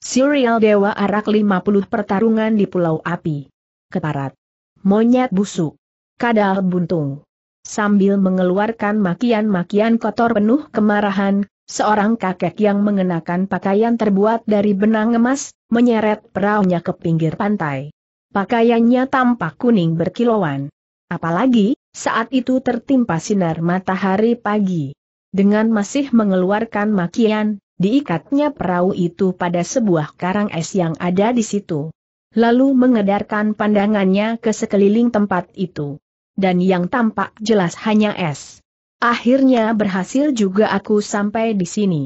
Serial Dewa Arak 50 Pertarungan di Pulau Api. Keparat. Monyet busuk. Kadal buntung. Sambil mengeluarkan makian-makian kotor penuh kemarahan, seorang kakek yang mengenakan pakaian terbuat dari benang emas, menyeret peraunya ke pinggir pantai. Pakaiannya tampak kuning berkilauan. Apalagi, saat itu tertimpa sinar matahari pagi. Dengan masih mengeluarkan makian, diikatnya perahu itu pada sebuah karang es yang ada di situ. Lalu mengedarkan pandangannya ke sekeliling tempat itu. Dan yang tampak jelas hanya es. Akhirnya berhasil juga aku sampai di sini.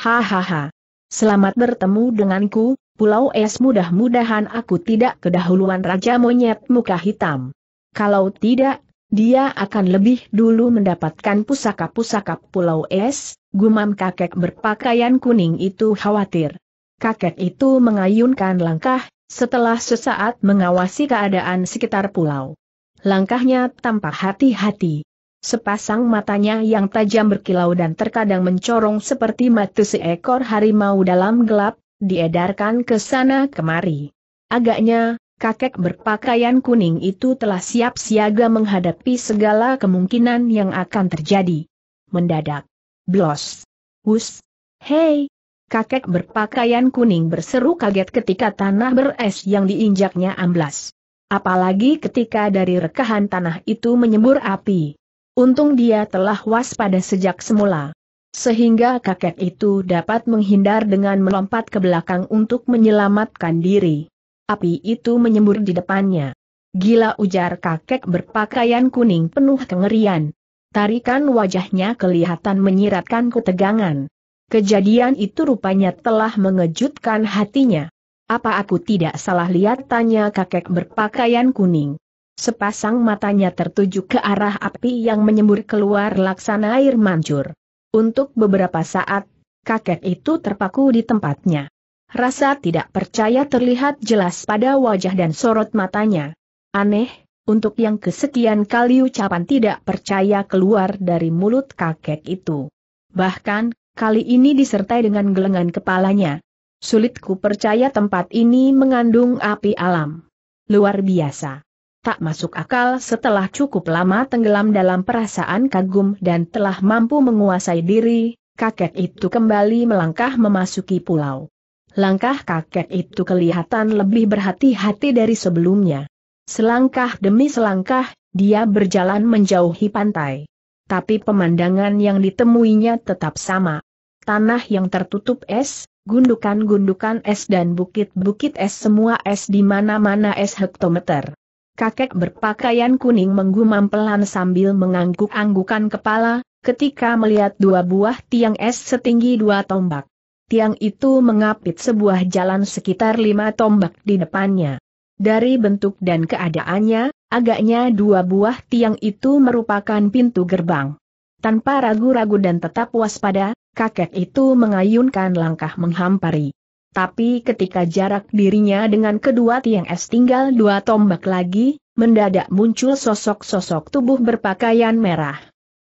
Hahaha. Selamat bertemu denganku, Pulau Es mudah-mudahan aku tidak kedahuluan Raja Monyet Muka Hitam. Kalau tidak, dia akan lebih dulu mendapatkan pusaka-pusaka Pulau Es, gumam kakek berpakaian kuning itu khawatir. Kakek itu mengayunkan langkah, setelah sesaat mengawasi keadaan sekitar pulau. Langkahnya tampak hati-hati. Sepasang matanya yang tajam berkilau dan terkadang mencorong seperti mata seekor harimau dalam gelap, diedarkan ke sana kemari. Agaknya, kakek berpakaian kuning itu telah siap siaga menghadapi segala kemungkinan yang akan terjadi. Mendadak. Blos. Hus. Hei! Kakek berpakaian kuning berseru kaget ketika tanah beres yang diinjaknya amblas. Apalagi ketika dari rekahan tanah itu menyembur api. Untung dia telah waspada sejak semula. Sehingga kakek itu dapat menghindar dengan melompat ke belakang untuk menyelamatkan diri. Api itu menyembur di depannya. Gila ujar kakek berpakaian kuning penuh kengerian. Tarikan wajahnya kelihatan menyiratkan ketegangan. Kejadian itu rupanya telah mengejutkan hatinya. Apa aku tidak salah lihat tanya kakek berpakaian kuning. Sepasang matanya tertuju ke arah api yang menyembur keluar laksana air mancur. Untuk beberapa saat, kakek itu terpaku di tempatnya. Rasa tidak percaya terlihat jelas pada wajah dan sorot matanya. Aneh, untuk yang kesekian kali ucapan tidak percaya keluar dari mulut kakek itu. Bahkan, kali ini disertai dengan gelengan kepalanya. Sulitku percaya tempat ini mengandung api alam. Luar biasa. Tak masuk akal setelah cukup lama tenggelam dalam perasaan kagum dan telah mampu menguasai diri, kakek itu kembali melangkah memasuki pulau. Langkah kakek itu kelihatan lebih berhati-hati dari sebelumnya. Selangkah demi selangkah, dia berjalan menjauhi pantai. Tapi pemandangan yang ditemuinya tetap sama. Tanah yang tertutup es, gundukan-gundukan es dan bukit-bukit es semua es di mana-mana es hektometer. Kakek berpakaian kuning menggumam pelan sambil mengangguk-anggukan kepala, ketika melihat dua buah tiang es setinggi dua tombak tiang itu mengapit sebuah jalan sekitar lima tombak di depannya. Dari bentuk dan keadaannya, agaknya dua buah tiang itu merupakan pintu gerbang. Tanpa ragu-ragu dan tetap waspada, kakek itu mengayunkan langkah menghampari. Tapi ketika jarak dirinya dengan kedua tiang es tinggal dua tombak lagi, mendadak muncul sosok-sosok tubuh berpakaian merah.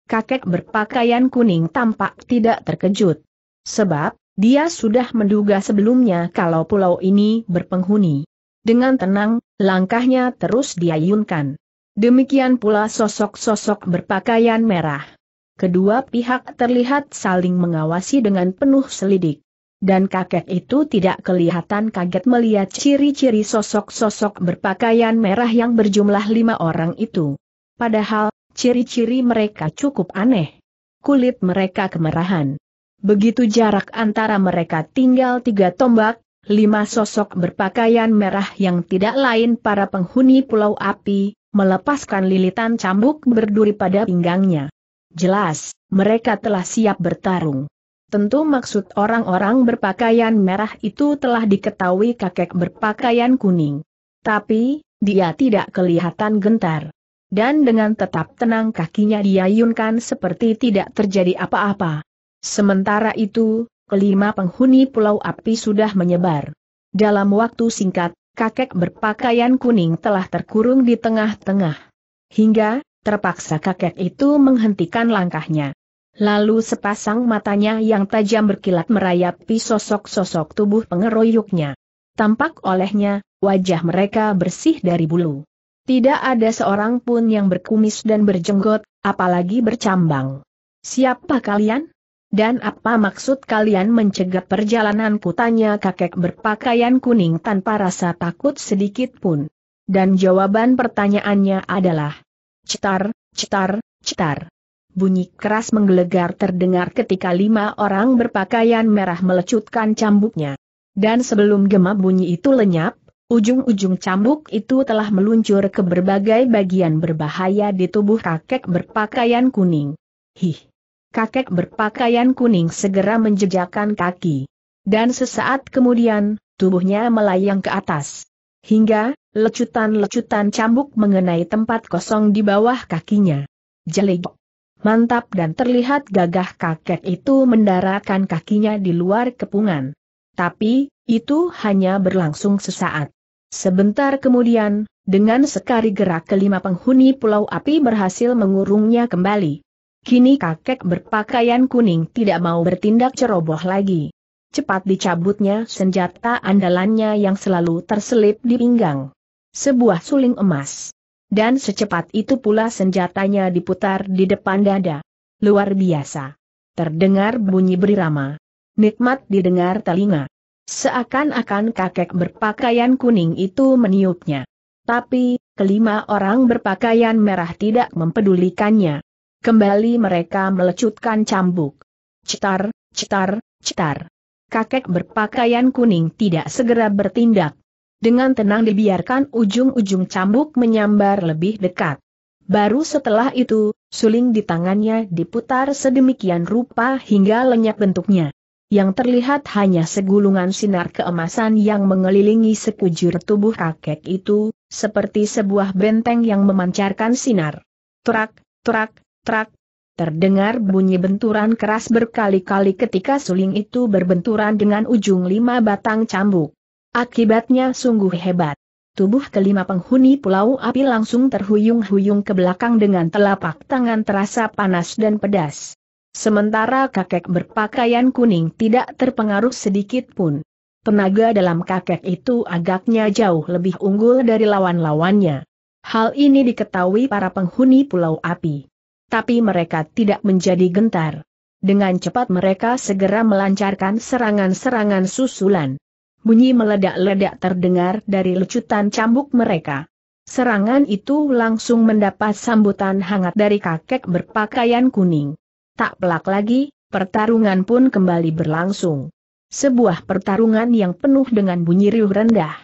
Kakek berpakaian kuning tampak tidak terkejut. Sebab, dia sudah menduga sebelumnya kalau pulau ini berpenghuni. Dengan tenang, langkahnya terus diayunkan. Demikian pula sosok-sosok berpakaian merah. Kedua pihak terlihat saling mengawasi dengan penuh selidik. Dan kakek itu tidak kelihatan kaget melihat ciri-ciri sosok-sosok berpakaian merah yang berjumlah lima orang itu. Padahal, ciri-ciri mereka cukup aneh. Kulit mereka kemerahan. Begitu jarak antara mereka tinggal tiga tombak, lima sosok berpakaian merah yang tidak lain para penghuni pulau api, melepaskan lilitan cambuk berduri pada pinggangnya. Jelas, mereka telah siap bertarung. Tentu maksud orang-orang berpakaian merah itu telah diketahui kakek berpakaian kuning. Tapi, dia tidak kelihatan gentar. Dan dengan tetap tenang kakinya diayunkan seperti tidak terjadi apa-apa. Sementara itu, kelima penghuni Pulau Api sudah menyebar. Dalam waktu singkat, kakek berpakaian kuning telah terkurung di tengah-tengah. Hingga, terpaksa kakek itu menghentikan langkahnya. Lalu sepasang matanya yang tajam berkilat merayapi sosok-sosok tubuh pengeroyoknya. Tampak olehnya, wajah mereka bersih dari bulu. Tidak ada seorang pun yang berkumis dan berjenggot, apalagi bercambang. Siapa kalian? Dan apa maksud kalian mencegah perjalanan? Kutanya kakek berpakaian kuning tanpa rasa takut sedikit pun. Dan jawaban pertanyaannya adalah, cetar, cetar, cetar. Bunyi keras menggelegar terdengar ketika lima orang berpakaian merah melecutkan cambuknya. Dan sebelum gema bunyi itu lenyap, Ujung-ujung cambuk itu telah meluncur ke berbagai bagian berbahaya di tubuh kakek berpakaian kuning. Hih! kakek berpakaian kuning segera menjejakkan kaki. Dan sesaat kemudian, tubuhnya melayang ke atas. Hingga, lecutan-lecutan cambuk mengenai tempat kosong di bawah kakinya. Jelik. Mantap dan terlihat gagah kakek itu mendarakan kakinya di luar kepungan. Tapi, itu hanya berlangsung sesaat. Sebentar kemudian, dengan sekali gerak kelima penghuni Pulau Api berhasil mengurungnya kembali. Kini kakek berpakaian kuning tidak mau bertindak ceroboh lagi. Cepat dicabutnya senjata andalannya yang selalu terselip di pinggang. Sebuah suling emas. Dan secepat itu pula senjatanya diputar di depan dada. Luar biasa. Terdengar bunyi berirama. Nikmat didengar telinga. Seakan-akan kakek berpakaian kuning itu meniupnya. Tapi, kelima orang berpakaian merah tidak mempedulikannya. Kembali mereka melecutkan cambuk. Citar, citar, citar. Kakek berpakaian kuning tidak segera bertindak. Dengan tenang dibiarkan ujung-ujung cambuk menyambar lebih dekat. Baru setelah itu, suling di tangannya diputar sedemikian rupa hingga lenyap bentuknya. Yang terlihat hanya segulungan sinar keemasan yang mengelilingi sekujur tubuh kakek itu, seperti sebuah benteng yang memancarkan sinar. Turak, turak, Trak. Terdengar bunyi benturan keras berkali-kali ketika suling itu berbenturan dengan ujung lima batang cambuk. Akibatnya sungguh hebat. Tubuh kelima penghuni Pulau Api langsung terhuyung-huyung ke belakang dengan telapak tangan terasa panas dan pedas. Sementara kakek berpakaian kuning tidak terpengaruh sedikit pun. Tenaga dalam kakek itu agaknya jauh lebih unggul dari lawan-lawannya. Hal ini diketahui para penghuni Pulau Api tapi mereka tidak menjadi gentar. Dengan cepat mereka segera melancarkan serangan-serangan susulan. Bunyi meledak-ledak terdengar dari lecutan cambuk mereka. Serangan itu langsung mendapat sambutan hangat dari kakek berpakaian kuning. Tak pelak lagi, pertarungan pun kembali berlangsung. Sebuah pertarungan yang penuh dengan bunyi riuh rendah.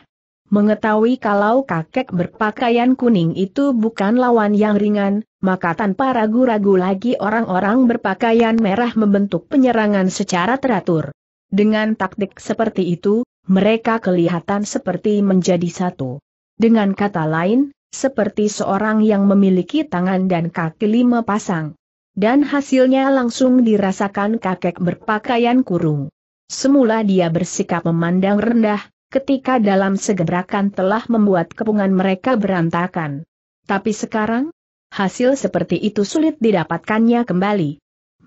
Mengetahui kalau kakek berpakaian kuning itu bukan lawan yang ringan, maka tanpa ragu-ragu lagi orang-orang berpakaian merah membentuk penyerangan secara teratur. Dengan taktik seperti itu, mereka kelihatan seperti menjadi satu. Dengan kata lain, seperti seorang yang memiliki tangan dan kaki lima pasang. Dan hasilnya langsung dirasakan kakek berpakaian kurung. Semula dia bersikap memandang rendah, ketika dalam segebrakan telah membuat kepungan mereka berantakan. Tapi sekarang, hasil seperti itu sulit didapatkannya kembali.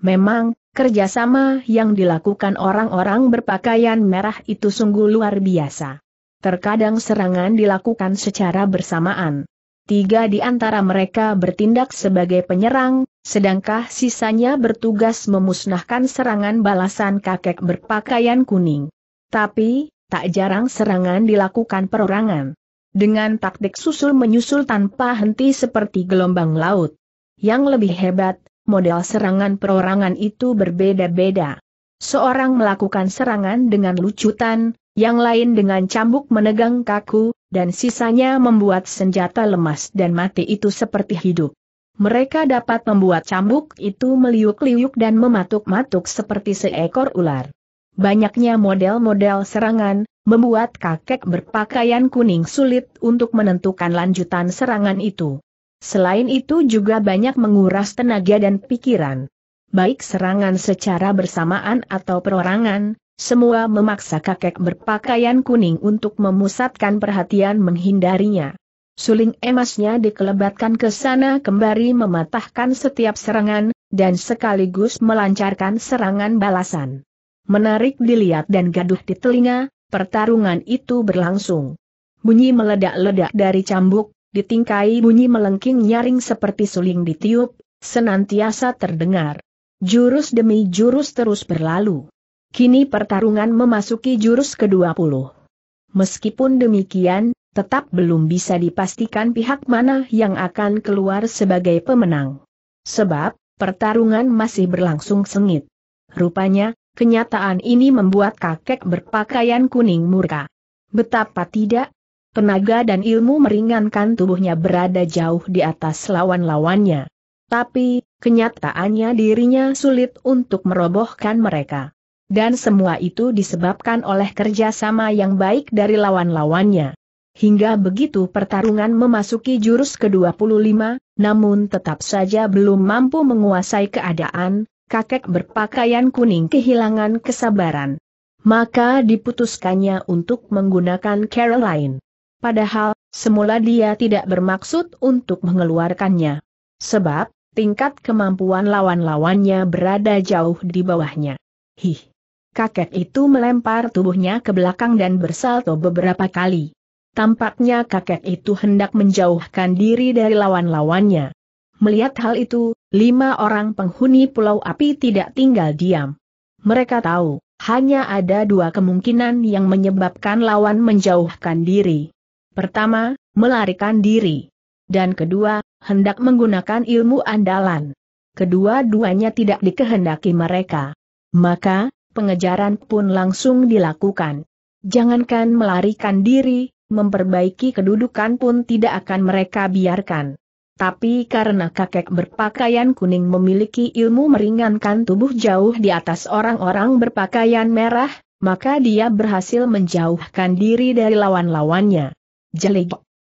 Memang, kerjasama yang dilakukan orang-orang berpakaian merah itu sungguh luar biasa. Terkadang serangan dilakukan secara bersamaan. Tiga di antara mereka bertindak sebagai penyerang, sedangkan sisanya bertugas memusnahkan serangan balasan kakek berpakaian kuning. Tapi, tak jarang serangan dilakukan perorangan. Dengan taktik susul menyusul tanpa henti seperti gelombang laut. Yang lebih hebat, model serangan perorangan itu berbeda-beda. Seorang melakukan serangan dengan lucutan, yang lain dengan cambuk menegang kaku, dan sisanya membuat senjata lemas dan mati itu seperti hidup. Mereka dapat membuat cambuk itu meliuk-liuk dan mematuk-matuk seperti seekor ular banyaknya model-model serangan, membuat kakek berpakaian kuning sulit untuk menentukan lanjutan serangan itu. Selain itu juga banyak menguras tenaga dan pikiran. Baik serangan secara bersamaan atau perorangan, semua memaksa kakek berpakaian kuning untuk memusatkan perhatian menghindarinya. Suling emasnya dikelebatkan ke sana kembali mematahkan setiap serangan, dan sekaligus melancarkan serangan balasan menarik dilihat dan gaduh di telinga, pertarungan itu berlangsung. Bunyi meledak-ledak dari cambuk, ditingkai bunyi melengking nyaring seperti suling ditiup, senantiasa terdengar. Jurus demi jurus terus berlalu. Kini pertarungan memasuki jurus ke-20. Meskipun demikian, tetap belum bisa dipastikan pihak mana yang akan keluar sebagai pemenang. Sebab, pertarungan masih berlangsung sengit. Rupanya, Kenyataan ini membuat kakek berpakaian kuning murka. Betapa tidak? Tenaga dan ilmu meringankan tubuhnya berada jauh di atas lawan-lawannya. Tapi, kenyataannya dirinya sulit untuk merobohkan mereka. Dan semua itu disebabkan oleh kerjasama yang baik dari lawan-lawannya. Hingga begitu pertarungan memasuki jurus ke-25, namun tetap saja belum mampu menguasai keadaan, kakek berpakaian kuning kehilangan kesabaran. Maka diputuskannya untuk menggunakan Caroline. Padahal, semula dia tidak bermaksud untuk mengeluarkannya. Sebab, tingkat kemampuan lawan-lawannya berada jauh di bawahnya. Hih! Kakek itu melempar tubuhnya ke belakang dan bersalto beberapa kali. Tampaknya kakek itu hendak menjauhkan diri dari lawan-lawannya. Melihat hal itu, lima orang penghuni Pulau Api tidak tinggal diam. Mereka tahu, hanya ada dua kemungkinan yang menyebabkan lawan menjauhkan diri. Pertama, melarikan diri. Dan kedua, hendak menggunakan ilmu andalan. Kedua-duanya tidak dikehendaki mereka. Maka, pengejaran pun langsung dilakukan. Jangankan melarikan diri, memperbaiki kedudukan pun tidak akan mereka biarkan. Tapi karena kakek berpakaian kuning memiliki ilmu meringankan tubuh jauh di atas orang-orang berpakaian merah, maka dia berhasil menjauhkan diri dari lawan-lawannya. Jelik.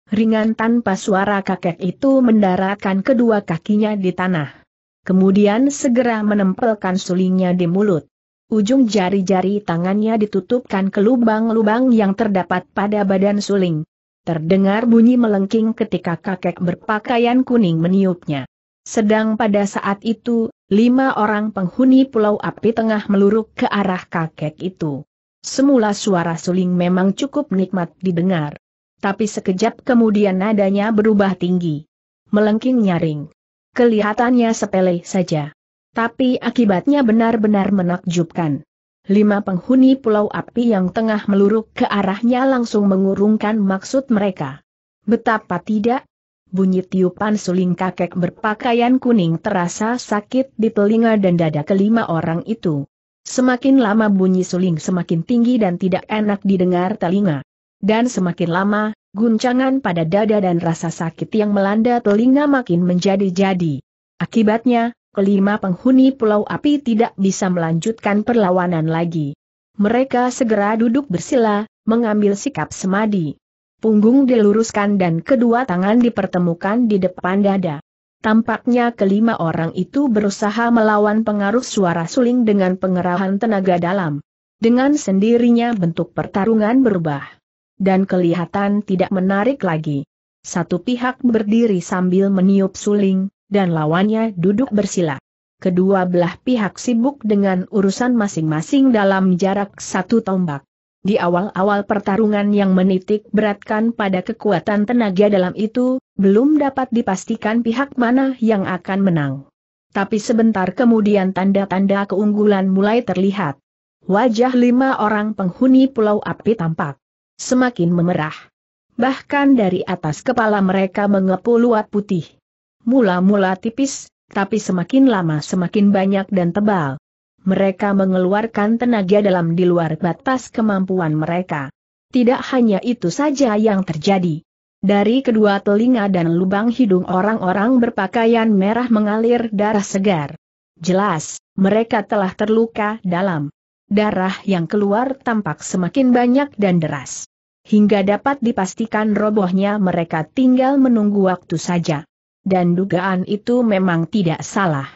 Ringan tanpa suara kakek itu mendaratkan kedua kakinya di tanah. Kemudian segera menempelkan sulingnya di mulut. Ujung jari-jari tangannya ditutupkan ke lubang-lubang yang terdapat pada badan suling. Terdengar bunyi melengking ketika kakek berpakaian kuning meniupnya. Sedang pada saat itu, lima orang penghuni Pulau Api tengah meluruk ke arah kakek itu. Semula suara suling memang cukup nikmat didengar. Tapi sekejap kemudian nadanya berubah tinggi. Melengking nyaring. Kelihatannya sepele saja. Tapi akibatnya benar-benar menakjubkan. Lima penghuni pulau api yang tengah meluruk ke arahnya langsung mengurungkan maksud mereka. Betapa tidak? Bunyi tiupan suling kakek berpakaian kuning terasa sakit di telinga dan dada kelima orang itu. Semakin lama bunyi suling semakin tinggi dan tidak enak didengar telinga. Dan semakin lama, guncangan pada dada dan rasa sakit yang melanda telinga makin menjadi-jadi. Akibatnya, kelima penghuni Pulau Api tidak bisa melanjutkan perlawanan lagi. Mereka segera duduk bersila, mengambil sikap semadi. Punggung diluruskan dan kedua tangan dipertemukan di depan dada. Tampaknya kelima orang itu berusaha melawan pengaruh suara suling dengan pengerahan tenaga dalam. Dengan sendirinya bentuk pertarungan berubah. Dan kelihatan tidak menarik lagi. Satu pihak berdiri sambil meniup suling, dan lawannya duduk bersila. Kedua belah pihak sibuk dengan urusan masing-masing dalam jarak satu tombak. Di awal-awal pertarungan yang menitik beratkan pada kekuatan tenaga dalam itu, belum dapat dipastikan pihak mana yang akan menang. Tapi sebentar kemudian tanda-tanda keunggulan mulai terlihat. Wajah lima orang penghuni Pulau Api tampak semakin memerah. Bahkan dari atas kepala mereka mengepul luat putih mula-mula tipis, tapi semakin lama semakin banyak dan tebal. Mereka mengeluarkan tenaga dalam di luar batas kemampuan mereka. Tidak hanya itu saja yang terjadi. Dari kedua telinga dan lubang hidung orang-orang berpakaian merah mengalir darah segar. Jelas, mereka telah terluka dalam. Darah yang keluar tampak semakin banyak dan deras. Hingga dapat dipastikan robohnya mereka tinggal menunggu waktu saja dan dugaan itu memang tidak salah.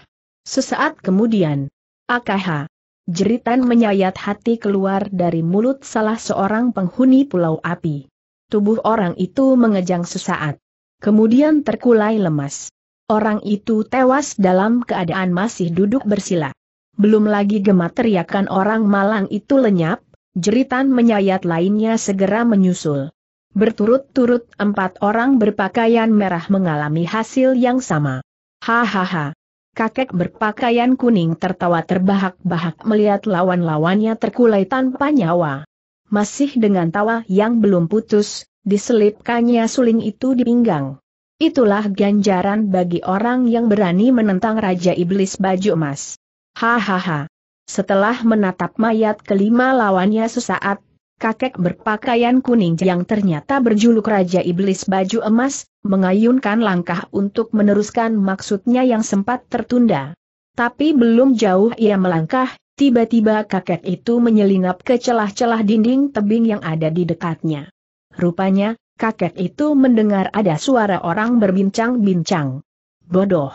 Sesaat kemudian, Akaha, jeritan menyayat hati keluar dari mulut salah seorang penghuni pulau api. Tubuh orang itu mengejang sesaat. Kemudian terkulai lemas. Orang itu tewas dalam keadaan masih duduk bersila. Belum lagi gema teriakan orang malang itu lenyap, jeritan menyayat lainnya segera menyusul. Berturut-turut empat orang berpakaian merah mengalami hasil yang sama. Hahaha. Kakek berpakaian kuning tertawa terbahak-bahak melihat lawan-lawannya terkulai tanpa nyawa. Masih dengan tawa yang belum putus, diselipkannya suling itu di pinggang. Itulah ganjaran bagi orang yang berani menentang Raja Iblis Baju Emas. Hahaha. Setelah menatap mayat kelima lawannya sesaat, kakek berpakaian kuning yang ternyata berjuluk Raja Iblis Baju Emas, mengayunkan langkah untuk meneruskan maksudnya yang sempat tertunda. Tapi belum jauh ia melangkah, tiba-tiba kakek itu menyelinap ke celah-celah dinding tebing yang ada di dekatnya. Rupanya, kakek itu mendengar ada suara orang berbincang-bincang. Bodoh!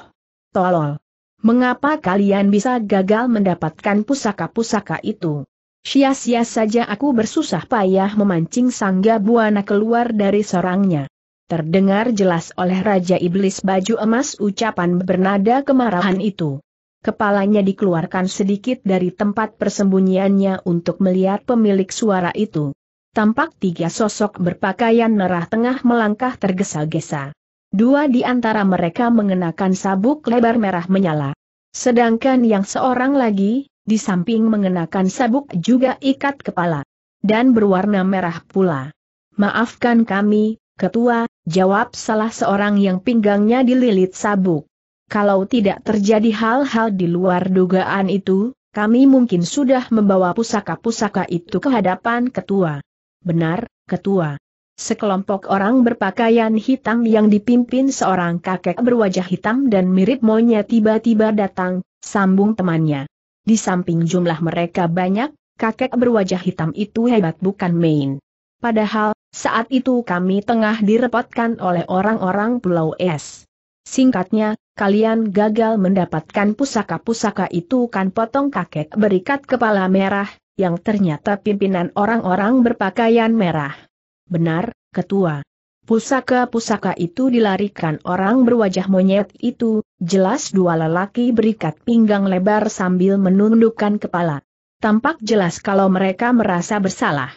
Tolol! Mengapa kalian bisa gagal mendapatkan pusaka-pusaka itu? Sia-sia saja aku bersusah payah memancing sangga buana keluar dari sarangnya. Terdengar jelas oleh Raja Iblis baju emas ucapan bernada kemarahan itu. Kepalanya dikeluarkan sedikit dari tempat persembunyiannya untuk melihat pemilik suara itu. Tampak tiga sosok berpakaian merah tengah melangkah tergesa-gesa. Dua di antara mereka mengenakan sabuk lebar merah menyala. Sedangkan yang seorang lagi, di samping mengenakan sabuk juga ikat kepala. Dan berwarna merah pula. Maafkan kami, ketua, jawab salah seorang yang pinggangnya dililit sabuk. Kalau tidak terjadi hal-hal di luar dugaan itu, kami mungkin sudah membawa pusaka-pusaka itu ke hadapan ketua. Benar, ketua. Sekelompok orang berpakaian hitam yang dipimpin seorang kakek berwajah hitam dan mirip monyet tiba-tiba datang, sambung temannya. Di samping jumlah mereka banyak, kakek berwajah hitam itu hebat bukan main. Padahal, saat itu kami tengah direpotkan oleh orang-orang Pulau Es. Singkatnya, kalian gagal mendapatkan pusaka-pusaka itu kan potong kakek berikat kepala merah, yang ternyata pimpinan orang-orang berpakaian merah. Benar, ketua. Pusaka-pusaka itu dilarikan orang berwajah monyet itu, jelas dua lelaki berikat pinggang lebar sambil menundukkan kepala. Tampak jelas kalau mereka merasa bersalah.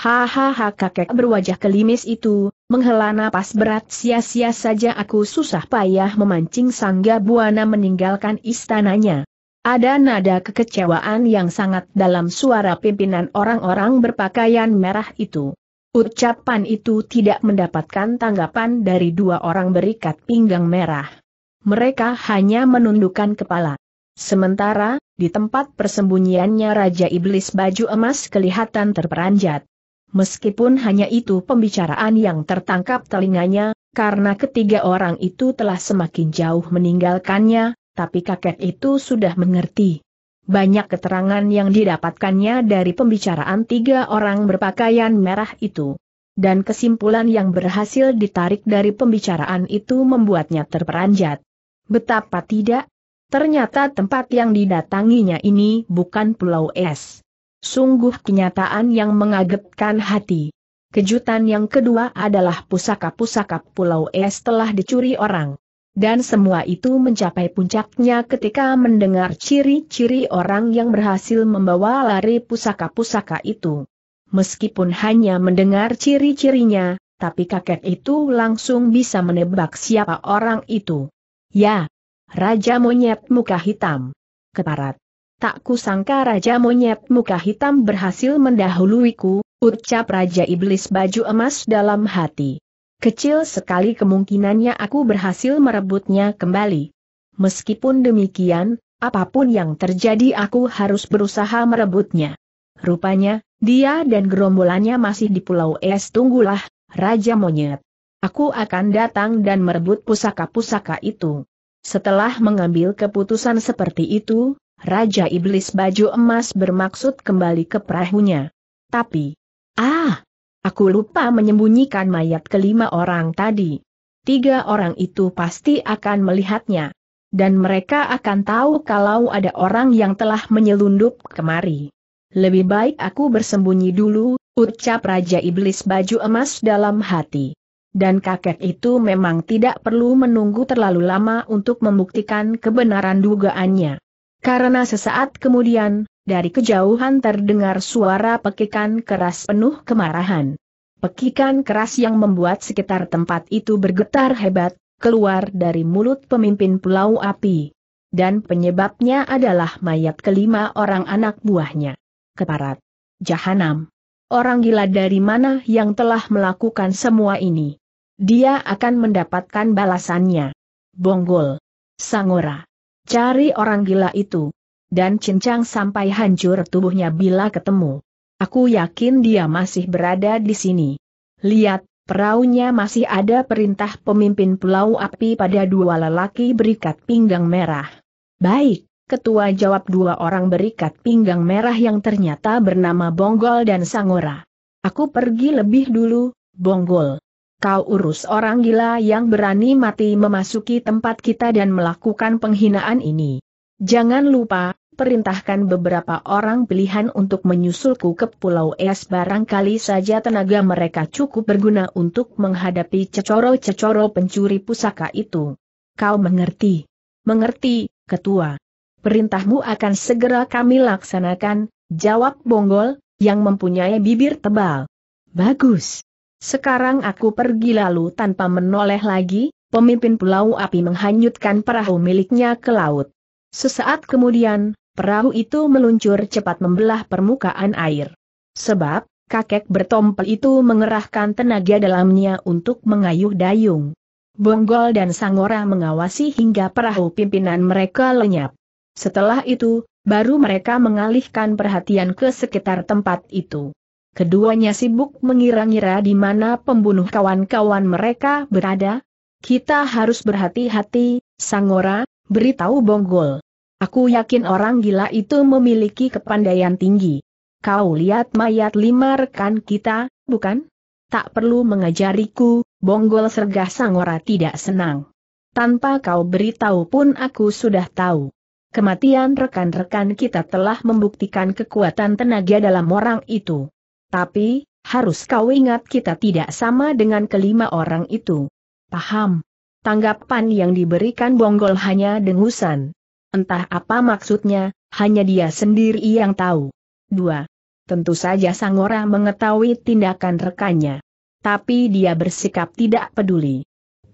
Hahaha kakek berwajah kelimis itu, menghela napas berat sia-sia saja aku susah payah memancing Sangga Buana meninggalkan istananya. Ada nada kekecewaan yang sangat dalam suara pimpinan orang-orang berpakaian merah itu. Ucapan itu tidak mendapatkan tanggapan dari dua orang berikat pinggang merah. Mereka hanya menundukkan kepala. Sementara, di tempat persembunyiannya Raja Iblis baju emas kelihatan terperanjat. Meskipun hanya itu pembicaraan yang tertangkap telinganya, karena ketiga orang itu telah semakin jauh meninggalkannya, tapi kakek itu sudah mengerti banyak keterangan yang didapatkannya dari pembicaraan tiga orang berpakaian merah itu. Dan kesimpulan yang berhasil ditarik dari pembicaraan itu membuatnya terperanjat. Betapa tidak? Ternyata tempat yang didatanginya ini bukan pulau es. Sungguh kenyataan yang mengagetkan hati. Kejutan yang kedua adalah pusaka-pusaka pulau es telah dicuri orang. Dan semua itu mencapai puncaknya ketika mendengar ciri-ciri orang yang berhasil membawa lari pusaka-pusaka itu. Meskipun hanya mendengar ciri-cirinya, tapi kakek itu langsung bisa menebak siapa orang itu. Ya, Raja Monyet Muka Hitam. Keparat. Tak kusangka Raja Monyet Muka Hitam berhasil mendahuluiku, ucap Raja Iblis Baju Emas dalam hati. Kecil sekali kemungkinannya aku berhasil merebutnya kembali. Meskipun demikian, apapun yang terjadi aku harus berusaha merebutnya. Rupanya, dia dan gerombolannya masih di Pulau Es Tunggulah, Raja Monyet. Aku akan datang dan merebut pusaka-pusaka itu. Setelah mengambil keputusan seperti itu, Raja Iblis Baju Emas bermaksud kembali ke perahunya. Tapi, ah, Aku lupa menyembunyikan mayat kelima orang tadi. Tiga orang itu pasti akan melihatnya. Dan mereka akan tahu kalau ada orang yang telah menyelundup kemari. Lebih baik aku bersembunyi dulu, ucap Raja Iblis baju emas dalam hati. Dan kakek itu memang tidak perlu menunggu terlalu lama untuk membuktikan kebenaran dugaannya. Karena sesaat kemudian, dari kejauhan terdengar suara pekikan keras penuh kemarahan. Pekikan keras yang membuat sekitar tempat itu bergetar hebat, keluar dari mulut pemimpin pulau api. Dan penyebabnya adalah mayat kelima orang anak buahnya. Keparat. Jahanam. Orang gila dari mana yang telah melakukan semua ini? Dia akan mendapatkan balasannya. Bonggol. Sangora. Cari orang gila itu dan cincang sampai hancur tubuhnya bila ketemu. Aku yakin dia masih berada di sini. Lihat, Perahunya masih ada perintah pemimpin pulau api pada dua lelaki berikat pinggang merah. Baik, ketua jawab dua orang berikat pinggang merah yang ternyata bernama Bonggol dan Sangora. Aku pergi lebih dulu, Bonggol. Kau urus orang gila yang berani mati memasuki tempat kita dan melakukan penghinaan ini. Jangan lupa, perintahkan beberapa orang pilihan untuk menyusulku ke Pulau Es barangkali saja tenaga mereka cukup berguna untuk menghadapi cecoro-cecoro pencuri pusaka itu. Kau mengerti? Mengerti, Ketua. Perintahmu akan segera kami laksanakan, jawab Bonggol, yang mempunyai bibir tebal. Bagus. Sekarang aku pergi lalu tanpa menoleh lagi, pemimpin pulau api menghanyutkan perahu miliknya ke laut. Sesaat kemudian, Perahu itu meluncur cepat membelah permukaan air. Sebab, kakek bertompel itu mengerahkan tenaga dalamnya untuk mengayuh dayung. Bonggol dan Sangora mengawasi hingga perahu pimpinan mereka lenyap. Setelah itu, baru mereka mengalihkan perhatian ke sekitar tempat itu. Keduanya sibuk mengira-ngira di mana pembunuh kawan-kawan mereka berada. Kita harus berhati-hati, Sangora, beritahu Bonggol. Aku yakin orang gila itu memiliki kepandaian tinggi. Kau lihat mayat lima rekan kita, bukan? Tak perlu mengajariku, bonggol sergah sangora tidak senang. Tanpa kau beritahu pun aku sudah tahu. Kematian rekan-rekan kita telah membuktikan kekuatan tenaga dalam orang itu. Tapi, harus kau ingat kita tidak sama dengan kelima orang itu. Paham? Tanggapan yang diberikan bonggol hanya dengusan. Entah apa maksudnya, hanya dia sendiri yang tahu. 2. Tentu saja Sangora mengetahui tindakan rekannya. Tapi dia bersikap tidak peduli.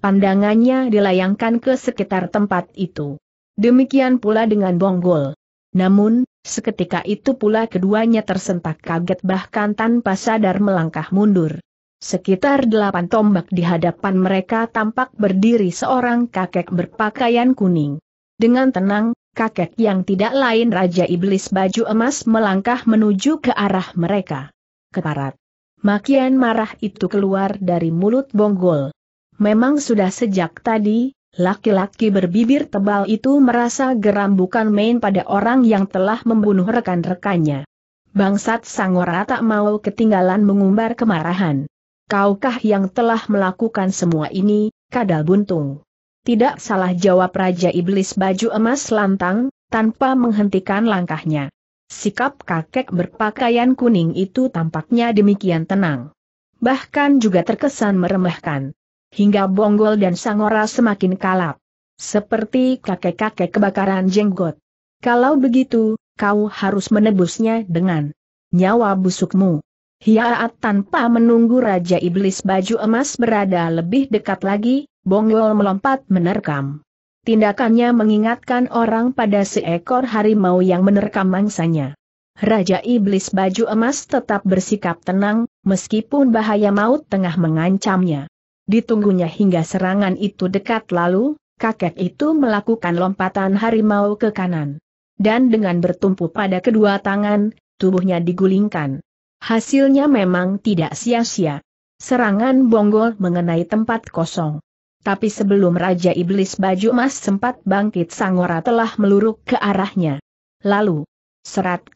Pandangannya dilayangkan ke sekitar tempat itu. Demikian pula dengan Bonggol. Namun, seketika itu pula keduanya tersentak kaget bahkan tanpa sadar melangkah mundur. Sekitar delapan tombak di hadapan mereka tampak berdiri seorang kakek berpakaian kuning. Dengan tenang, kakek yang tidak lain Raja Iblis Baju Emas melangkah menuju ke arah mereka. Keparat. Makian marah itu keluar dari mulut bonggol. Memang sudah sejak tadi, laki-laki berbibir tebal itu merasa geram bukan main pada orang yang telah membunuh rekan-rekannya. Bangsat Sangora tak mau ketinggalan mengumbar kemarahan. Kaukah yang telah melakukan semua ini, kadal buntung? Tidak salah jawab Raja Iblis baju emas lantang, tanpa menghentikan langkahnya. Sikap kakek berpakaian kuning itu tampaknya demikian tenang. Bahkan juga terkesan meremehkan. Hingga bonggol dan sangora semakin kalap. Seperti kakek-kakek kebakaran jenggot. Kalau begitu, kau harus menebusnya dengan nyawa busukmu. Hiaat tanpa menunggu Raja Iblis baju emas berada lebih dekat lagi, Bongol melompat menerkam. Tindakannya mengingatkan orang pada seekor harimau yang menerkam mangsanya. Raja Iblis baju emas tetap bersikap tenang, meskipun bahaya maut tengah mengancamnya. Ditunggunya hingga serangan itu dekat lalu, kakek itu melakukan lompatan harimau ke kanan. Dan dengan bertumpu pada kedua tangan, tubuhnya digulingkan. Hasilnya memang tidak sia-sia. Serangan bonggol mengenai tempat kosong. Tapi sebelum Raja Iblis Baju Emas sempat bangkit Sangora telah meluruk ke arahnya. Lalu, serat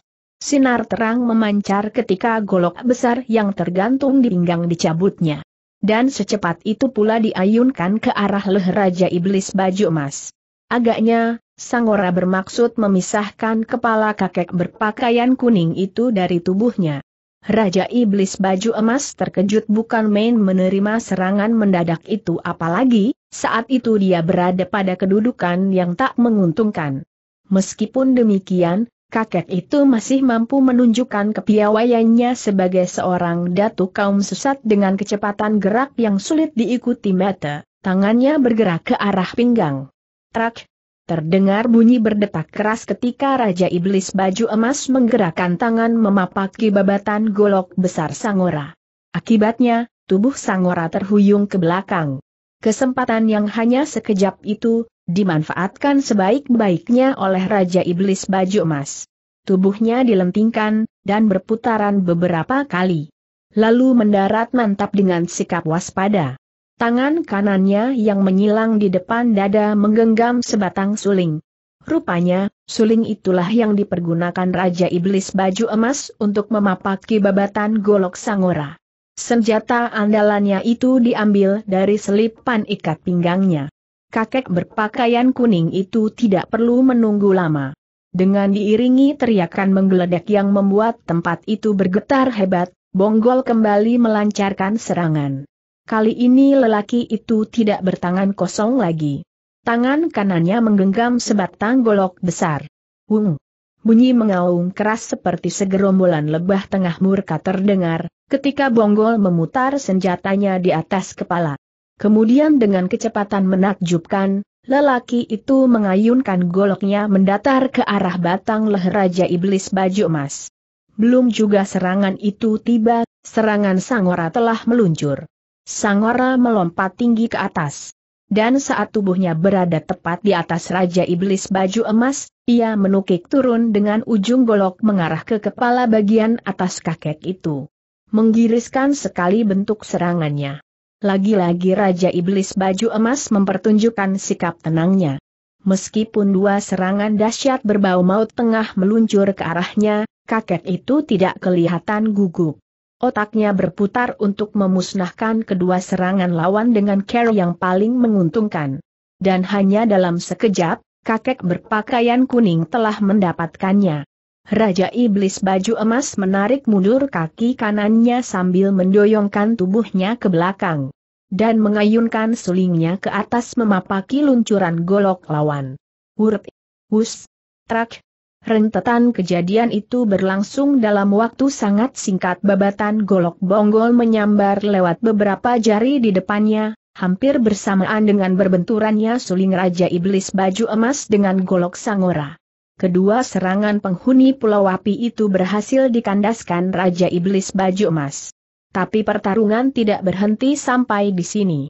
sinar terang memancar ketika golok besar yang tergantung di pinggang dicabutnya. Dan secepat itu pula diayunkan ke arah leh Raja Iblis Baju Emas. Agaknya, Sangora bermaksud memisahkan kepala kakek berpakaian kuning itu dari tubuhnya. Raja Iblis Baju Emas terkejut bukan main menerima serangan mendadak itu apalagi, saat itu dia berada pada kedudukan yang tak menguntungkan. Meskipun demikian, kakek itu masih mampu menunjukkan kepiawaiannya sebagai seorang datu kaum sesat dengan kecepatan gerak yang sulit diikuti mata, tangannya bergerak ke arah pinggang. Trak, Terdengar bunyi berdetak keras ketika Raja Iblis baju emas menggerakkan tangan memapaki babatan golok besar Sangora. Akibatnya, tubuh Sangora terhuyung ke belakang. Kesempatan yang hanya sekejap itu, dimanfaatkan sebaik-baiknya oleh Raja Iblis baju emas. Tubuhnya dilentingkan, dan berputaran beberapa kali. Lalu mendarat mantap dengan sikap waspada. Tangan kanannya yang menyilang di depan dada menggenggam sebatang suling. Rupanya, suling itulah yang dipergunakan Raja Iblis Baju Emas untuk memapaki babatan golok sangora. Senjata andalannya itu diambil dari selipan ikat pinggangnya. Kakek berpakaian kuning itu tidak perlu menunggu lama. Dengan diiringi teriakan menggeledak yang membuat tempat itu bergetar hebat, Bonggol kembali melancarkan serangan. Kali ini lelaki itu tidak bertangan kosong lagi. Tangan kanannya menggenggam sebatang golok besar. Wung! Bunyi mengaung keras seperti segerombolan lebah tengah murka terdengar, ketika bonggol memutar senjatanya di atas kepala. Kemudian dengan kecepatan menakjubkan, lelaki itu mengayunkan goloknya mendatar ke arah batang leher Raja Iblis Baju Emas. Belum juga serangan itu tiba, serangan Sangora telah meluncur. Sangora melompat tinggi ke atas. Dan saat tubuhnya berada tepat di atas Raja Iblis baju emas, ia menukik turun dengan ujung golok mengarah ke kepala bagian atas kakek itu. Menggiriskan sekali bentuk serangannya. Lagi-lagi Raja Iblis baju emas mempertunjukkan sikap tenangnya. Meskipun dua serangan dahsyat berbau maut tengah meluncur ke arahnya, kakek itu tidak kelihatan gugup. Otaknya berputar untuk memusnahkan kedua serangan lawan dengan cara yang paling menguntungkan. Dan hanya dalam sekejap, kakek berpakaian kuning telah mendapatkannya. Raja Iblis baju emas menarik mundur kaki kanannya sambil mendoyongkan tubuhnya ke belakang. Dan mengayunkan sulingnya ke atas memapaki luncuran golok lawan. Wurp, wus, trak, Rentetan kejadian itu berlangsung dalam waktu sangat singkat babatan golok bonggol menyambar lewat beberapa jari di depannya, hampir bersamaan dengan berbenturannya suling Raja Iblis baju emas dengan golok sangora. Kedua serangan penghuni Pulau Api itu berhasil dikandaskan Raja Iblis baju emas. Tapi pertarungan tidak berhenti sampai di sini.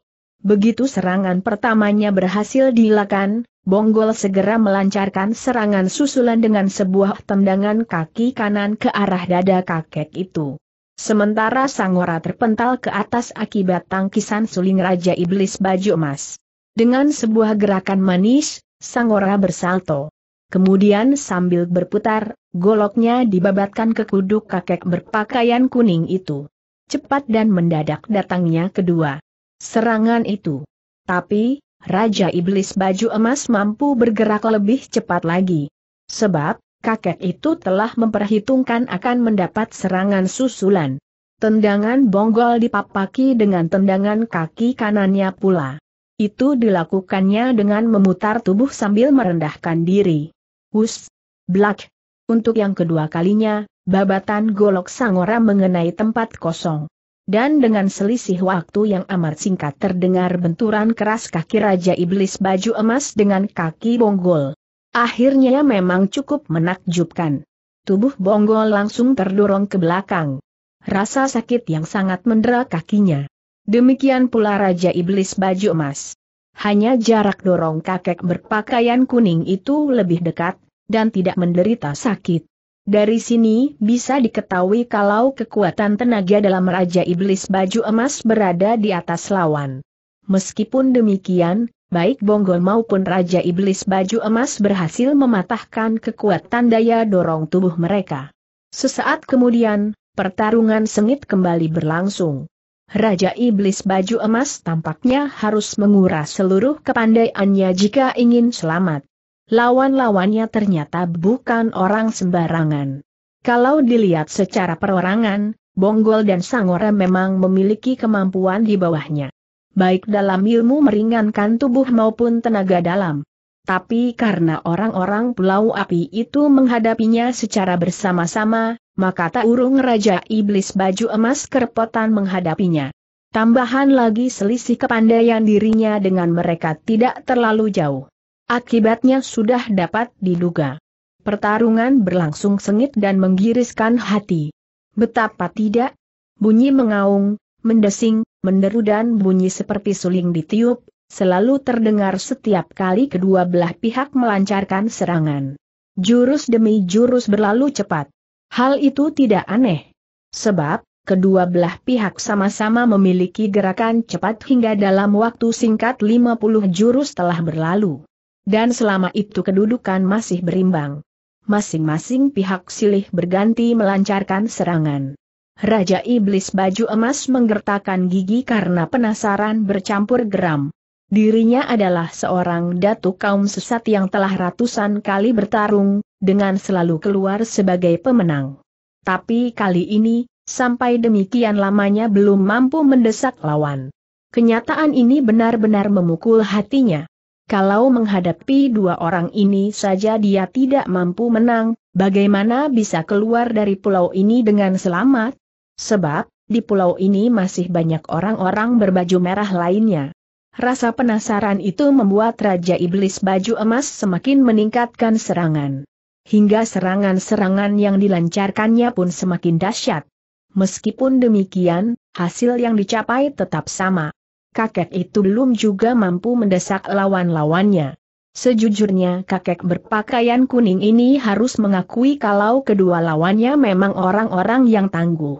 Begitu serangan pertamanya berhasil dilakukan, Bonggol segera melancarkan serangan susulan dengan sebuah tendangan kaki kanan ke arah dada kakek itu. Sementara Sangora terpental ke atas akibat tangkisan suling Raja Iblis Baju Emas. Dengan sebuah gerakan manis, Sangora bersalto. Kemudian sambil berputar, goloknya dibabatkan ke kuduk kakek berpakaian kuning itu. Cepat dan mendadak datangnya kedua serangan itu. Tapi, Raja Iblis Baju Emas mampu bergerak lebih cepat lagi. Sebab, kakek itu telah memperhitungkan akan mendapat serangan susulan. Tendangan bonggol dipapaki dengan tendangan kaki kanannya pula. Itu dilakukannya dengan memutar tubuh sambil merendahkan diri. Hus! black. Untuk yang kedua kalinya, babatan golok sangora mengenai tempat kosong dan dengan selisih waktu yang amat singkat terdengar benturan keras kaki Raja Iblis baju emas dengan kaki bonggol. Akhirnya memang cukup menakjubkan. Tubuh bonggol langsung terdorong ke belakang. Rasa sakit yang sangat mendera kakinya. Demikian pula Raja Iblis baju emas. Hanya jarak dorong kakek berpakaian kuning itu lebih dekat, dan tidak menderita sakit. Dari sini bisa diketahui kalau kekuatan tenaga dalam Raja Iblis Baju Emas berada di atas lawan. Meskipun demikian, baik Bonggol maupun Raja Iblis Baju Emas berhasil mematahkan kekuatan daya dorong tubuh mereka. Sesaat kemudian, pertarungan sengit kembali berlangsung. Raja Iblis Baju Emas tampaknya harus menguras seluruh kepandaiannya jika ingin selamat lawan-lawannya ternyata bukan orang sembarangan. Kalau dilihat secara perorangan, Bonggol dan Sangora memang memiliki kemampuan di bawahnya. Baik dalam ilmu meringankan tubuh maupun tenaga dalam. Tapi karena orang-orang Pulau Api itu menghadapinya secara bersama-sama, maka tak urung Raja Iblis baju emas kerpotan menghadapinya. Tambahan lagi selisih kepandaian dirinya dengan mereka tidak terlalu jauh. Akibatnya sudah dapat diduga. Pertarungan berlangsung sengit dan menggiriskan hati. Betapa tidak? Bunyi mengaung, mendesing, menderu dan bunyi seperti suling ditiup, selalu terdengar setiap kali kedua belah pihak melancarkan serangan. Jurus demi jurus berlalu cepat. Hal itu tidak aneh. Sebab, kedua belah pihak sama-sama memiliki gerakan cepat hingga dalam waktu singkat 50 jurus telah berlalu dan selama itu kedudukan masih berimbang. Masing-masing pihak silih berganti melancarkan serangan. Raja Iblis baju emas menggertakkan gigi karena penasaran bercampur geram. Dirinya adalah seorang datuk kaum sesat yang telah ratusan kali bertarung, dengan selalu keluar sebagai pemenang. Tapi kali ini, sampai demikian lamanya belum mampu mendesak lawan. Kenyataan ini benar-benar memukul hatinya. Kalau menghadapi dua orang ini saja dia tidak mampu menang, bagaimana bisa keluar dari pulau ini dengan selamat? Sebab, di pulau ini masih banyak orang-orang berbaju merah lainnya. Rasa penasaran itu membuat Raja Iblis Baju Emas semakin meningkatkan serangan. Hingga serangan-serangan yang dilancarkannya pun semakin dahsyat. Meskipun demikian, hasil yang dicapai tetap sama kakek itu belum juga mampu mendesak lawan-lawannya. Sejujurnya kakek berpakaian kuning ini harus mengakui kalau kedua lawannya memang orang-orang yang tangguh.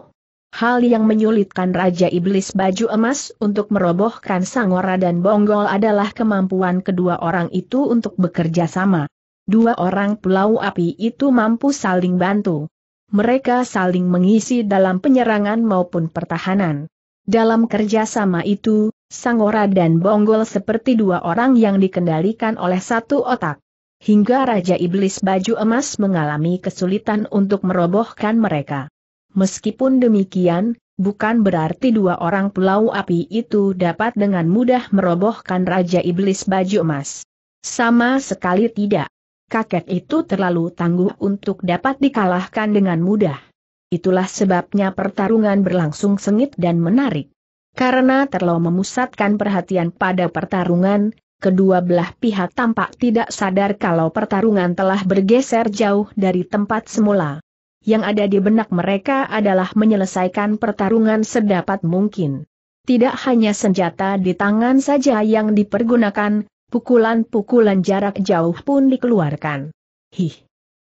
Hal yang menyulitkan Raja Iblis Baju Emas untuk merobohkan Sangora dan Bonggol adalah kemampuan kedua orang itu untuk bekerja sama. Dua orang pulau api itu mampu saling bantu. Mereka saling mengisi dalam penyerangan maupun pertahanan. Dalam kerjasama itu, Sangora dan Bonggol seperti dua orang yang dikendalikan oleh satu otak. Hingga Raja Iblis Baju Emas mengalami kesulitan untuk merobohkan mereka. Meskipun demikian, bukan berarti dua orang pulau api itu dapat dengan mudah merobohkan Raja Iblis Baju Emas. Sama sekali tidak. Kakek itu terlalu tangguh untuk dapat dikalahkan dengan mudah. Itulah sebabnya pertarungan berlangsung sengit dan menarik. Karena terlalu memusatkan perhatian pada pertarungan, kedua belah pihak tampak tidak sadar kalau pertarungan telah bergeser jauh dari tempat semula. Yang ada di benak mereka adalah menyelesaikan pertarungan sedapat mungkin. Tidak hanya senjata di tangan saja yang dipergunakan, pukulan-pukulan jarak jauh pun dikeluarkan. Hih!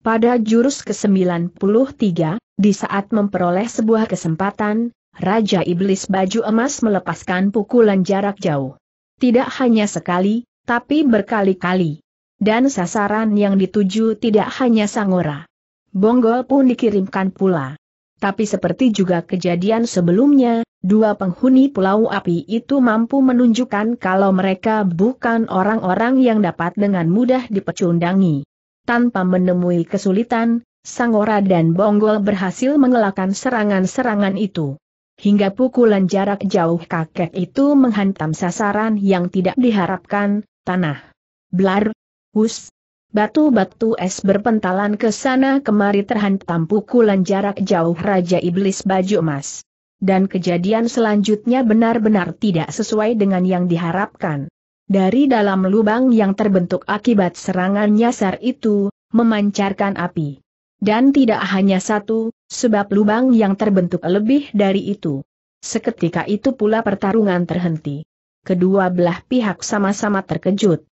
Pada jurus ke-93, di saat memperoleh sebuah kesempatan, Raja Iblis Baju Emas melepaskan pukulan jarak jauh. Tidak hanya sekali, tapi berkali-kali. Dan sasaran yang dituju tidak hanya Sangora. Bonggol pun dikirimkan pula. Tapi seperti juga kejadian sebelumnya, dua penghuni pulau api itu mampu menunjukkan kalau mereka bukan orang-orang yang dapat dengan mudah dipecundangi. Tanpa menemui kesulitan, Sangora dan Bonggol berhasil mengelakkan serangan-serangan itu. Hingga pukulan jarak jauh kakek itu menghantam sasaran yang tidak diharapkan, tanah. Blar, hus, batu-batu es berpentalan ke sana kemari terhantam pukulan jarak jauh Raja Iblis Baju Emas. Dan kejadian selanjutnya benar-benar tidak sesuai dengan yang diharapkan. Dari dalam lubang yang terbentuk akibat serangan nyasar itu, memancarkan api. Dan tidak hanya satu, sebab lubang yang terbentuk lebih dari itu. Seketika itu pula pertarungan terhenti. Kedua belah pihak sama-sama terkejut.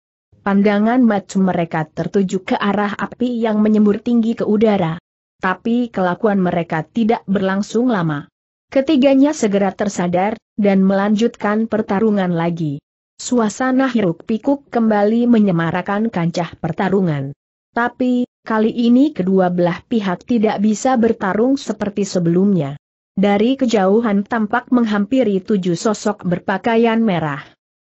Pandangan mata mereka tertuju ke arah api yang menyembur tinggi ke udara. Tapi kelakuan mereka tidak berlangsung lama. Ketiganya segera tersadar, dan melanjutkan pertarungan lagi. Suasana hiruk pikuk kembali menyemarakan kancah pertarungan. Tapi, Kali ini kedua belah pihak tidak bisa bertarung seperti sebelumnya. Dari kejauhan tampak menghampiri tujuh sosok berpakaian merah.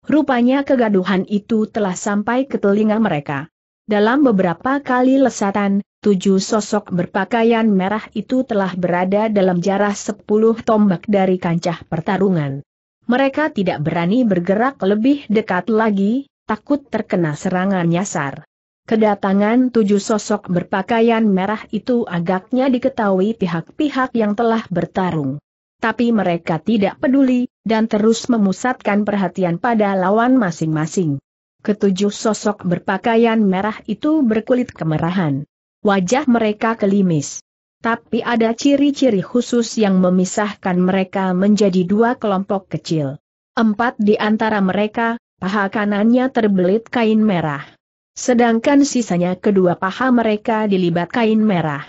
Rupanya kegaduhan itu telah sampai ke telinga mereka. Dalam beberapa kali lesatan, tujuh sosok berpakaian merah itu telah berada dalam jarak sepuluh tombak dari kancah pertarungan. Mereka tidak berani bergerak lebih dekat lagi, takut terkena serangan nyasar. Kedatangan tujuh sosok berpakaian merah itu agaknya diketahui pihak-pihak yang telah bertarung. Tapi mereka tidak peduli, dan terus memusatkan perhatian pada lawan masing-masing. Ketujuh sosok berpakaian merah itu berkulit kemerahan. Wajah mereka kelimis. Tapi ada ciri-ciri khusus yang memisahkan mereka menjadi dua kelompok kecil. Empat di antara mereka, paha kanannya terbelit kain merah Sedangkan sisanya kedua paha mereka dilibat kain merah.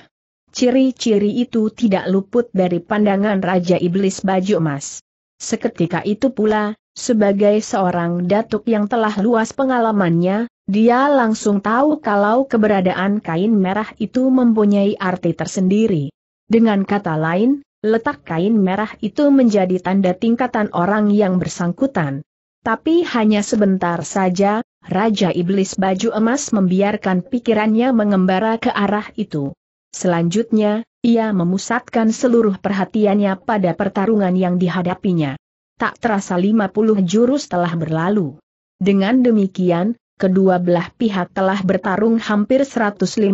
Ciri-ciri itu tidak luput dari pandangan Raja Iblis Baju Emas. Seketika itu pula, sebagai seorang datuk yang telah luas pengalamannya, dia langsung tahu kalau keberadaan kain merah itu mempunyai arti tersendiri. Dengan kata lain, letak kain merah itu menjadi tanda tingkatan orang yang bersangkutan. Tapi hanya sebentar saja, Raja Iblis Baju Emas membiarkan pikirannya mengembara ke arah itu. Selanjutnya, ia memusatkan seluruh perhatiannya pada pertarungan yang dihadapinya. Tak terasa 50 jurus telah berlalu. Dengan demikian, kedua belah pihak telah bertarung hampir 150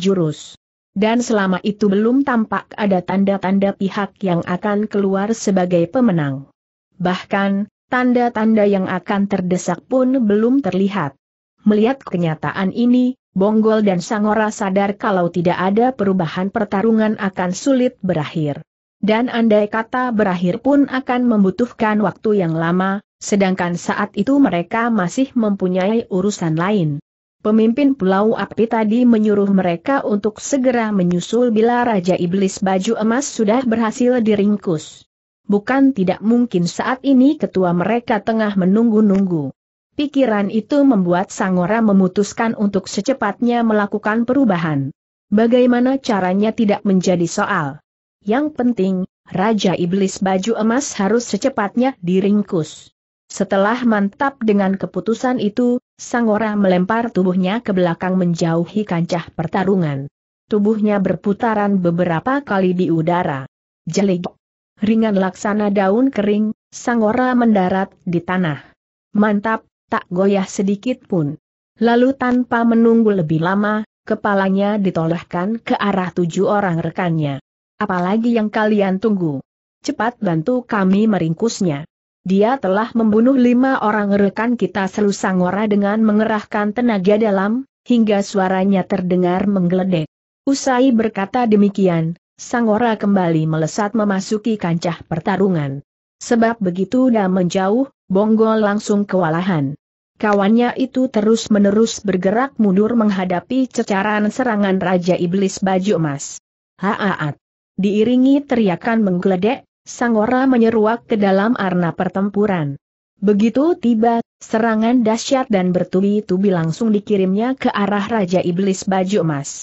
jurus. Dan selama itu belum tampak ada tanda-tanda pihak yang akan keluar sebagai pemenang. Bahkan, Tanda-tanda yang akan terdesak pun belum terlihat. Melihat kenyataan ini, Bonggol dan Sangora sadar kalau tidak ada perubahan pertarungan akan sulit berakhir. Dan andai kata berakhir pun akan membutuhkan waktu yang lama, sedangkan saat itu mereka masih mempunyai urusan lain. Pemimpin Pulau Api tadi menyuruh mereka untuk segera menyusul bila Raja Iblis Baju Emas sudah berhasil diringkus bukan tidak mungkin saat ini ketua mereka tengah menunggu-nunggu. Pikiran itu membuat Sangora memutuskan untuk secepatnya melakukan perubahan. Bagaimana caranya tidak menjadi soal. Yang penting, Raja Iblis Baju Emas harus secepatnya diringkus. Setelah mantap dengan keputusan itu, Sangora melempar tubuhnya ke belakang menjauhi kancah pertarungan. Tubuhnya berputaran beberapa kali di udara. Jelik Ringan laksana daun kering, sangora mendarat di tanah. Mantap, tak goyah sedikit pun. Lalu tanpa menunggu lebih lama, kepalanya ditolehkan ke arah tujuh orang rekannya. Apalagi yang kalian tunggu? Cepat bantu kami meringkusnya. Dia telah membunuh lima orang rekan kita selu sangora dengan mengerahkan tenaga dalam, hingga suaranya terdengar menggeledek. Usai berkata demikian, Sangora kembali melesat memasuki kancah pertarungan. Sebab begitu dia menjauh, Bonggol langsung kewalahan. Kawannya itu terus-menerus bergerak mundur menghadapi cecaran serangan Raja Iblis Baju Emas. Haaat! Diiringi teriakan menggeledek, Sangora menyeruak ke dalam arena pertempuran. Begitu tiba, serangan dahsyat dan bertubi-tubi langsung dikirimnya ke arah Raja Iblis Baju Emas.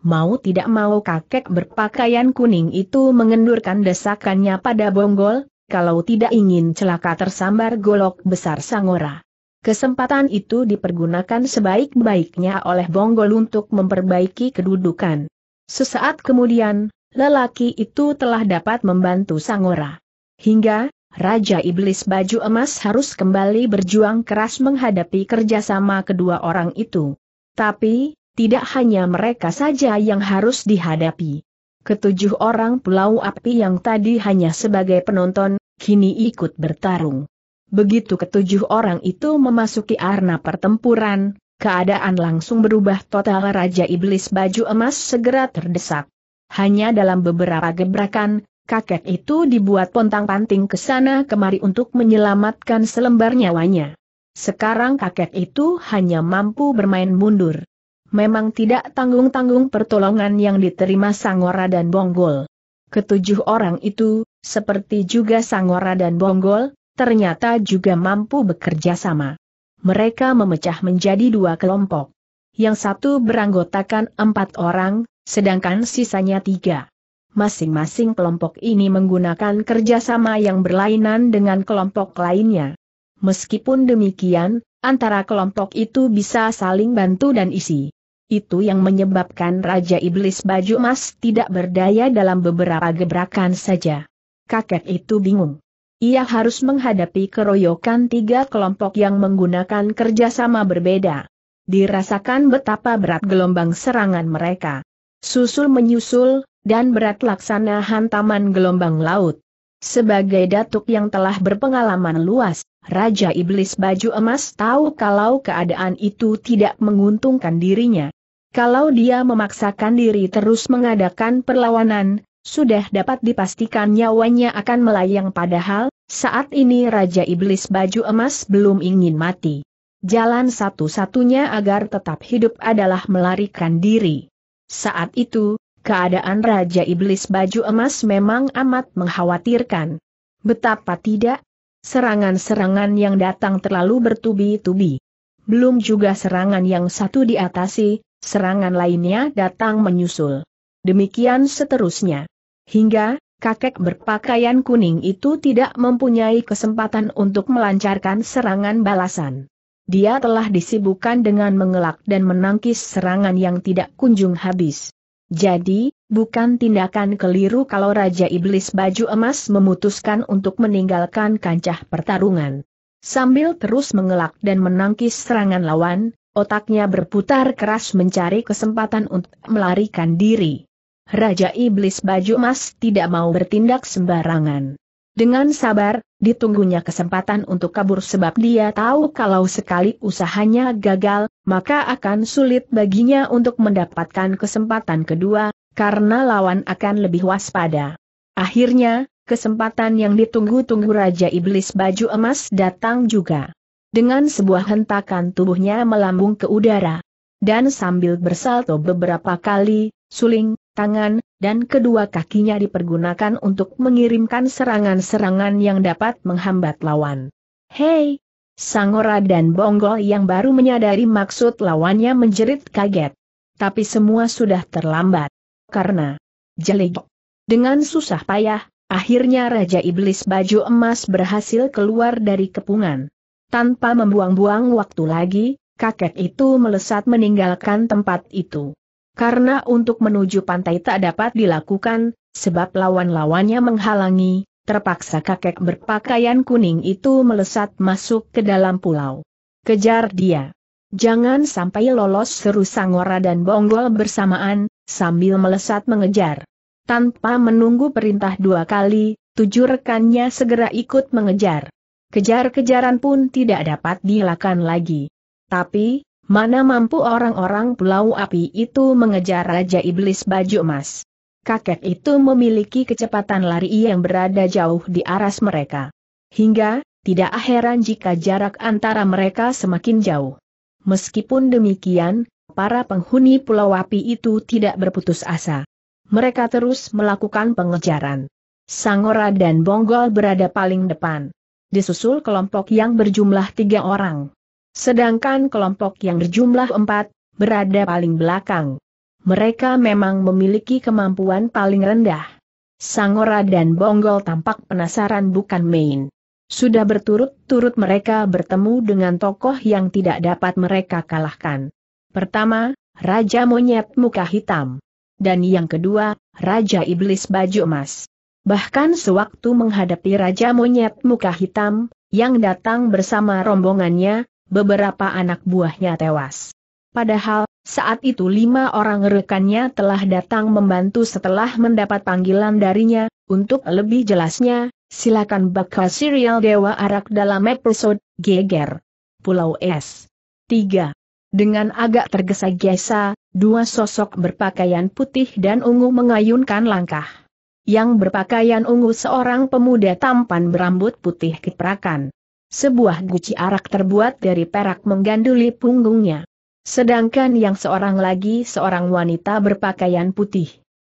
Mau tidak mau kakek berpakaian kuning itu mengendurkan desakannya pada bonggol, kalau tidak ingin celaka tersambar golok besar sangora. Kesempatan itu dipergunakan sebaik-baiknya oleh bonggol untuk memperbaiki kedudukan. Sesaat kemudian, lelaki itu telah dapat membantu sangora. Hingga, Raja Iblis Baju Emas harus kembali berjuang keras menghadapi kerjasama kedua orang itu. Tapi, tidak hanya mereka saja yang harus dihadapi. Ketujuh orang Pulau api yang tadi hanya sebagai penonton, kini ikut bertarung. Begitu ketujuh orang itu memasuki arena pertempuran, keadaan langsung berubah total Raja Iblis baju emas segera terdesak. Hanya dalam beberapa gebrakan, kakek itu dibuat pontang-panting ke sana kemari untuk menyelamatkan selembar nyawanya. Sekarang kakek itu hanya mampu bermain mundur memang tidak tanggung-tanggung pertolongan yang diterima Sangora dan Bonggol. Ketujuh orang itu, seperti juga Sangora dan Bonggol, ternyata juga mampu bekerja sama. Mereka memecah menjadi dua kelompok. Yang satu beranggotakan empat orang, sedangkan sisanya tiga. Masing-masing kelompok ini menggunakan kerjasama yang berlainan dengan kelompok lainnya. Meskipun demikian, antara kelompok itu bisa saling bantu dan isi. Itu yang menyebabkan Raja Iblis Baju Emas tidak berdaya dalam beberapa gebrakan saja. Kakek itu bingung. Ia harus menghadapi keroyokan tiga kelompok yang menggunakan kerjasama berbeda. Dirasakan betapa berat gelombang serangan mereka. Susul menyusul, dan berat laksana hantaman gelombang laut. Sebagai datuk yang telah berpengalaman luas, Raja Iblis Baju Emas tahu kalau keadaan itu tidak menguntungkan dirinya. Kalau dia memaksakan diri terus mengadakan perlawanan, sudah dapat dipastikan nyawanya akan melayang padahal, saat ini Raja Iblis Baju Emas belum ingin mati. Jalan satu-satunya agar tetap hidup adalah melarikan diri. Saat itu, keadaan Raja Iblis Baju Emas memang amat mengkhawatirkan. Betapa tidak? Serangan-serangan yang datang terlalu bertubi-tubi. Belum juga serangan yang satu diatasi, serangan lainnya datang menyusul. Demikian seterusnya. Hingga, kakek berpakaian kuning itu tidak mempunyai kesempatan untuk melancarkan serangan balasan. Dia telah disibukkan dengan mengelak dan menangkis serangan yang tidak kunjung habis. Jadi, bukan tindakan keliru kalau Raja Iblis Baju Emas memutuskan untuk meninggalkan kancah pertarungan. Sambil terus mengelak dan menangkis serangan lawan, Otaknya berputar keras mencari kesempatan untuk melarikan diri. Raja Iblis Baju Emas tidak mau bertindak sembarangan. Dengan sabar, ditunggunya kesempatan untuk kabur sebab dia tahu kalau sekali usahanya gagal, maka akan sulit baginya untuk mendapatkan kesempatan kedua, karena lawan akan lebih waspada. Akhirnya, kesempatan yang ditunggu-tunggu Raja Iblis Baju Emas datang juga. Dengan sebuah hentakan tubuhnya melambung ke udara. Dan sambil bersalto beberapa kali, suling, tangan, dan kedua kakinya dipergunakan untuk mengirimkan serangan-serangan yang dapat menghambat lawan. Hei! Sangora dan Bonggol yang baru menyadari maksud lawannya menjerit kaget. Tapi semua sudah terlambat. Karena jelik. Dengan susah payah, akhirnya Raja Iblis Baju Emas berhasil keluar dari kepungan. Tanpa membuang-buang waktu lagi, kakek itu melesat meninggalkan tempat itu. Karena untuk menuju pantai tak dapat dilakukan, sebab lawan-lawannya menghalangi, terpaksa kakek berpakaian kuning itu melesat masuk ke dalam pulau. Kejar dia. Jangan sampai lolos seru Sangora dan Bonggol bersamaan, sambil melesat mengejar. Tanpa menunggu perintah dua kali, tujuh rekannya segera ikut mengejar. Kejar-kejaran pun tidak dapat dilakukan lagi. Tapi, mana mampu orang-orang pulau api itu mengejar Raja Iblis Baju Emas. Kakek itu memiliki kecepatan lari yang berada jauh di aras mereka. Hingga, tidak heran jika jarak antara mereka semakin jauh. Meskipun demikian, para penghuni pulau api itu tidak berputus asa. Mereka terus melakukan pengejaran. Sangora dan Bonggol berada paling depan disusul kelompok yang berjumlah tiga orang. Sedangkan kelompok yang berjumlah empat, berada paling belakang. Mereka memang memiliki kemampuan paling rendah. Sangora dan Bonggol tampak penasaran bukan main. Sudah berturut-turut mereka bertemu dengan tokoh yang tidak dapat mereka kalahkan. Pertama, Raja Monyet Muka Hitam. Dan yang kedua, Raja Iblis Baju Emas. Bahkan sewaktu menghadapi Raja Monyet Muka Hitam, yang datang bersama rombongannya, beberapa anak buahnya tewas. Padahal, saat itu lima orang rekannya telah datang membantu setelah mendapat panggilan darinya, untuk lebih jelasnya, silakan bakal serial Dewa Arak dalam episode Geger. Pulau S. 3. Dengan agak tergesa-gesa, dua sosok berpakaian putih dan ungu mengayunkan langkah yang berpakaian ungu seorang pemuda tampan berambut putih keperakan. Sebuah guci arak terbuat dari perak mengganduli punggungnya. Sedangkan yang seorang lagi seorang wanita berpakaian putih.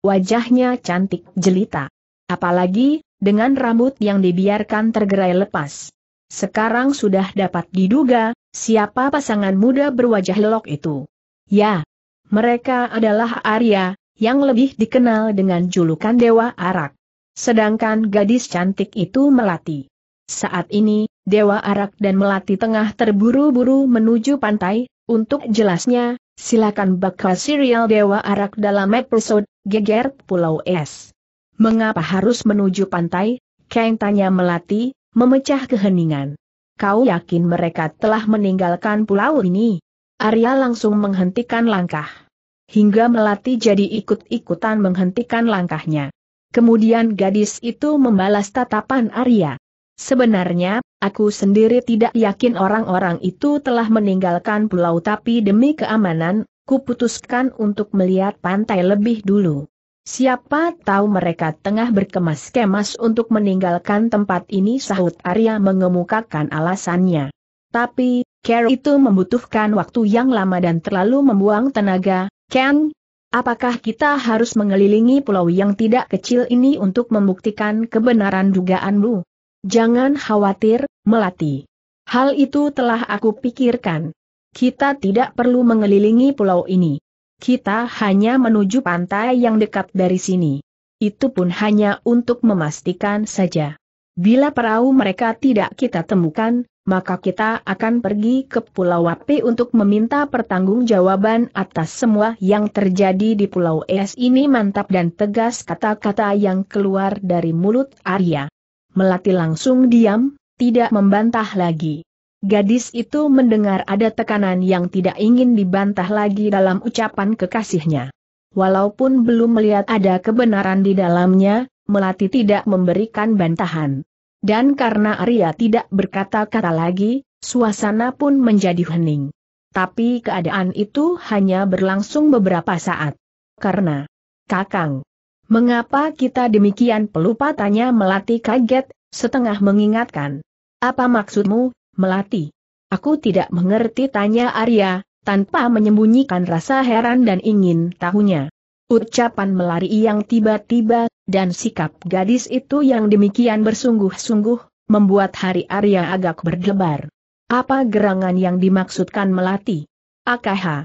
Wajahnya cantik jelita. Apalagi, dengan rambut yang dibiarkan tergerai lepas. Sekarang sudah dapat diduga, siapa pasangan muda berwajah lelok itu. Ya, mereka adalah Arya, yang lebih dikenal dengan julukan Dewa Arak. Sedangkan gadis cantik itu melati. Saat ini, Dewa Arak dan Melati tengah terburu-buru menuju pantai, untuk jelasnya, silakan bakal serial Dewa Arak dalam episode, Geger Pulau Es. Mengapa harus menuju pantai? Kang tanya Melati, memecah keheningan. Kau yakin mereka telah meninggalkan pulau ini? Arya langsung menghentikan langkah hingga melati jadi ikut-ikutan menghentikan langkahnya. Kemudian gadis itu membalas tatapan Arya. Sebenarnya, aku sendiri tidak yakin orang-orang itu telah meninggalkan pulau tapi demi keamanan, kuputuskan untuk melihat pantai lebih dulu. Siapa tahu mereka tengah berkemas-kemas untuk meninggalkan tempat ini sahut Arya mengemukakan alasannya. Tapi, care itu membutuhkan waktu yang lama dan terlalu membuang tenaga, Ken, apakah kita harus mengelilingi pulau yang tidak kecil ini untuk membuktikan kebenaran dugaanmu? Jangan khawatir, Melati. Hal itu telah aku pikirkan. Kita tidak perlu mengelilingi pulau ini. Kita hanya menuju pantai yang dekat dari sini. Itu pun hanya untuk memastikan saja. Bila perahu mereka tidak kita temukan, maka kita akan pergi ke Pulau Wapi untuk meminta pertanggungjawaban atas semua yang terjadi di Pulau Es ini mantap dan tegas kata-kata yang keluar dari mulut Arya. Melati langsung diam, tidak membantah lagi. Gadis itu mendengar ada tekanan yang tidak ingin dibantah lagi dalam ucapan kekasihnya. Walaupun belum melihat ada kebenaran di dalamnya, Melati tidak memberikan bantahan. Dan karena Arya tidak berkata-kata lagi, suasana pun menjadi hening. Tapi keadaan itu hanya berlangsung beberapa saat. Karena, Kakang, mengapa kita demikian pelupa tanya Melati kaget, setengah mengingatkan. Apa maksudmu, Melati? Aku tidak mengerti tanya Arya, tanpa menyembunyikan rasa heran dan ingin tahunya. Ucapan melari yang tiba-tiba, dan sikap gadis itu yang demikian bersungguh-sungguh, membuat hari Arya agak berdebar. Apa gerangan yang dimaksudkan melati? Akh.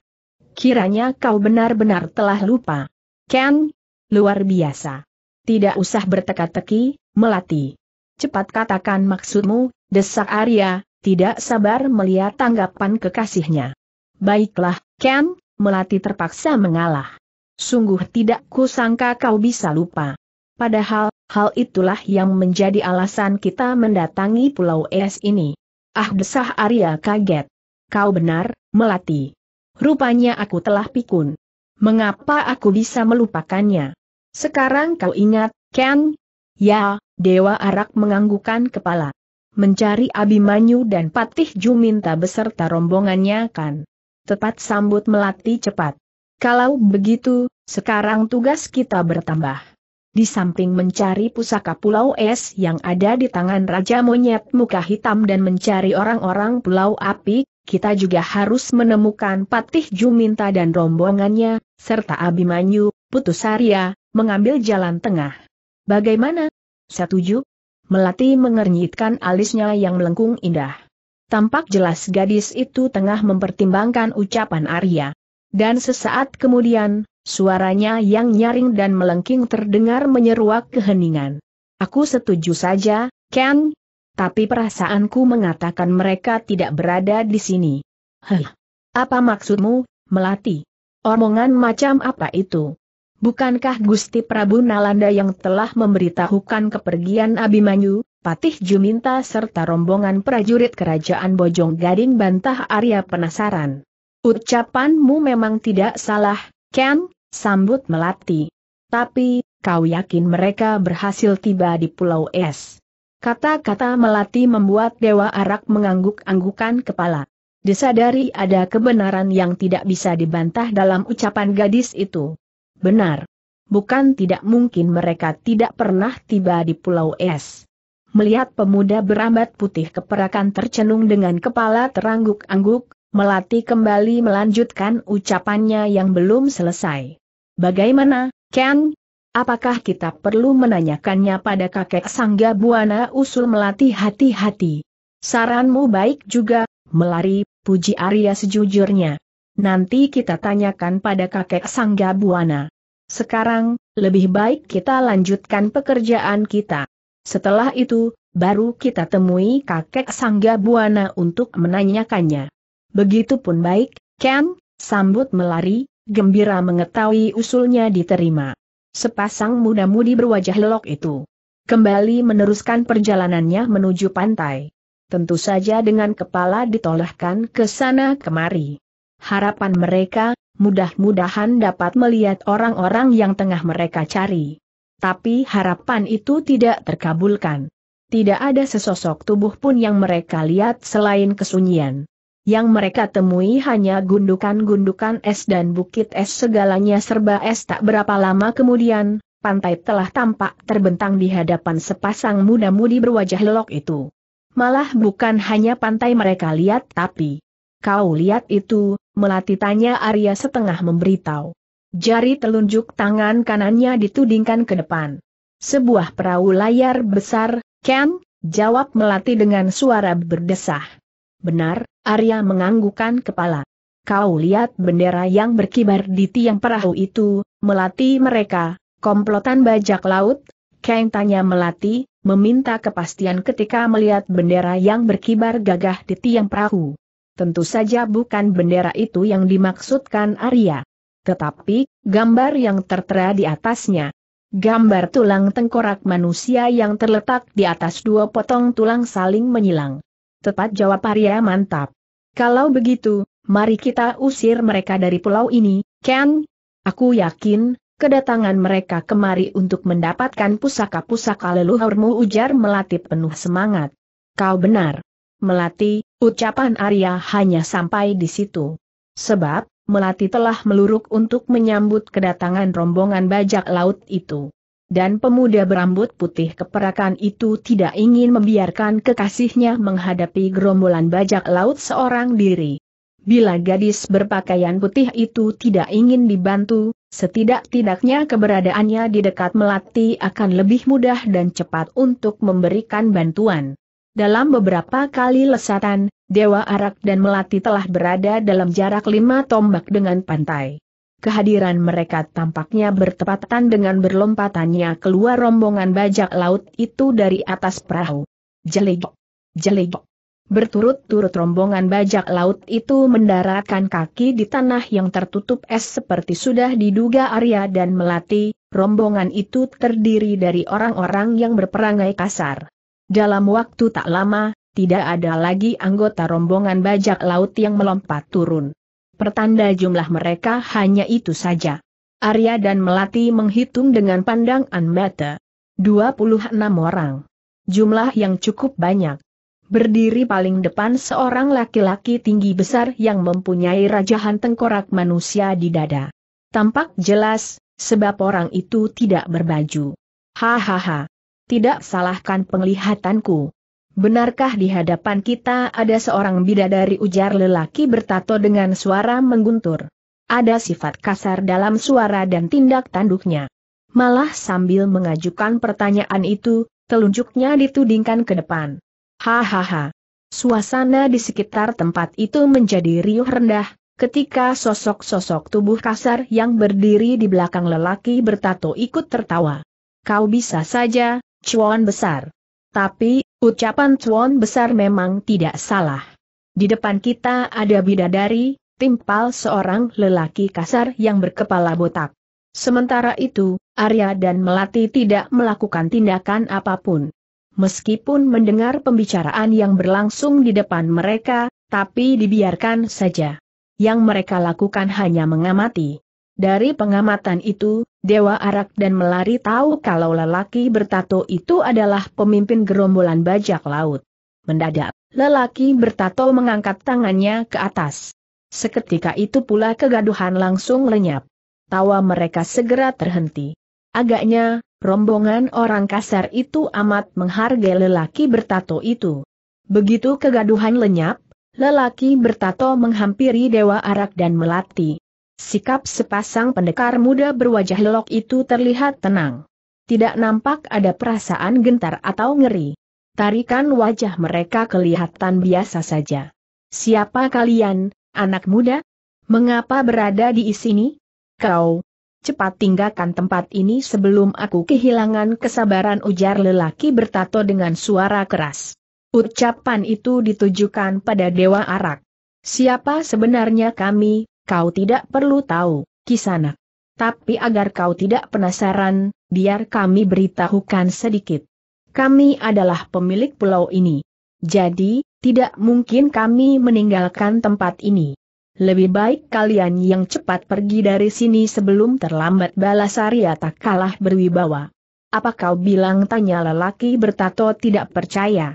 Kiranya kau benar-benar telah lupa. Ken, luar biasa. Tidak usah berteka-teki, melati. Cepat katakan maksudmu, desak Arya, tidak sabar melihat tanggapan kekasihnya. Baiklah, Ken, melati terpaksa mengalah. Sungguh tidak kusangka kau bisa lupa. Padahal, hal itulah yang menjadi alasan kita mendatangi Pulau Es ini. Ah desah Arya kaget. Kau benar, Melati. Rupanya aku telah pikun. Mengapa aku bisa melupakannya? Sekarang kau ingat, Ken? Ya, Dewa Arak menganggukan kepala. Mencari Abimanyu dan Patih Juminta beserta rombongannya kan. Tepat sambut Melati cepat. Kalau begitu, sekarang tugas kita bertambah. Di samping mencari pusaka Pulau Es yang ada di tangan Raja Monyet Muka Hitam dan mencari orang-orang Pulau Api, kita juga harus menemukan Patih Juminta dan rombongannya, serta Abimanyu, Putus Arya, mengambil jalan tengah. Bagaimana? Setuju? Melati mengernyitkan alisnya yang melengkung indah. Tampak jelas gadis itu tengah mempertimbangkan ucapan Arya dan sesaat kemudian, suaranya yang nyaring dan melengking terdengar menyeruak keheningan. Aku setuju saja, Ken. Tapi perasaanku mengatakan mereka tidak berada di sini. Heh. Apa maksudmu, Melati? Omongan macam apa itu? Bukankah Gusti Prabu Nalanda yang telah memberitahukan kepergian Abimanyu, Patih Juminta serta rombongan prajurit kerajaan Bojong Gading bantah Arya penasaran. Ucapanmu memang tidak salah, Ken, sambut Melati. Tapi, kau yakin mereka berhasil tiba di Pulau Es? Kata-kata Melati membuat Dewa Arak mengangguk-anggukan kepala. Disadari ada kebenaran yang tidak bisa dibantah dalam ucapan gadis itu. Benar. Bukan tidak mungkin mereka tidak pernah tiba di Pulau Es. Melihat pemuda berambat putih keperakan tercenung dengan kepala terangguk-angguk, Melati kembali melanjutkan ucapannya yang belum selesai. Bagaimana, Ken? Apakah kita perlu menanyakannya pada kakek Sangga Buana usul Melati hati-hati? Saranmu baik juga, Melari, puji Arya sejujurnya. Nanti kita tanyakan pada kakek Sangga Buana. Sekarang, lebih baik kita lanjutkan pekerjaan kita. Setelah itu, baru kita temui kakek Sangga Buana untuk menanyakannya. Begitupun baik, Ken, sambut melari, gembira mengetahui usulnya diterima. Sepasang muda-mudi berwajah lelok itu. Kembali meneruskan perjalanannya menuju pantai. Tentu saja dengan kepala ditolahkan ke sana kemari. Harapan mereka, mudah-mudahan dapat melihat orang-orang yang tengah mereka cari. Tapi harapan itu tidak terkabulkan. Tidak ada sesosok tubuh pun yang mereka lihat selain kesunyian. Yang mereka temui hanya gundukan-gundukan es dan bukit es segalanya serba es tak berapa lama kemudian, pantai telah tampak terbentang di hadapan sepasang muda-mudi berwajah lelok itu. Malah bukan hanya pantai mereka lihat tapi, kau lihat itu, melati tanya Arya setengah memberitahu. Jari telunjuk tangan kanannya ditudingkan ke depan. Sebuah perahu layar besar, Ken, jawab Melati dengan suara berdesah. Benar, Arya menganggukan kepala. Kau lihat bendera yang berkibar di tiang perahu itu, melati mereka, komplotan bajak laut? Kang tanya melati, meminta kepastian ketika melihat bendera yang berkibar gagah di tiang perahu. Tentu saja bukan bendera itu yang dimaksudkan Arya. Tetapi, gambar yang tertera di atasnya. Gambar tulang tengkorak manusia yang terletak di atas dua potong tulang saling menyilang. Tepat jawab Arya mantap. Kalau begitu, mari kita usir mereka dari pulau ini, Ken. Aku yakin, kedatangan mereka kemari untuk mendapatkan pusaka-pusaka leluhurmu ujar Melati penuh semangat. Kau benar. Melati, ucapan Arya hanya sampai di situ. Sebab, Melati telah meluruk untuk menyambut kedatangan rombongan bajak laut itu. Dan pemuda berambut putih keperakan itu tidak ingin membiarkan kekasihnya menghadapi gerombolan bajak laut seorang diri. Bila gadis berpakaian putih itu tidak ingin dibantu, setidak-tidaknya keberadaannya di dekat Melati akan lebih mudah dan cepat untuk memberikan bantuan. Dalam beberapa kali lesatan, Dewa Arak dan Melati telah berada dalam jarak lima tombak dengan pantai kehadiran mereka tampaknya bertepatan dengan berlompatannya keluar rombongan bajak laut itu dari atas perahu. Jeligok, jeligok. Berturut-turut rombongan bajak laut itu mendaratkan kaki di tanah yang tertutup es seperti sudah diduga Arya dan Melati, rombongan itu terdiri dari orang-orang yang berperangai kasar. Dalam waktu tak lama, tidak ada lagi anggota rombongan bajak laut yang melompat turun pertanda jumlah mereka hanya itu saja. Arya dan Melati menghitung dengan pandangan mata. 26 orang. Jumlah yang cukup banyak. Berdiri paling depan seorang laki-laki tinggi besar yang mempunyai rajahan tengkorak manusia di dada. Tampak jelas, sebab orang itu tidak berbaju. Hahaha. Tidak salahkan penglihatanku. Benarkah di hadapan kita ada seorang bidadari ujar lelaki bertato dengan suara mengguntur? Ada sifat kasar dalam suara dan tindak tanduknya. Malah sambil mengajukan pertanyaan itu, telunjuknya ditudingkan ke depan. Hahaha. Suasana di sekitar tempat itu menjadi riuh rendah, ketika sosok-sosok tubuh kasar yang berdiri di belakang lelaki bertato ikut tertawa. Kau bisa saja, cuan besar. Tapi Ucapan Tuan Besar memang tidak salah. Di depan kita ada bidadari, timpal seorang lelaki kasar yang berkepala botak. Sementara itu, Arya dan Melati tidak melakukan tindakan apapun. Meskipun mendengar pembicaraan yang berlangsung di depan mereka, tapi dibiarkan saja. Yang mereka lakukan hanya mengamati. Dari pengamatan itu, Dewa Arak dan Melari tahu kalau lelaki bertato itu adalah pemimpin gerombolan bajak laut. Mendadak, lelaki bertato mengangkat tangannya ke atas. Seketika itu pula kegaduhan langsung lenyap. Tawa mereka segera terhenti. Agaknya, rombongan orang kasar itu amat menghargai lelaki bertato itu. Begitu kegaduhan lenyap, lelaki bertato menghampiri Dewa Arak dan Melati. Sikap sepasang pendekar muda berwajah lelok itu terlihat tenang. Tidak nampak ada perasaan gentar atau ngeri. Tarikan wajah mereka kelihatan biasa saja. Siapa kalian, anak muda? Mengapa berada di sini? Kau, cepat tinggalkan tempat ini sebelum aku kehilangan kesabaran ujar lelaki bertato dengan suara keras. Ucapan itu ditujukan pada Dewa Arak. Siapa sebenarnya kami, Kau tidak perlu tahu, Kisanak. Tapi agar kau tidak penasaran, biar kami beritahukan sedikit. Kami adalah pemilik pulau ini. Jadi, tidak mungkin kami meninggalkan tempat ini. Lebih baik kalian yang cepat pergi dari sini sebelum terlambat balas Arya tak kalah berwibawa. Apa kau bilang tanya lelaki bertato tidak percaya?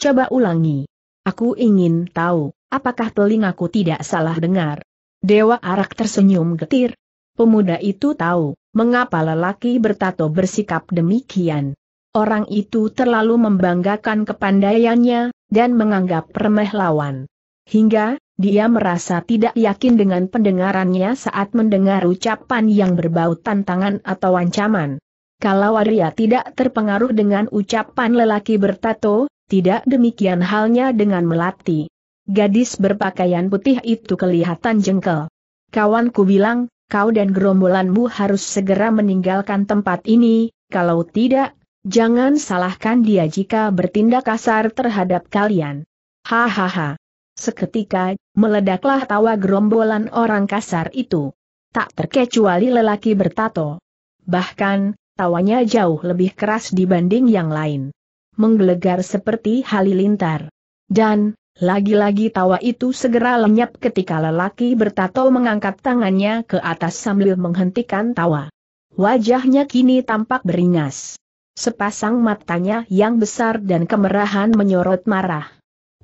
Coba ulangi. Aku ingin tahu, apakah telingaku tidak salah dengar? Dewa Arak tersenyum getir. Pemuda itu tahu, mengapa lelaki bertato bersikap demikian. Orang itu terlalu membanggakan kepandaiannya, dan menganggap remeh lawan. Hingga, dia merasa tidak yakin dengan pendengarannya saat mendengar ucapan yang berbau tantangan atau ancaman. Kalau Arya tidak terpengaruh dengan ucapan lelaki bertato, tidak demikian halnya dengan Melati. Gadis berpakaian putih itu kelihatan jengkel. Kawanku bilang, kau dan gerombolanmu harus segera meninggalkan tempat ini, kalau tidak, jangan salahkan dia jika bertindak kasar terhadap kalian. Hahaha. Seketika, meledaklah tawa gerombolan orang kasar itu. Tak terkecuali lelaki bertato. Bahkan, tawanya jauh lebih keras dibanding yang lain. Menggelegar seperti halilintar. Dan, lagi-lagi tawa itu segera lenyap ketika lelaki bertato mengangkat tangannya ke atas sambil menghentikan tawa. Wajahnya kini tampak beringas. Sepasang matanya yang besar dan kemerahan menyorot marah.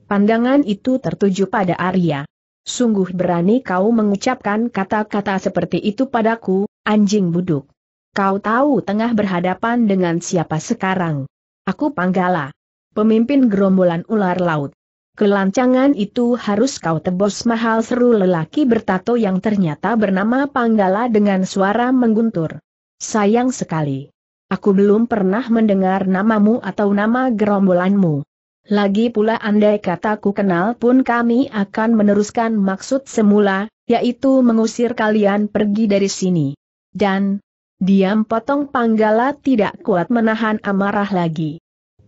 Pandangan itu tertuju pada Arya. Sungguh berani kau mengucapkan kata-kata seperti itu padaku, anjing buduk. Kau tahu tengah berhadapan dengan siapa sekarang. Aku Panggala. Pemimpin gerombolan ular laut. Kelancangan itu harus kau tebus mahal seru lelaki bertato yang ternyata bernama Panggala dengan suara mengguntur. Sayang sekali. Aku belum pernah mendengar namamu atau nama gerombolanmu. Lagi pula andai kataku kenal pun kami akan meneruskan maksud semula, yaitu mengusir kalian pergi dari sini. Dan, diam potong Panggala tidak kuat menahan amarah lagi.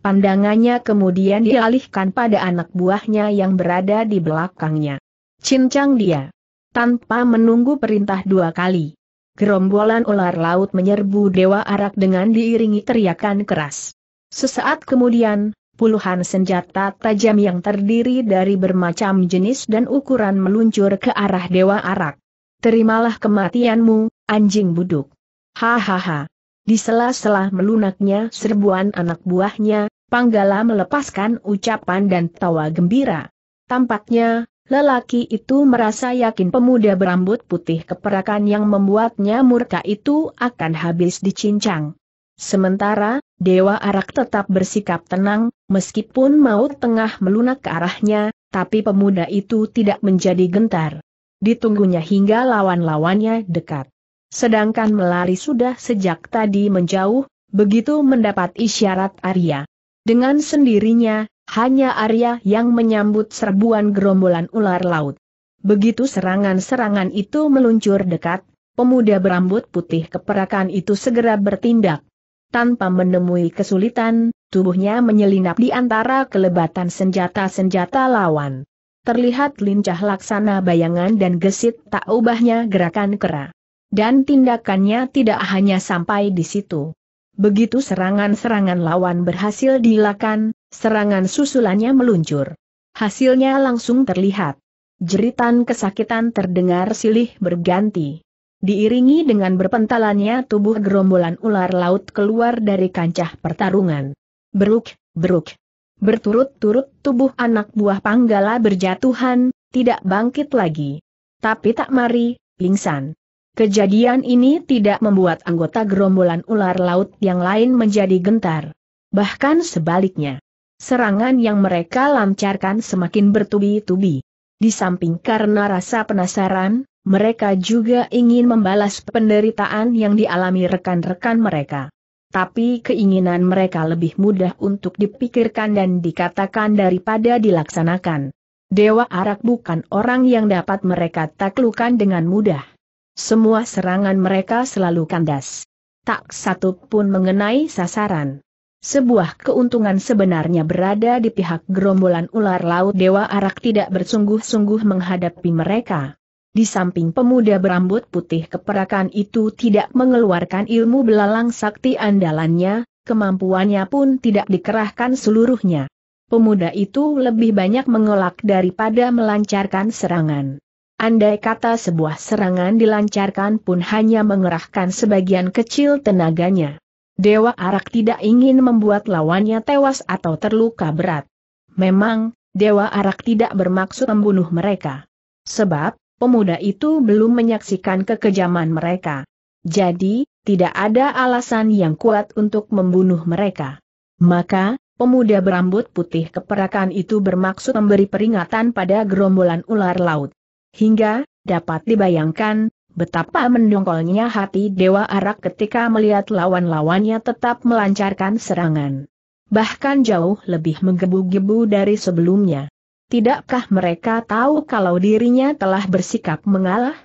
Pandangannya kemudian dialihkan pada anak buahnya yang berada di belakangnya. Cincang dia. Tanpa menunggu perintah dua kali. Gerombolan ular laut menyerbu Dewa Arak dengan diiringi teriakan keras. Sesaat kemudian, puluhan senjata tajam yang terdiri dari bermacam jenis dan ukuran meluncur ke arah Dewa Arak. Terimalah kematianmu, anjing buduk. Hahaha. Di sela-sela melunaknya serbuan anak buahnya, Panggala melepaskan ucapan dan tawa gembira. Tampaknya, lelaki itu merasa yakin pemuda berambut putih keperakan yang membuatnya murka itu akan habis dicincang. Sementara, Dewa Arak tetap bersikap tenang, meskipun maut tengah melunak ke arahnya, tapi pemuda itu tidak menjadi gentar. Ditunggunya hingga lawan-lawannya dekat. Sedangkan melari sudah sejak tadi menjauh, begitu mendapat isyarat Arya. Dengan sendirinya, hanya Arya yang menyambut serbuan gerombolan ular laut. Begitu serangan-serangan itu meluncur dekat, pemuda berambut putih keperakan itu segera bertindak. Tanpa menemui kesulitan, tubuhnya menyelinap di antara kelebatan senjata-senjata lawan. Terlihat lincah laksana bayangan dan gesit tak ubahnya gerakan kera. Dan tindakannya tidak hanya sampai di situ. Begitu serangan-serangan lawan berhasil dilakukan, serangan susulannya meluncur. Hasilnya langsung terlihat. Jeritan kesakitan terdengar silih berganti. Diiringi dengan berpentalannya tubuh gerombolan ular laut keluar dari kancah pertarungan. Beruk, beruk. Berturut-turut tubuh anak buah Panggala berjatuhan, tidak bangkit lagi. Tapi tak mari, pingsan. Kejadian ini tidak membuat anggota gerombolan ular laut yang lain menjadi gentar. Bahkan sebaliknya. Serangan yang mereka lancarkan semakin bertubi-tubi. Di samping karena rasa penasaran, mereka juga ingin membalas penderitaan yang dialami rekan-rekan mereka. Tapi keinginan mereka lebih mudah untuk dipikirkan dan dikatakan daripada dilaksanakan. Dewa Arak bukan orang yang dapat mereka taklukan dengan mudah. Semua serangan mereka selalu kandas. Tak satu pun mengenai sasaran. Sebuah keuntungan sebenarnya berada di pihak gerombolan ular laut Dewa Arak tidak bersungguh-sungguh menghadapi mereka. Di samping pemuda berambut putih keperakan itu tidak mengeluarkan ilmu belalang sakti andalannya, kemampuannya pun tidak dikerahkan seluruhnya. Pemuda itu lebih banyak mengelak daripada melancarkan serangan. Andai kata sebuah serangan dilancarkan pun hanya mengerahkan sebagian kecil tenaganya. Dewa Arak tidak ingin membuat lawannya tewas atau terluka berat. Memang, Dewa Arak tidak bermaksud membunuh mereka. Sebab, pemuda itu belum menyaksikan kekejaman mereka. Jadi, tidak ada alasan yang kuat untuk membunuh mereka. Maka, pemuda berambut putih keperakan itu bermaksud memberi peringatan pada gerombolan ular laut. Hingga, dapat dibayangkan, betapa mendongkolnya hati Dewa Arak ketika melihat lawan-lawannya tetap melancarkan serangan. Bahkan jauh lebih menggebu-gebu dari sebelumnya. Tidakkah mereka tahu kalau dirinya telah bersikap mengalah?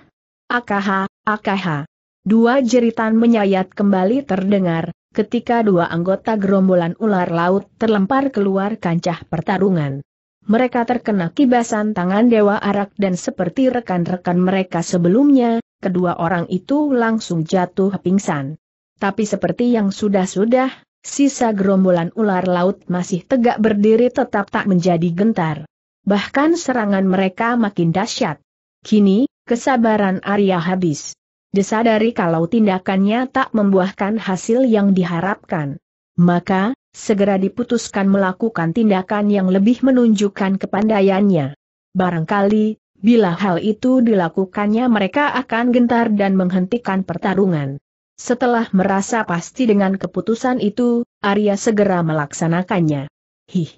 Akaha, akaha. Dua jeritan menyayat kembali terdengar, ketika dua anggota gerombolan ular laut terlempar keluar kancah pertarungan. Mereka terkena kibasan tangan Dewa Arak dan seperti rekan-rekan mereka sebelumnya, kedua orang itu langsung jatuh pingsan. Tapi seperti yang sudah-sudah, sisa gerombolan ular laut masih tegak berdiri tetap tak menjadi gentar. Bahkan serangan mereka makin dahsyat. Kini, kesabaran Arya habis. Desadari kalau tindakannya tak membuahkan hasil yang diharapkan. Maka, segera diputuskan melakukan tindakan yang lebih menunjukkan kepandaiannya. Barangkali, bila hal itu dilakukannya mereka akan gentar dan menghentikan pertarungan. Setelah merasa pasti dengan keputusan itu, Arya segera melaksanakannya. Hih!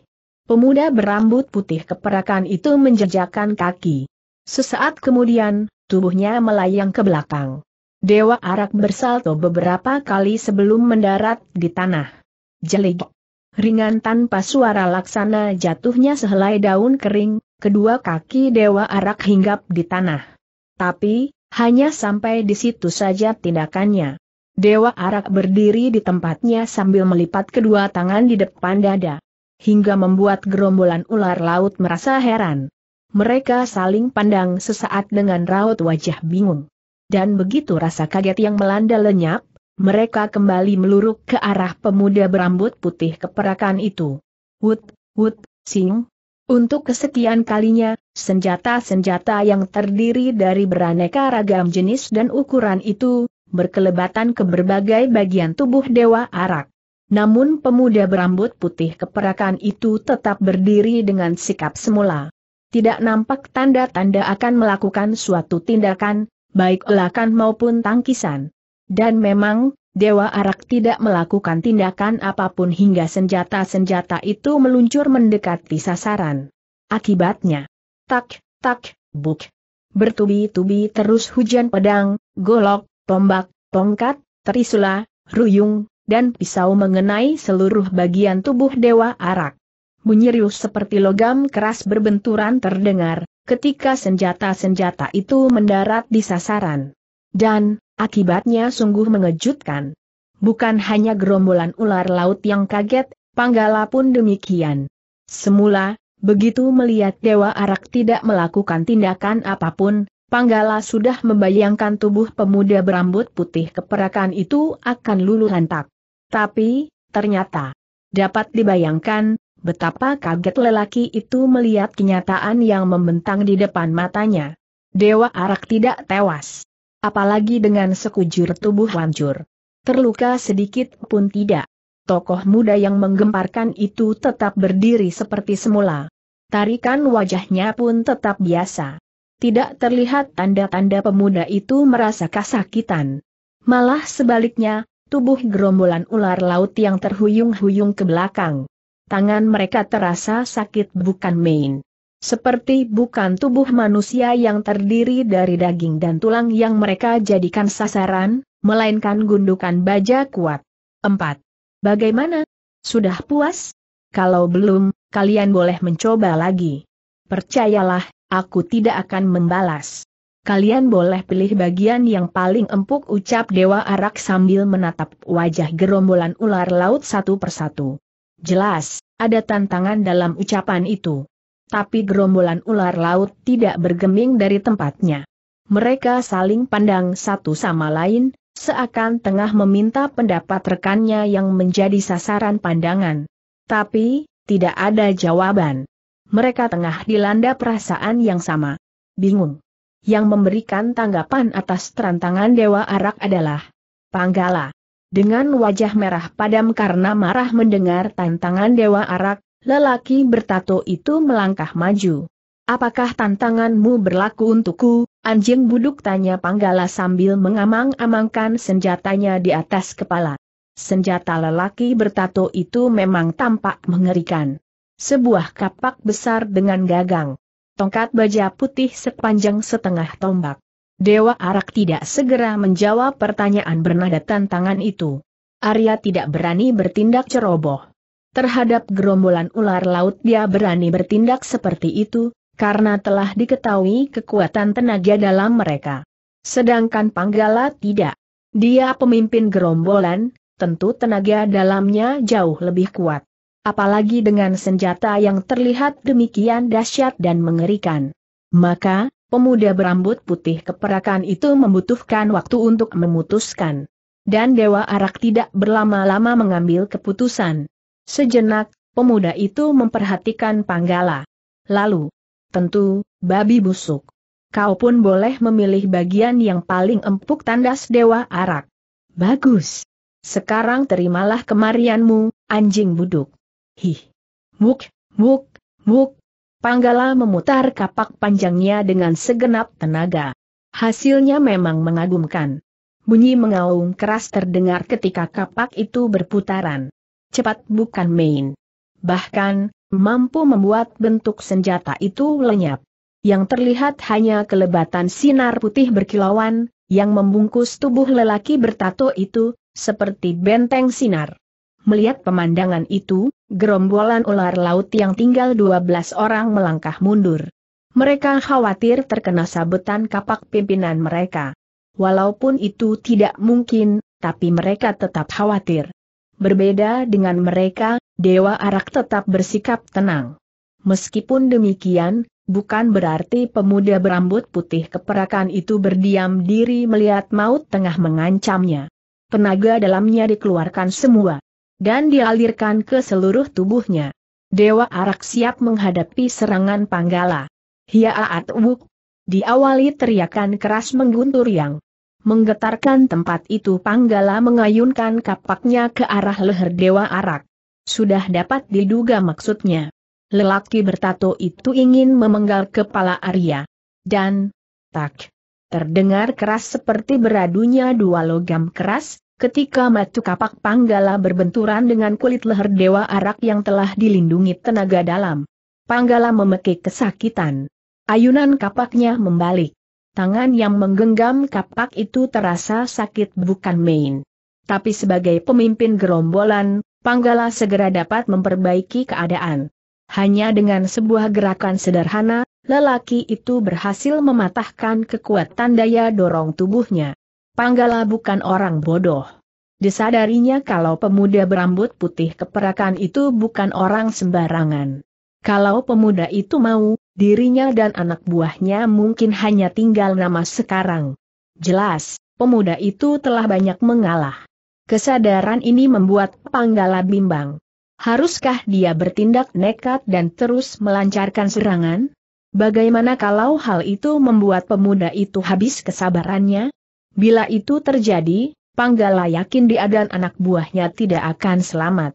Pemuda berambut putih keperakan itu menjejakkan kaki. Sesaat kemudian, tubuhnya melayang ke belakang. Dewa Arak bersalto beberapa kali sebelum mendarat di tanah. Jelek. Ringan tanpa suara laksana jatuhnya sehelai daun kering, kedua kaki Dewa Arak hinggap di tanah. Tapi, hanya sampai di situ saja tindakannya. Dewa Arak berdiri di tempatnya sambil melipat kedua tangan di depan dada. Hingga membuat gerombolan ular laut merasa heran. Mereka saling pandang sesaat dengan raut wajah bingung. Dan begitu rasa kaget yang melanda lenyap, mereka kembali meluruk ke arah pemuda berambut putih keperakan itu. Wut, wut, sing. Untuk kesekian kalinya, senjata-senjata yang terdiri dari beraneka ragam jenis dan ukuran itu, berkelebatan ke berbagai bagian tubuh Dewa Arak. Namun pemuda berambut putih keperakan itu tetap berdiri dengan sikap semula. Tidak nampak tanda-tanda akan melakukan suatu tindakan, baik elakan maupun tangkisan. Dan memang, Dewa Arak tidak melakukan tindakan apapun hingga senjata-senjata itu meluncur mendekati sasaran. Akibatnya, tak, tak, buk. Bertubi-tubi terus hujan pedang, golok, tombak, tongkat, terisula, ruyung, dan pisau mengenai seluruh bagian tubuh Dewa Arak. Bunyi seperti logam keras berbenturan terdengar, ketika senjata-senjata itu mendarat di sasaran. Dan, Akibatnya sungguh mengejutkan. Bukan hanya gerombolan ular laut yang kaget, Panggala pun demikian. Semula, begitu melihat Dewa Arak tidak melakukan tindakan apapun, Panggala sudah membayangkan tubuh pemuda berambut putih keperakan itu akan luluh lantak. Tapi, ternyata, dapat dibayangkan, betapa kaget lelaki itu melihat kenyataan yang membentang di depan matanya. Dewa Arak tidak tewas apalagi dengan sekujur tubuh hancur. Terluka sedikit pun tidak. Tokoh muda yang menggemparkan itu tetap berdiri seperti semula. Tarikan wajahnya pun tetap biasa. Tidak terlihat tanda-tanda pemuda itu merasa kesakitan. Malah sebaliknya, tubuh gerombolan ular laut yang terhuyung-huyung ke belakang. Tangan mereka terasa sakit bukan main. Seperti bukan tubuh manusia yang terdiri dari daging dan tulang yang mereka jadikan sasaran, melainkan gundukan baja kuat. 4. Bagaimana? Sudah puas? Kalau belum, kalian boleh mencoba lagi. Percayalah, aku tidak akan membalas. Kalian boleh pilih bagian yang paling empuk ucap Dewa Arak sambil menatap wajah gerombolan ular laut satu persatu. Jelas, ada tantangan dalam ucapan itu tapi gerombolan ular laut tidak bergeming dari tempatnya. Mereka saling pandang satu sama lain, seakan tengah meminta pendapat rekannya yang menjadi sasaran pandangan. Tapi, tidak ada jawaban. Mereka tengah dilanda perasaan yang sama. Bingung. Yang memberikan tanggapan atas terantangan Dewa Arak adalah Panggala. Dengan wajah merah padam karena marah mendengar tantangan Dewa Arak, Lelaki bertato itu melangkah maju. Apakah tantanganmu berlaku untukku, anjing buduk tanya Panggala sambil mengamang-amangkan senjatanya di atas kepala. Senjata lelaki bertato itu memang tampak mengerikan. Sebuah kapak besar dengan gagang. Tongkat baja putih sepanjang setengah tombak. Dewa Arak tidak segera menjawab pertanyaan bernada tantangan itu. Arya tidak berani bertindak ceroboh. Terhadap gerombolan ular laut dia berani bertindak seperti itu, karena telah diketahui kekuatan tenaga dalam mereka. Sedangkan Panggala tidak. Dia pemimpin gerombolan, tentu tenaga dalamnya jauh lebih kuat. Apalagi dengan senjata yang terlihat demikian dahsyat dan mengerikan. Maka, pemuda berambut putih keperakan itu membutuhkan waktu untuk memutuskan. Dan Dewa Arak tidak berlama-lama mengambil keputusan. Sejenak, pemuda itu memperhatikan Panggala. Lalu, tentu, babi busuk. Kau pun boleh memilih bagian yang paling empuk tandas Dewa Arak. Bagus. Sekarang terimalah kemarianmu, anjing buduk. Hih. Muk, muk, muk. Panggala memutar kapak panjangnya dengan segenap tenaga. Hasilnya memang mengagumkan. Bunyi mengaung keras terdengar ketika kapak itu berputaran cepat bukan main. Bahkan, mampu membuat bentuk senjata itu lenyap. Yang terlihat hanya kelebatan sinar putih berkilauan, yang membungkus tubuh lelaki bertato itu, seperti benteng sinar. Melihat pemandangan itu, gerombolan ular laut yang tinggal 12 orang melangkah mundur. Mereka khawatir terkena sabetan kapak pimpinan mereka. Walaupun itu tidak mungkin, tapi mereka tetap khawatir. Berbeda dengan mereka, Dewa Arak tetap bersikap tenang. Meskipun demikian, bukan berarti pemuda berambut putih keperakan itu berdiam diri melihat maut tengah mengancamnya. Tenaga dalamnya dikeluarkan semua. Dan dialirkan ke seluruh tubuhnya. Dewa Arak siap menghadapi serangan Panggala. Hiaat Wuk. Diawali teriakan keras mengguntur yang Menggetarkan tempat itu Panggala mengayunkan kapaknya ke arah leher Dewa Arak. Sudah dapat diduga maksudnya. Lelaki bertato itu ingin memenggal kepala Arya. Dan, tak, terdengar keras seperti beradunya dua logam keras, ketika matu kapak Panggala berbenturan dengan kulit leher Dewa Arak yang telah dilindungi tenaga dalam. Panggala memekik kesakitan. Ayunan kapaknya membalik tangan yang menggenggam kapak itu terasa sakit bukan main. Tapi sebagai pemimpin gerombolan, Panggala segera dapat memperbaiki keadaan. Hanya dengan sebuah gerakan sederhana, lelaki itu berhasil mematahkan kekuatan daya dorong tubuhnya. Panggala bukan orang bodoh. Disadarinya kalau pemuda berambut putih keperakan itu bukan orang sembarangan. Kalau pemuda itu mau, Dirinya dan anak buahnya mungkin hanya tinggal nama sekarang. Jelas, pemuda itu telah banyak mengalah. Kesadaran ini membuat Panggala bimbang. Haruskah dia bertindak nekat dan terus melancarkan serangan? Bagaimana kalau hal itu membuat pemuda itu habis kesabarannya? Bila itu terjadi, Panggala yakin dia dan anak buahnya tidak akan selamat.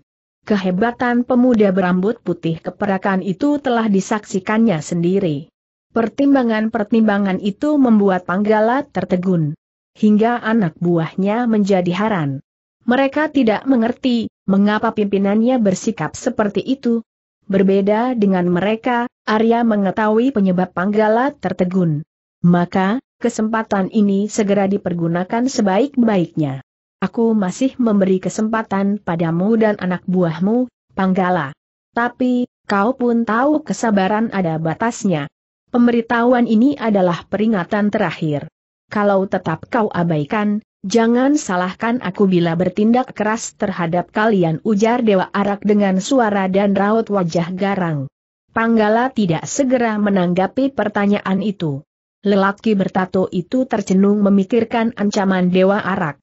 Kehebatan pemuda berambut putih keperakan itu telah disaksikannya sendiri. Pertimbangan-pertimbangan itu membuat Panggala tertegun. Hingga anak buahnya menjadi haran. Mereka tidak mengerti, mengapa pimpinannya bersikap seperti itu. Berbeda dengan mereka, Arya mengetahui penyebab Panggala tertegun. Maka, kesempatan ini segera dipergunakan sebaik-baiknya. Aku masih memberi kesempatan padamu dan anak buahmu, Panggala. Tapi, kau pun tahu kesabaran ada batasnya. Pemberitahuan ini adalah peringatan terakhir. Kalau tetap kau abaikan, jangan salahkan aku bila bertindak keras terhadap kalian ujar Dewa Arak dengan suara dan raut wajah garang. Panggala tidak segera menanggapi pertanyaan itu. Lelaki bertato itu tercenung memikirkan ancaman Dewa Arak.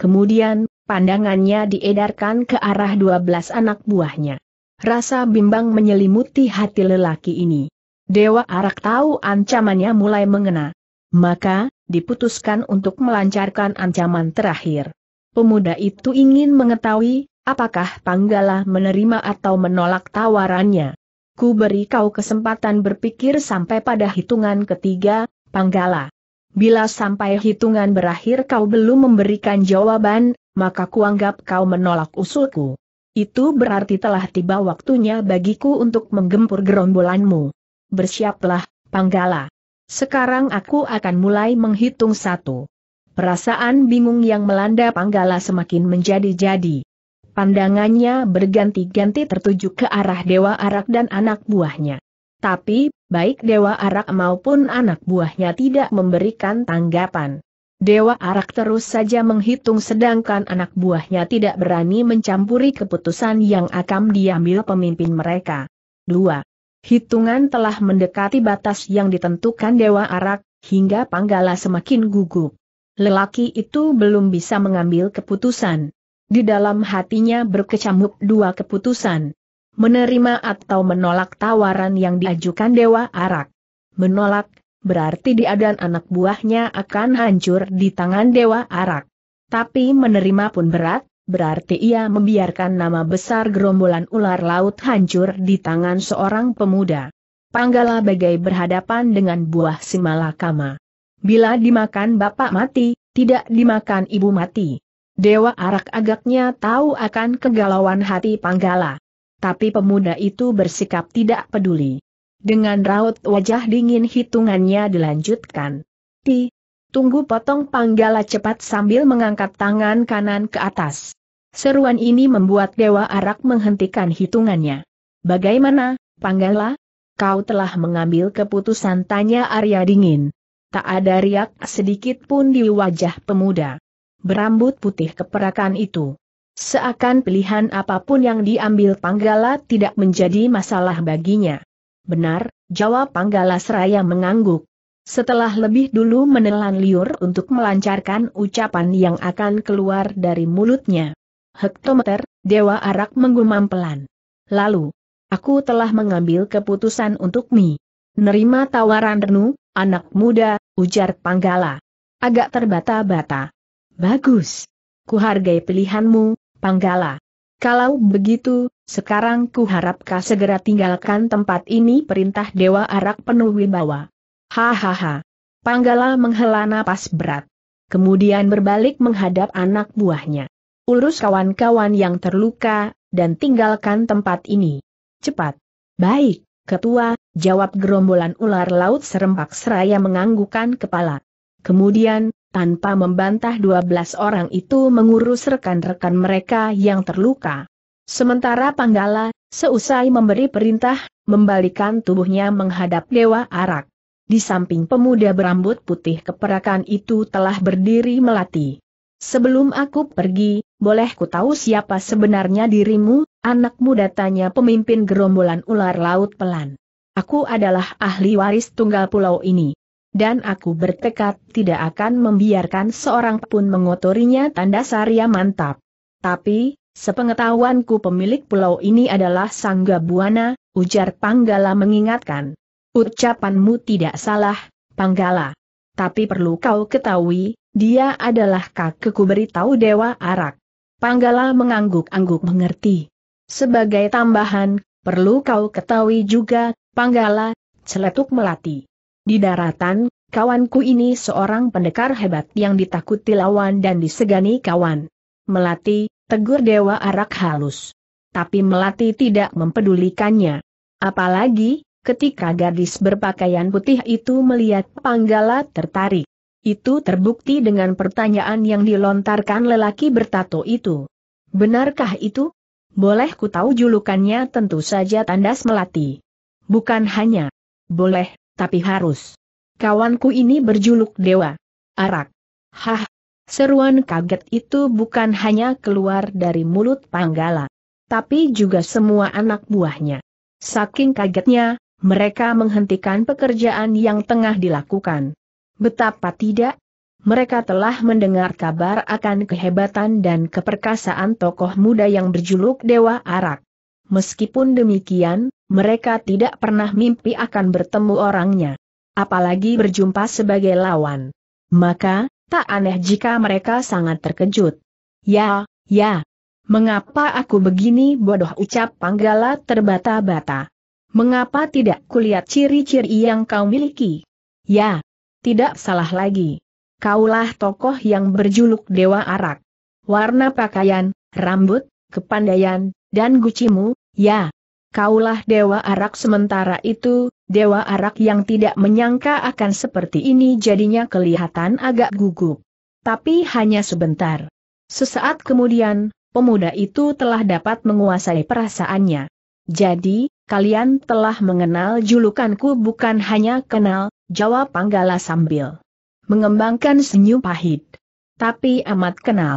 Kemudian, pandangannya diedarkan ke arah dua belas anak buahnya. Rasa bimbang menyelimuti hati lelaki ini. Dewa Arak tahu ancamannya mulai mengena. Maka, diputuskan untuk melancarkan ancaman terakhir. Pemuda itu ingin mengetahui, apakah Panggala menerima atau menolak tawarannya. Ku beri kau kesempatan berpikir sampai pada hitungan ketiga, Panggala. Bila sampai hitungan berakhir kau belum memberikan jawaban, maka kuanggap kau menolak usulku. Itu berarti telah tiba waktunya bagiku untuk menggempur gerombolanmu. Bersiaplah, Panggala. Sekarang aku akan mulai menghitung satu. Perasaan bingung yang melanda Panggala semakin menjadi-jadi. Pandangannya berganti-ganti tertuju ke arah Dewa Arak dan anak buahnya. Tapi, baik Dewa Arak maupun anak buahnya tidak memberikan tanggapan. Dewa Arak terus saja menghitung sedangkan anak buahnya tidak berani mencampuri keputusan yang akan diambil pemimpin mereka. 2. Hitungan telah mendekati batas yang ditentukan Dewa Arak, hingga Panggala semakin gugup. Lelaki itu belum bisa mengambil keputusan. Di dalam hatinya berkecamuk dua keputusan menerima atau menolak tawaran yang diajukan Dewa Arak. Menolak, berarti dia dan anak buahnya akan hancur di tangan Dewa Arak. Tapi menerima pun berat, berarti ia membiarkan nama besar gerombolan ular laut hancur di tangan seorang pemuda. Panggala Bagai berhadapan dengan buah Simalakama. Bila dimakan bapak mati, tidak dimakan ibu mati. Dewa Arak agaknya tahu akan kegalauan hati Panggala tapi pemuda itu bersikap tidak peduli. Dengan raut wajah dingin hitungannya dilanjutkan. Ti, tunggu potong panggala cepat sambil mengangkat tangan kanan ke atas. Seruan ini membuat Dewa Arak menghentikan hitungannya. Bagaimana, Panggala? Kau telah mengambil keputusan tanya Arya dingin. Tak ada riak sedikit pun di wajah pemuda. Berambut putih keperakan itu. Seakan pilihan apapun yang diambil Panggala tidak menjadi masalah baginya. Benar, jawab Panggala seraya mengangguk. Setelah lebih dulu menelan liur untuk melancarkan ucapan yang akan keluar dari mulutnya. Hektometer, Dewa Arak menggumam pelan. Lalu, aku telah mengambil keputusan untuk Mi. Nerima tawaran Renu, anak muda, ujar Panggala. Agak terbata-bata. Bagus. Kuhargai pilihanmu, Panggala. Kalau begitu, sekarang ku kau segera tinggalkan tempat ini perintah Dewa Arak penuh wibawa. Hahaha. Panggala menghela napas berat. Kemudian berbalik menghadap anak buahnya. Urus kawan-kawan yang terluka, dan tinggalkan tempat ini. Cepat. Baik, ketua, jawab gerombolan ular laut serempak seraya menganggukan kepala. Kemudian, tanpa membantah dua belas orang itu mengurus rekan-rekan mereka yang terluka. Sementara Panggala, seusai memberi perintah, membalikan tubuhnya menghadap Dewa Arak. Di samping pemuda berambut putih keperakan itu telah berdiri melati. Sebelum aku pergi, boleh ku tahu siapa sebenarnya dirimu, anak muda tanya pemimpin gerombolan ular laut pelan. Aku adalah ahli waris tunggal pulau ini dan aku bertekad tidak akan membiarkan seorang pun mengotorinya tanda Sarya mantap. Tapi, sepengetahuanku pemilik pulau ini adalah Sangga Buana, ujar Panggala mengingatkan. Ucapanmu tidak salah, Panggala. Tapi perlu kau ketahui, dia adalah kakekku beritahu Dewa Arak. Panggala mengangguk-angguk mengerti. Sebagai tambahan, perlu kau ketahui juga, Panggala, celetuk melati. Di daratan, kawanku ini seorang pendekar hebat yang ditakuti lawan dan disegani kawan. Melati, tegur Dewa Arak halus. Tapi Melati tidak mempedulikannya. Apalagi, ketika gadis berpakaian putih itu melihat Panggala tertarik. Itu terbukti dengan pertanyaan yang dilontarkan lelaki bertato itu. Benarkah itu? Boleh ku tahu julukannya tentu saja tandas melati. Bukan hanya. Boleh, tapi harus. Kawanku ini berjuluk dewa. Arak. Hah. Seruan kaget itu bukan hanya keluar dari mulut Panggala. Tapi juga semua anak buahnya. Saking kagetnya, mereka menghentikan pekerjaan yang tengah dilakukan. Betapa tidak, mereka telah mendengar kabar akan kehebatan dan keperkasaan tokoh muda yang berjuluk Dewa Arak. Meskipun demikian, mereka tidak pernah mimpi akan bertemu orangnya. Apalagi berjumpa sebagai lawan. Maka, tak aneh jika mereka sangat terkejut. Ya, ya. Mengapa aku begini bodoh ucap Panggala terbata-bata. Mengapa tidak kulihat ciri-ciri yang kau miliki? Ya, tidak salah lagi. Kaulah tokoh yang berjuluk Dewa Arak. Warna pakaian, rambut, kepandaian, dan gucimu, Ya, kaulah Dewa Arak sementara itu, Dewa Arak yang tidak menyangka akan seperti ini jadinya kelihatan agak gugup. Tapi hanya sebentar. Sesaat kemudian, pemuda itu telah dapat menguasai perasaannya. Jadi, kalian telah mengenal julukanku bukan hanya kenal, jawab Panggala sambil mengembangkan senyum pahit. Tapi amat kenal.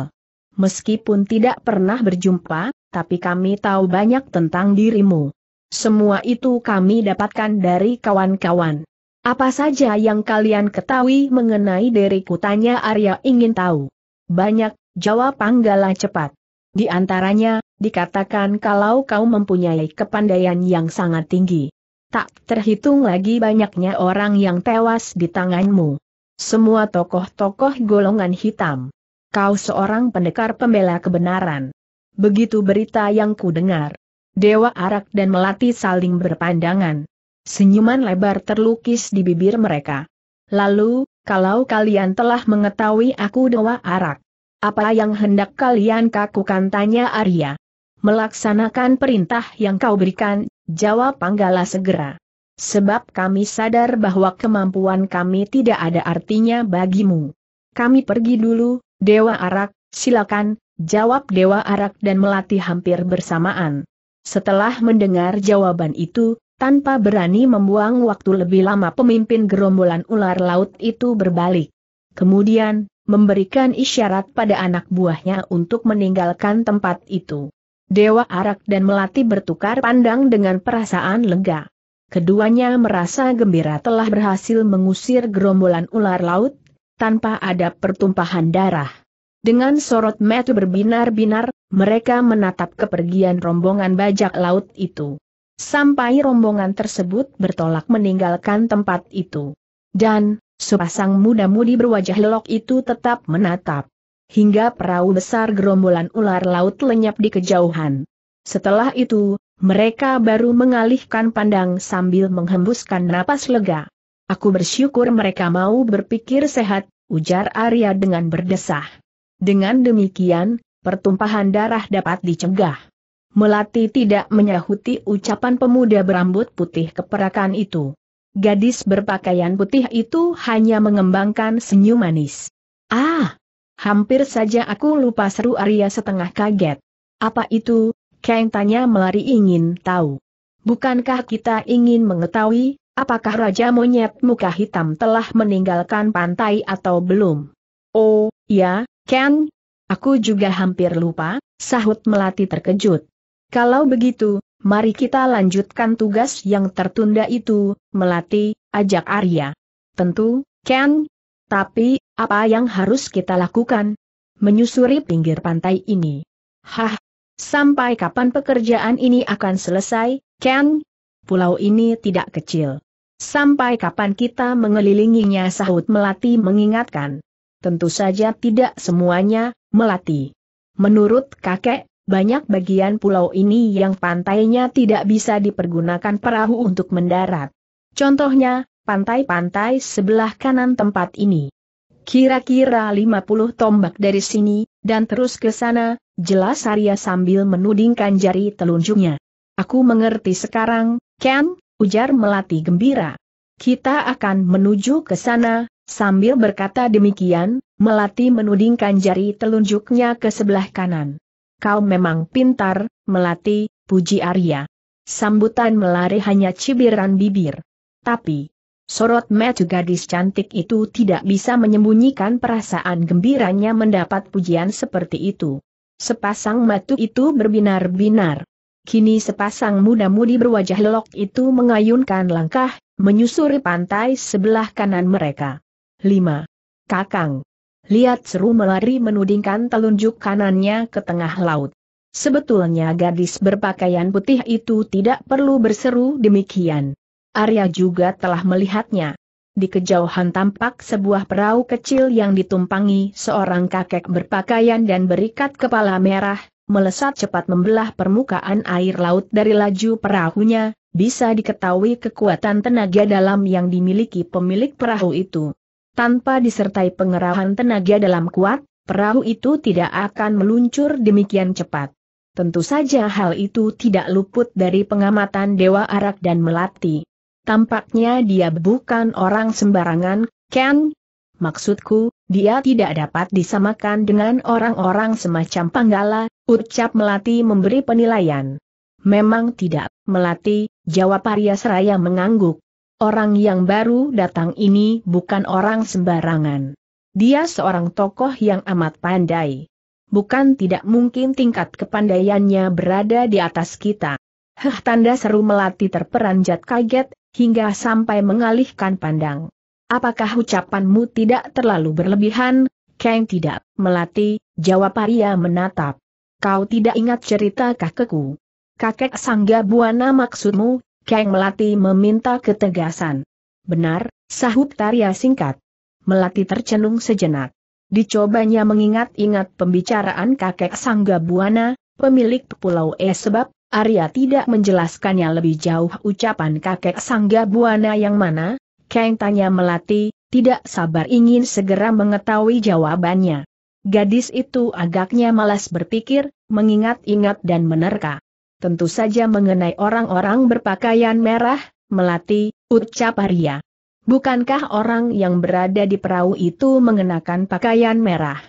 Meskipun tidak pernah berjumpa, tapi kami tahu banyak tentang dirimu. Semua itu kami dapatkan dari kawan-kawan. Apa saja yang kalian ketahui mengenai diriku tanya Arya ingin tahu. Banyak, jawab Panggala cepat. Di antaranya, dikatakan kalau kau mempunyai kepandaian yang sangat tinggi. Tak terhitung lagi banyaknya orang yang tewas di tanganmu. Semua tokoh-tokoh golongan hitam. Kau seorang pendekar pembela kebenaran. Begitu berita yang ku dengar. Dewa Arak dan Melati saling berpandangan. Senyuman lebar terlukis di bibir mereka. Lalu, kalau kalian telah mengetahui aku Dewa Arak, apa yang hendak kalian kakukan tanya Arya. Melaksanakan perintah yang kau berikan, jawab Panggala segera. Sebab kami sadar bahwa kemampuan kami tidak ada artinya bagimu. Kami pergi dulu, Dewa Arak, silakan, Jawab Dewa Arak dan Melati hampir bersamaan. Setelah mendengar jawaban itu, tanpa berani membuang waktu lebih lama pemimpin gerombolan ular laut itu berbalik. Kemudian, memberikan isyarat pada anak buahnya untuk meninggalkan tempat itu. Dewa Arak dan Melati bertukar pandang dengan perasaan lega. Keduanya merasa gembira telah berhasil mengusir gerombolan ular laut, tanpa ada pertumpahan darah. Dengan sorot metu berbinar-binar, mereka menatap kepergian rombongan bajak laut itu. Sampai rombongan tersebut bertolak meninggalkan tempat itu. Dan, sepasang muda-mudi berwajah lelok itu tetap menatap. Hingga perahu besar gerombolan ular laut lenyap di kejauhan. Setelah itu, mereka baru mengalihkan pandang sambil menghembuskan napas lega. Aku bersyukur mereka mau berpikir sehat, ujar Arya dengan berdesah. Dengan demikian, pertumpahan darah dapat dicegah. Melati tidak menyahuti ucapan pemuda berambut putih keperakan itu. Gadis berpakaian putih itu hanya mengembangkan senyum manis. Ah! Hampir saja aku lupa seru Arya setengah kaget. Apa itu? Kang tanya melari ingin tahu. Bukankah kita ingin mengetahui, apakah Raja Monyet Muka Hitam telah meninggalkan pantai atau belum? Oh, ya, Ken, aku juga hampir lupa, sahut Melati terkejut. Kalau begitu, mari kita lanjutkan tugas yang tertunda itu, Melati, ajak Arya. Tentu, Ken. Tapi, apa yang harus kita lakukan? Menyusuri pinggir pantai ini. Hah, sampai kapan pekerjaan ini akan selesai, Ken? Pulau ini tidak kecil. Sampai kapan kita mengelilinginya sahut Melati mengingatkan. Tentu saja tidak semuanya, melati. Menurut kakek, banyak bagian pulau ini yang pantainya tidak bisa dipergunakan perahu untuk mendarat. Contohnya, pantai-pantai sebelah kanan tempat ini. Kira-kira 50 tombak dari sini, dan terus ke sana, jelas Arya sambil menudingkan jari telunjuknya. Aku mengerti sekarang, Ken, ujar Melati gembira. Kita akan menuju ke sana, Sambil berkata demikian, Melati menudingkan jari telunjuknya ke sebelah kanan. Kau memang pintar, Melati, puji Arya. Sambutan melari hanya cibiran bibir. Tapi, sorot mata gadis cantik itu tidak bisa menyembunyikan perasaan gembiranya mendapat pujian seperti itu. Sepasang metu itu berbinar-binar. Kini sepasang muda-mudi berwajah lelok itu mengayunkan langkah, menyusuri pantai sebelah kanan mereka. 5. Kakang. Lihat seru melari menudingkan telunjuk kanannya ke tengah laut. Sebetulnya gadis berpakaian putih itu tidak perlu berseru demikian. Arya juga telah melihatnya. Di kejauhan tampak sebuah perahu kecil yang ditumpangi seorang kakek berpakaian dan berikat kepala merah, melesat cepat membelah permukaan air laut dari laju perahunya, bisa diketahui kekuatan tenaga dalam yang dimiliki pemilik perahu itu. Tanpa disertai pengerahan tenaga dalam kuat, perahu itu tidak akan meluncur demikian cepat. Tentu saja hal itu tidak luput dari pengamatan Dewa Arak dan Melati. Tampaknya dia bukan orang sembarangan, Ken. Maksudku, dia tidak dapat disamakan dengan orang-orang semacam Panggala, ucap Melati memberi penilaian. Memang tidak, Melati, jawab Arya Seraya mengangguk. Orang yang baru datang ini bukan orang sembarangan. Dia seorang tokoh yang amat pandai. Bukan tidak mungkin tingkat kepandaiannya berada di atas kita. Heh tanda seru melati terperanjat kaget, hingga sampai mengalihkan pandang. Apakah ucapanmu tidak terlalu berlebihan, Kang tidak, melati, jawab Arya menatap. Kau tidak ingat cerita kakekku. Kakek Sangga Buana maksudmu, Kang Melati meminta ketegasan. Benar, sahut Tarya singkat. Melati tercenung sejenak. Dicobanya mengingat-ingat pembicaraan kakek Sangga Buana, pemilik Pulau E sebab, Arya tidak menjelaskannya lebih jauh ucapan kakek Sangga Buana yang mana, Kang tanya Melati, tidak sabar ingin segera mengetahui jawabannya. Gadis itu agaknya malas berpikir, mengingat-ingat dan menerka tentu saja mengenai orang-orang berpakaian merah, melati, ucap Arya. Bukankah orang yang berada di perahu itu mengenakan pakaian merah?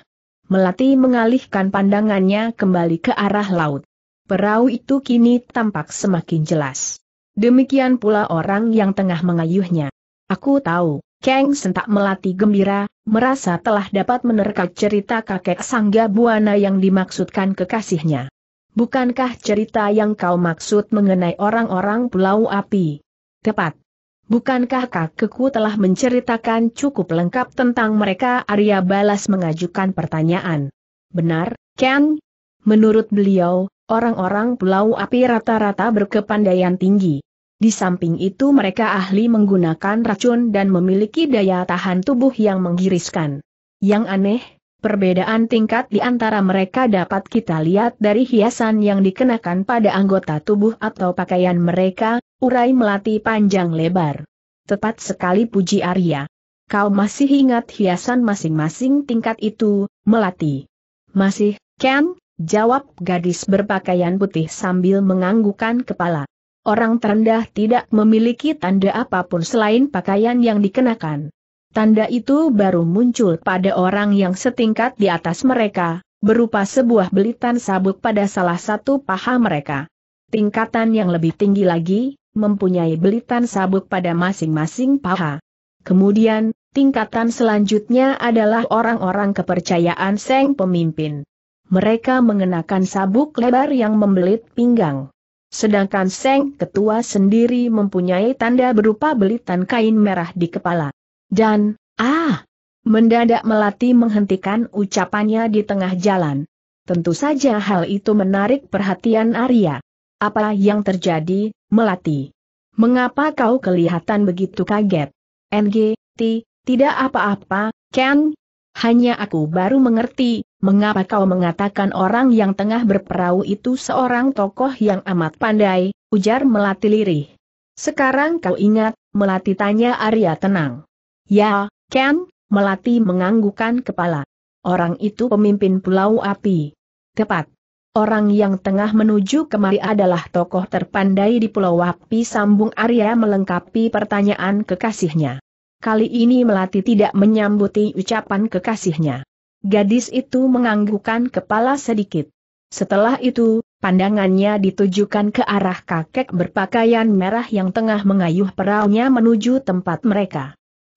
Melati mengalihkan pandangannya kembali ke arah laut. Perahu itu kini tampak semakin jelas. Demikian pula orang yang tengah mengayuhnya. Aku tahu, Kang sentak melati gembira, merasa telah dapat menerka cerita kakek Sangga Buana yang dimaksudkan kekasihnya. Bukankah cerita yang kau maksud mengenai orang-orang Pulau Api? Tepat. Bukankah kakekku telah menceritakan cukup lengkap tentang mereka? Arya balas mengajukan pertanyaan. Benar, Ken? Menurut beliau, orang-orang Pulau Api rata-rata berkepandaian tinggi. Di samping itu mereka ahli menggunakan racun dan memiliki daya tahan tubuh yang menggiriskan. Yang aneh, Perbedaan tingkat di antara mereka dapat kita lihat dari hiasan yang dikenakan pada anggota tubuh atau pakaian mereka, urai melati panjang lebar. Tepat sekali puji Arya. Kau masih ingat hiasan masing-masing tingkat itu, melati? Masih, Ken? Jawab gadis berpakaian putih sambil menganggukkan kepala. Orang terendah tidak memiliki tanda apapun selain pakaian yang dikenakan. Tanda itu baru muncul pada orang yang setingkat di atas mereka, berupa sebuah belitan sabuk pada salah satu paha mereka. Tingkatan yang lebih tinggi lagi, mempunyai belitan sabuk pada masing-masing paha. Kemudian, tingkatan selanjutnya adalah orang-orang kepercayaan Seng pemimpin. Mereka mengenakan sabuk lebar yang membelit pinggang. Sedangkan Seng ketua sendiri mempunyai tanda berupa belitan kain merah di kepala. Dan, ah! Mendadak Melati menghentikan ucapannya di tengah jalan. Tentu saja hal itu menarik perhatian Arya. Apa yang terjadi, Melati? Mengapa kau kelihatan begitu kaget? Ng, NGT, tidak apa-apa, Ken. Hanya aku baru mengerti, mengapa kau mengatakan orang yang tengah berperahu itu seorang tokoh yang amat pandai, ujar Melati lirih. Sekarang kau ingat, Melati tanya Arya tenang. Ya, Ken, Melati menganggukan kepala. Orang itu pemimpin Pulau Api. Tepat. Orang yang tengah menuju kemari adalah tokoh terpandai di Pulau Api sambung Arya melengkapi pertanyaan kekasihnya. Kali ini Melati tidak menyambuti ucapan kekasihnya. Gadis itu menganggukan kepala sedikit. Setelah itu, pandangannya ditujukan ke arah kakek berpakaian merah yang tengah mengayuh peraunya menuju tempat mereka.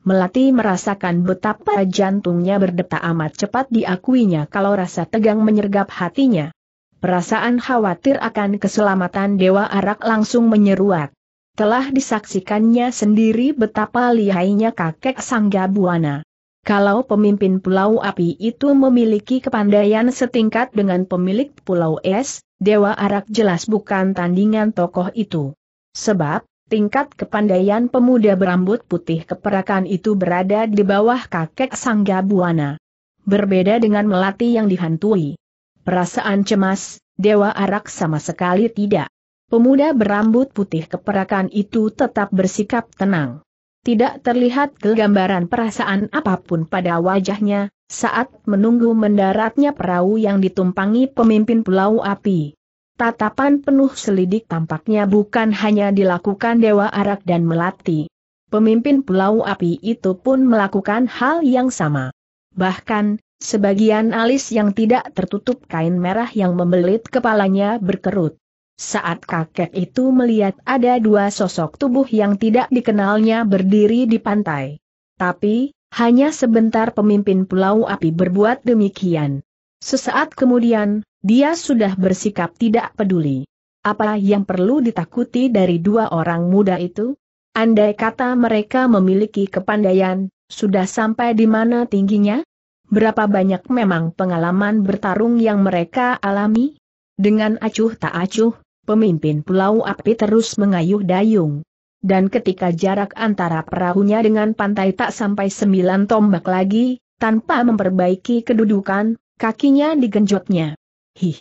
Melati merasakan betapa jantungnya berdetak amat cepat diakuinya kalau rasa tegang menyergap hatinya. Perasaan khawatir akan keselamatan Dewa Arak langsung menyeruak. Telah disaksikannya sendiri betapa lihainya kakek Sangga Buana. Kalau pemimpin Pulau Api itu memiliki kepandaian setingkat dengan pemilik Pulau Es, Dewa Arak jelas bukan tandingan tokoh itu. Sebab, Tingkat kepandaian pemuda berambut putih keperakan itu berada di bawah kakek Sangga Buana. Berbeda dengan melati yang dihantui. Perasaan cemas, Dewa Arak sama sekali tidak. Pemuda berambut putih keperakan itu tetap bersikap tenang. Tidak terlihat kegambaran perasaan apapun pada wajahnya, saat menunggu mendaratnya perahu yang ditumpangi pemimpin Pulau Api. Tatapan penuh selidik tampaknya bukan hanya dilakukan Dewa Arak dan Melati. Pemimpin Pulau Api itu pun melakukan hal yang sama. Bahkan, sebagian alis yang tidak tertutup kain merah yang membelit kepalanya berkerut. Saat kakek itu melihat ada dua sosok tubuh yang tidak dikenalnya berdiri di pantai. Tapi, hanya sebentar pemimpin Pulau Api berbuat demikian. Sesaat kemudian, dia sudah bersikap tidak peduli. Apa yang perlu ditakuti dari dua orang muda itu? Andai kata mereka memiliki kepandaian, sudah sampai di mana tingginya? Berapa banyak memang pengalaman bertarung yang mereka alami? Dengan acuh tak acuh, pemimpin Pulau Api terus mengayuh dayung. Dan ketika jarak antara perahunya dengan pantai tak sampai sembilan tombak lagi, tanpa memperbaiki kedudukan, Kakinya digenjotnya. Hih.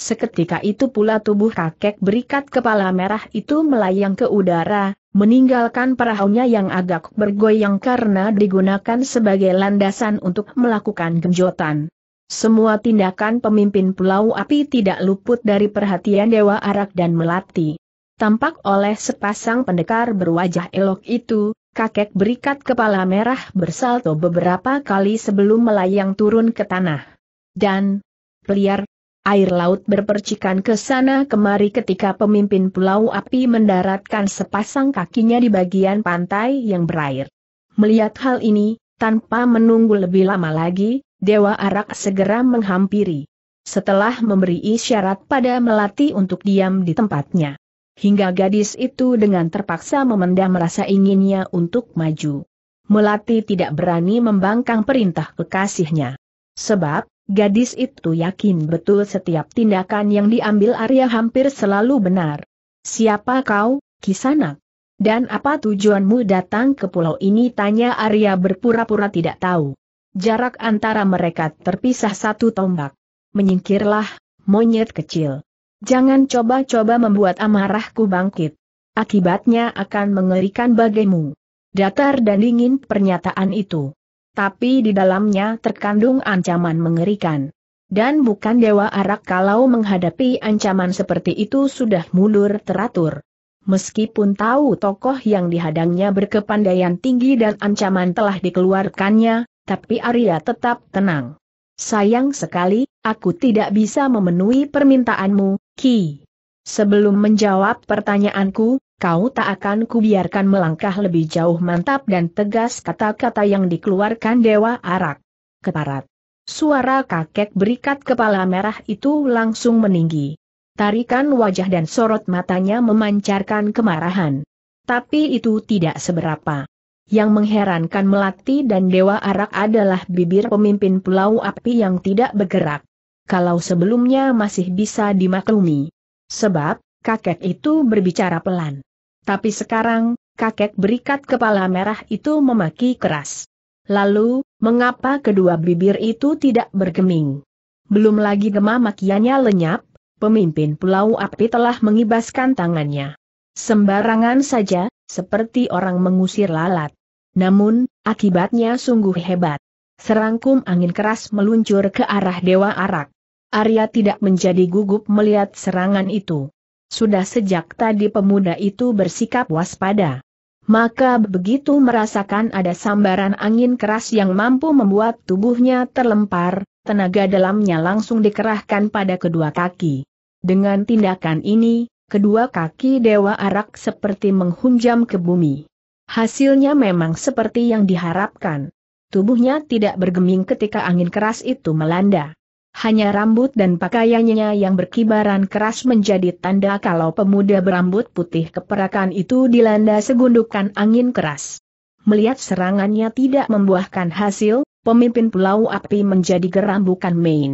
Seketika itu pula tubuh kakek berikat kepala merah itu melayang ke udara, meninggalkan perahunya yang agak bergoyang karena digunakan sebagai landasan untuk melakukan genjotan. Semua tindakan pemimpin Pulau Api tidak luput dari perhatian Dewa Arak dan Melati. Tampak oleh sepasang pendekar berwajah elok itu, kakek berikat kepala merah bersalto beberapa kali sebelum melayang turun ke tanah dan liar, Air laut berpercikan ke sana kemari ketika pemimpin pulau api mendaratkan sepasang kakinya di bagian pantai yang berair. Melihat hal ini, tanpa menunggu lebih lama lagi, Dewa Arak segera menghampiri. Setelah memberi isyarat pada Melati untuk diam di tempatnya. Hingga gadis itu dengan terpaksa memendam rasa inginnya untuk maju. Melati tidak berani membangkang perintah kekasihnya. Sebab, Gadis itu yakin betul setiap tindakan yang diambil Arya hampir selalu benar. Siapa kau, Kisanak? Dan apa tujuanmu datang ke pulau ini? Tanya Arya berpura-pura tidak tahu. Jarak antara mereka terpisah satu tombak. Menyingkirlah, monyet kecil. Jangan coba-coba membuat amarahku bangkit. Akibatnya akan mengerikan bagimu. Datar dan dingin pernyataan itu tapi di dalamnya terkandung ancaman mengerikan. Dan bukan Dewa Arak kalau menghadapi ancaman seperti itu sudah mundur teratur. Meskipun tahu tokoh yang dihadangnya berkepandaian tinggi dan ancaman telah dikeluarkannya, tapi Arya tetap tenang. Sayang sekali, aku tidak bisa memenuhi permintaanmu, Ki. Sebelum menjawab pertanyaanku, kau tak akan kubiarkan melangkah lebih jauh mantap dan tegas kata-kata yang dikeluarkan Dewa Arak. Keparat. Suara kakek berikat kepala merah itu langsung meninggi. Tarikan wajah dan sorot matanya memancarkan kemarahan. Tapi itu tidak seberapa. Yang mengherankan Melati dan Dewa Arak adalah bibir pemimpin Pulau Api yang tidak bergerak. Kalau sebelumnya masih bisa dimaklumi. Sebab, kakek itu berbicara pelan. Tapi sekarang, kakek berikat kepala merah itu memaki keras. Lalu, mengapa kedua bibir itu tidak bergeming? Belum lagi gema makiannya lenyap, pemimpin pulau api telah mengibaskan tangannya. Sembarangan saja, seperti orang mengusir lalat. Namun, akibatnya sungguh hebat. Serangkum angin keras meluncur ke arah Dewa Arak. Arya tidak menjadi gugup melihat serangan itu. Sudah sejak tadi pemuda itu bersikap waspada. Maka begitu merasakan ada sambaran angin keras yang mampu membuat tubuhnya terlempar, tenaga dalamnya langsung dikerahkan pada kedua kaki. Dengan tindakan ini, kedua kaki Dewa Arak seperti menghunjam ke bumi. Hasilnya memang seperti yang diharapkan. Tubuhnya tidak bergeming ketika angin keras itu melanda. Hanya rambut dan pakaiannya yang berkibaran keras menjadi tanda kalau pemuda berambut putih keperakan itu dilanda segundukan angin keras. Melihat serangannya tidak membuahkan hasil, pemimpin Pulau Api menjadi geram bukan main.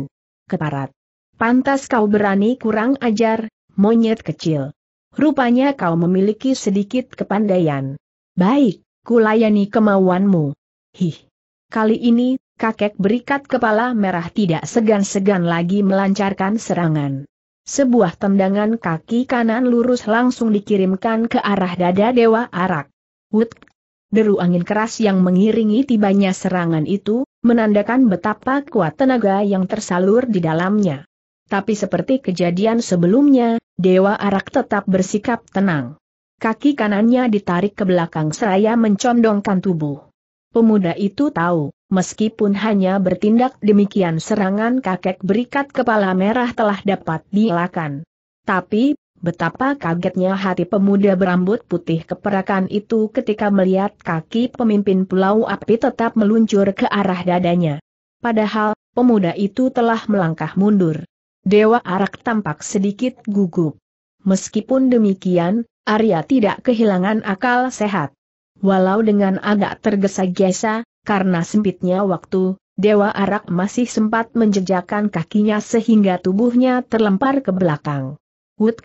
Keparat. Pantas kau berani kurang ajar, monyet kecil. Rupanya kau memiliki sedikit kepandaian. Baik, kulayani kemauanmu. Hih. Kali ini, kakek berikat kepala merah tidak segan-segan lagi melancarkan serangan. Sebuah tendangan kaki kanan lurus langsung dikirimkan ke arah dada Dewa Arak. Wut! Deru angin keras yang mengiringi tibanya serangan itu, menandakan betapa kuat tenaga yang tersalur di dalamnya. Tapi seperti kejadian sebelumnya, Dewa Arak tetap bersikap tenang. Kaki kanannya ditarik ke belakang seraya mencondongkan tubuh. Pemuda itu tahu, Meskipun hanya bertindak demikian serangan kakek berikat kepala merah telah dapat dielakkan. Tapi, betapa kagetnya hati pemuda berambut putih keperakan itu ketika melihat kaki pemimpin pulau api tetap meluncur ke arah dadanya. Padahal, pemuda itu telah melangkah mundur. Dewa Arak tampak sedikit gugup. Meskipun demikian, Arya tidak kehilangan akal sehat. Walau dengan agak tergesa-gesa, karena sempitnya waktu, Dewa Arak masih sempat menjejakkan kakinya sehingga tubuhnya terlempar ke belakang. Wut!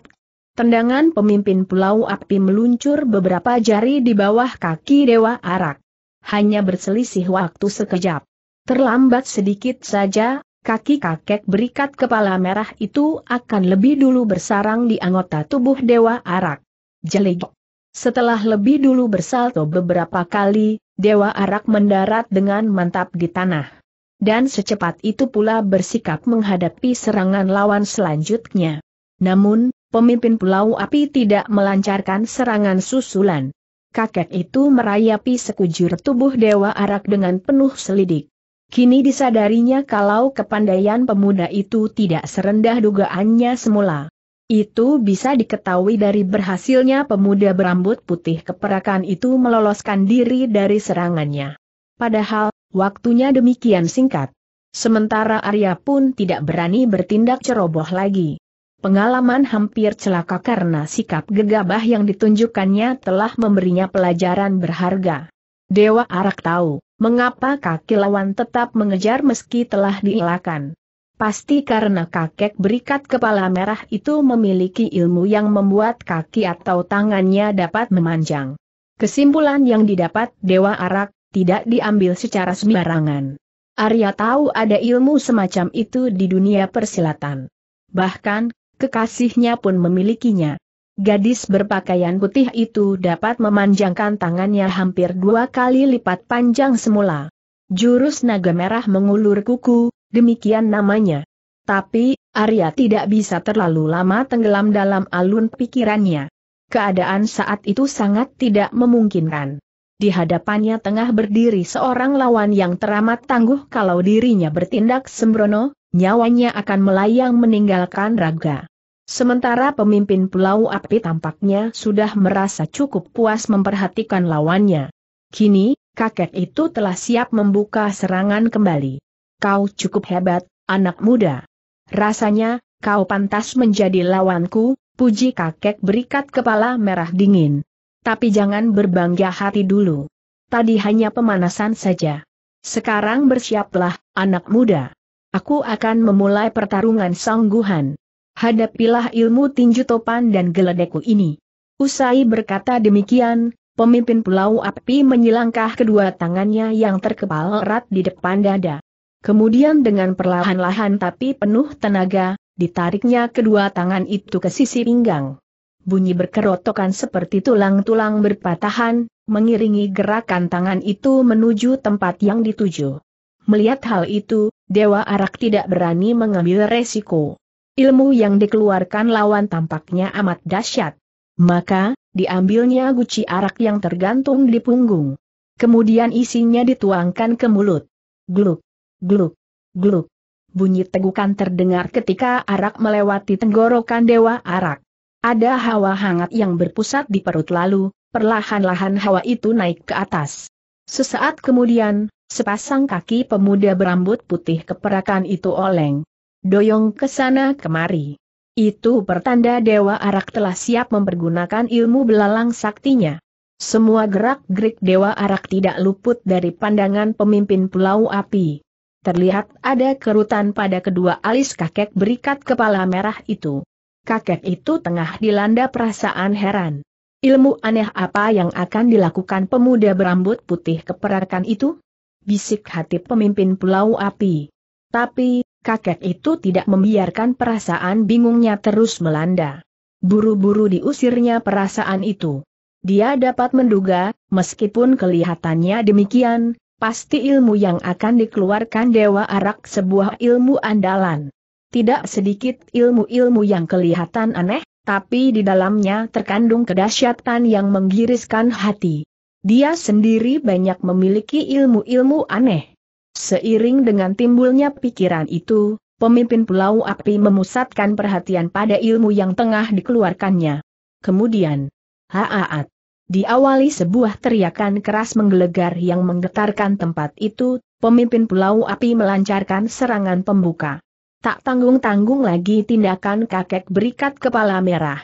Tendangan pemimpin pulau api meluncur beberapa jari di bawah kaki Dewa Arak. Hanya berselisih waktu sekejap. Terlambat sedikit saja, kaki kakek berikat kepala merah itu akan lebih dulu bersarang di anggota tubuh Dewa Arak. Jelik! Setelah lebih dulu bersalto beberapa kali, Dewa Arak mendarat dengan mantap di tanah. Dan secepat itu pula bersikap menghadapi serangan lawan selanjutnya. Namun, pemimpin Pulau Api tidak melancarkan serangan susulan. Kakek itu merayapi sekujur tubuh Dewa Arak dengan penuh selidik. Kini disadarinya kalau kepandaian pemuda itu tidak serendah dugaannya semula. Itu bisa diketahui dari berhasilnya pemuda berambut putih keperakan itu meloloskan diri dari serangannya. Padahal, waktunya demikian singkat. Sementara Arya pun tidak berani bertindak ceroboh lagi. Pengalaman hampir celaka karena sikap gegabah yang ditunjukkannya telah memberinya pelajaran berharga. Dewa Arak tahu, mengapa kaki lawan tetap mengejar meski telah dielakkan. Pasti karena kakek berikat kepala merah itu memiliki ilmu yang membuat kaki atau tangannya dapat memanjang. Kesimpulan yang didapat Dewa Arak, tidak diambil secara sembarangan. Arya tahu ada ilmu semacam itu di dunia persilatan. Bahkan, kekasihnya pun memilikinya. Gadis berpakaian putih itu dapat memanjangkan tangannya hampir dua kali lipat panjang semula. Jurus naga merah mengulur kuku, demikian namanya. Tapi, Arya tidak bisa terlalu lama tenggelam dalam alun pikirannya. Keadaan saat itu sangat tidak memungkinkan. Di hadapannya tengah berdiri seorang lawan yang teramat tangguh kalau dirinya bertindak sembrono, nyawanya akan melayang meninggalkan raga. Sementara pemimpin Pulau Api tampaknya sudah merasa cukup puas memperhatikan lawannya. Kini, kakek itu telah siap membuka serangan kembali kau cukup hebat, anak muda. Rasanya, kau pantas menjadi lawanku, puji kakek berikat kepala merah dingin. Tapi jangan berbangga hati dulu. Tadi hanya pemanasan saja. Sekarang bersiaplah, anak muda. Aku akan memulai pertarungan sangguhan. Hadapilah ilmu tinju topan dan geledekku ini. Usai berkata demikian, pemimpin pulau api menyilangkah kedua tangannya yang terkepal erat di depan dada. Kemudian dengan perlahan-lahan tapi penuh tenaga, ditariknya kedua tangan itu ke sisi pinggang. Bunyi berkerotokan seperti tulang-tulang berpatahan, mengiringi gerakan tangan itu menuju tempat yang dituju. Melihat hal itu, Dewa Arak tidak berani mengambil resiko. Ilmu yang dikeluarkan lawan tampaknya amat dahsyat. Maka, diambilnya guci arak yang tergantung di punggung. Kemudian isinya dituangkan ke mulut. Gluk. Gluk, gluk. Bunyi tegukan terdengar ketika arak melewati tenggorokan dewa arak. Ada hawa hangat yang berpusat di perut lalu, perlahan-lahan hawa itu naik ke atas. Sesaat kemudian, sepasang kaki pemuda berambut putih keperakan itu oleng. Doyong ke sana kemari. Itu pertanda Dewa Arak telah siap mempergunakan ilmu belalang saktinya. Semua gerak-gerik Dewa Arak tidak luput dari pandangan pemimpin Pulau Api terlihat ada kerutan pada kedua alis kakek berikat kepala merah itu. Kakek itu tengah dilanda perasaan heran. Ilmu aneh apa yang akan dilakukan pemuda berambut putih keperakan itu? Bisik hati pemimpin Pulau Api. Tapi, kakek itu tidak membiarkan perasaan bingungnya terus melanda. Buru-buru diusirnya perasaan itu. Dia dapat menduga, meskipun kelihatannya demikian, pasti ilmu yang akan dikeluarkan Dewa Arak sebuah ilmu andalan. Tidak sedikit ilmu-ilmu yang kelihatan aneh, tapi di dalamnya terkandung kedahsyatan yang menggiriskan hati. Dia sendiri banyak memiliki ilmu-ilmu aneh. Seiring dengan timbulnya pikiran itu, pemimpin Pulau Api memusatkan perhatian pada ilmu yang tengah dikeluarkannya. Kemudian, Haaat. Diawali sebuah teriakan keras menggelegar yang menggetarkan tempat itu, pemimpin Pulau Api melancarkan serangan pembuka. Tak tanggung-tanggung lagi tindakan kakek berikat kepala merah.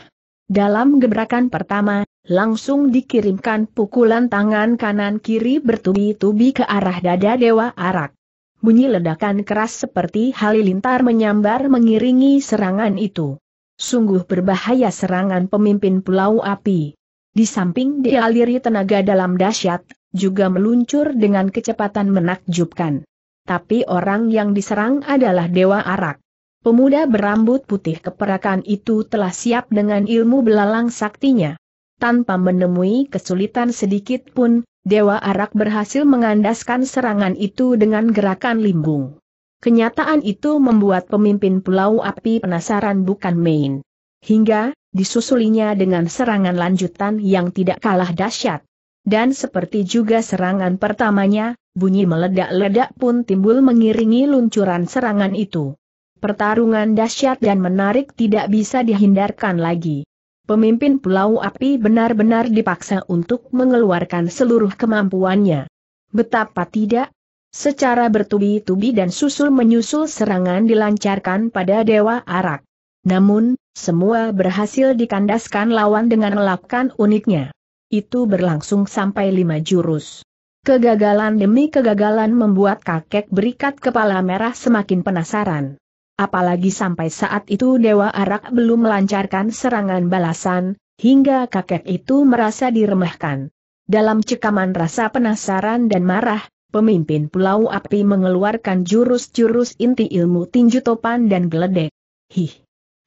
Dalam gebrakan pertama, langsung dikirimkan pukulan tangan kanan-kiri bertubi-tubi ke arah dada Dewa Arak. Bunyi ledakan keras seperti halilintar menyambar mengiringi serangan itu. Sungguh berbahaya serangan pemimpin Pulau Api. Di samping dialiri tenaga dalam dahsyat, juga meluncur dengan kecepatan menakjubkan. Tapi orang yang diserang adalah Dewa Arak. Pemuda berambut putih keperakan itu telah siap dengan ilmu belalang saktinya. Tanpa menemui kesulitan sedikit pun, Dewa Arak berhasil mengandaskan serangan itu dengan gerakan limbung. Kenyataan itu membuat pemimpin Pulau Api penasaran bukan main. Hingga, disusulinya dengan serangan lanjutan yang tidak kalah dahsyat. Dan seperti juga serangan pertamanya, bunyi meledak-ledak pun timbul mengiringi luncuran serangan itu. Pertarungan dahsyat dan menarik tidak bisa dihindarkan lagi. Pemimpin Pulau Api benar-benar dipaksa untuk mengeluarkan seluruh kemampuannya. Betapa tidak? Secara bertubi-tubi dan susul-menyusul serangan dilancarkan pada Dewa Arak. Namun, semua berhasil dikandaskan lawan dengan melakukan uniknya. Itu berlangsung sampai lima jurus. Kegagalan demi kegagalan membuat kakek berikat kepala merah semakin penasaran. Apalagi sampai saat itu Dewa Arak belum melancarkan serangan balasan, hingga kakek itu merasa diremehkan. Dalam cekaman rasa penasaran dan marah, pemimpin Pulau Api mengeluarkan jurus-jurus inti ilmu tinju topan dan geledek. Hih!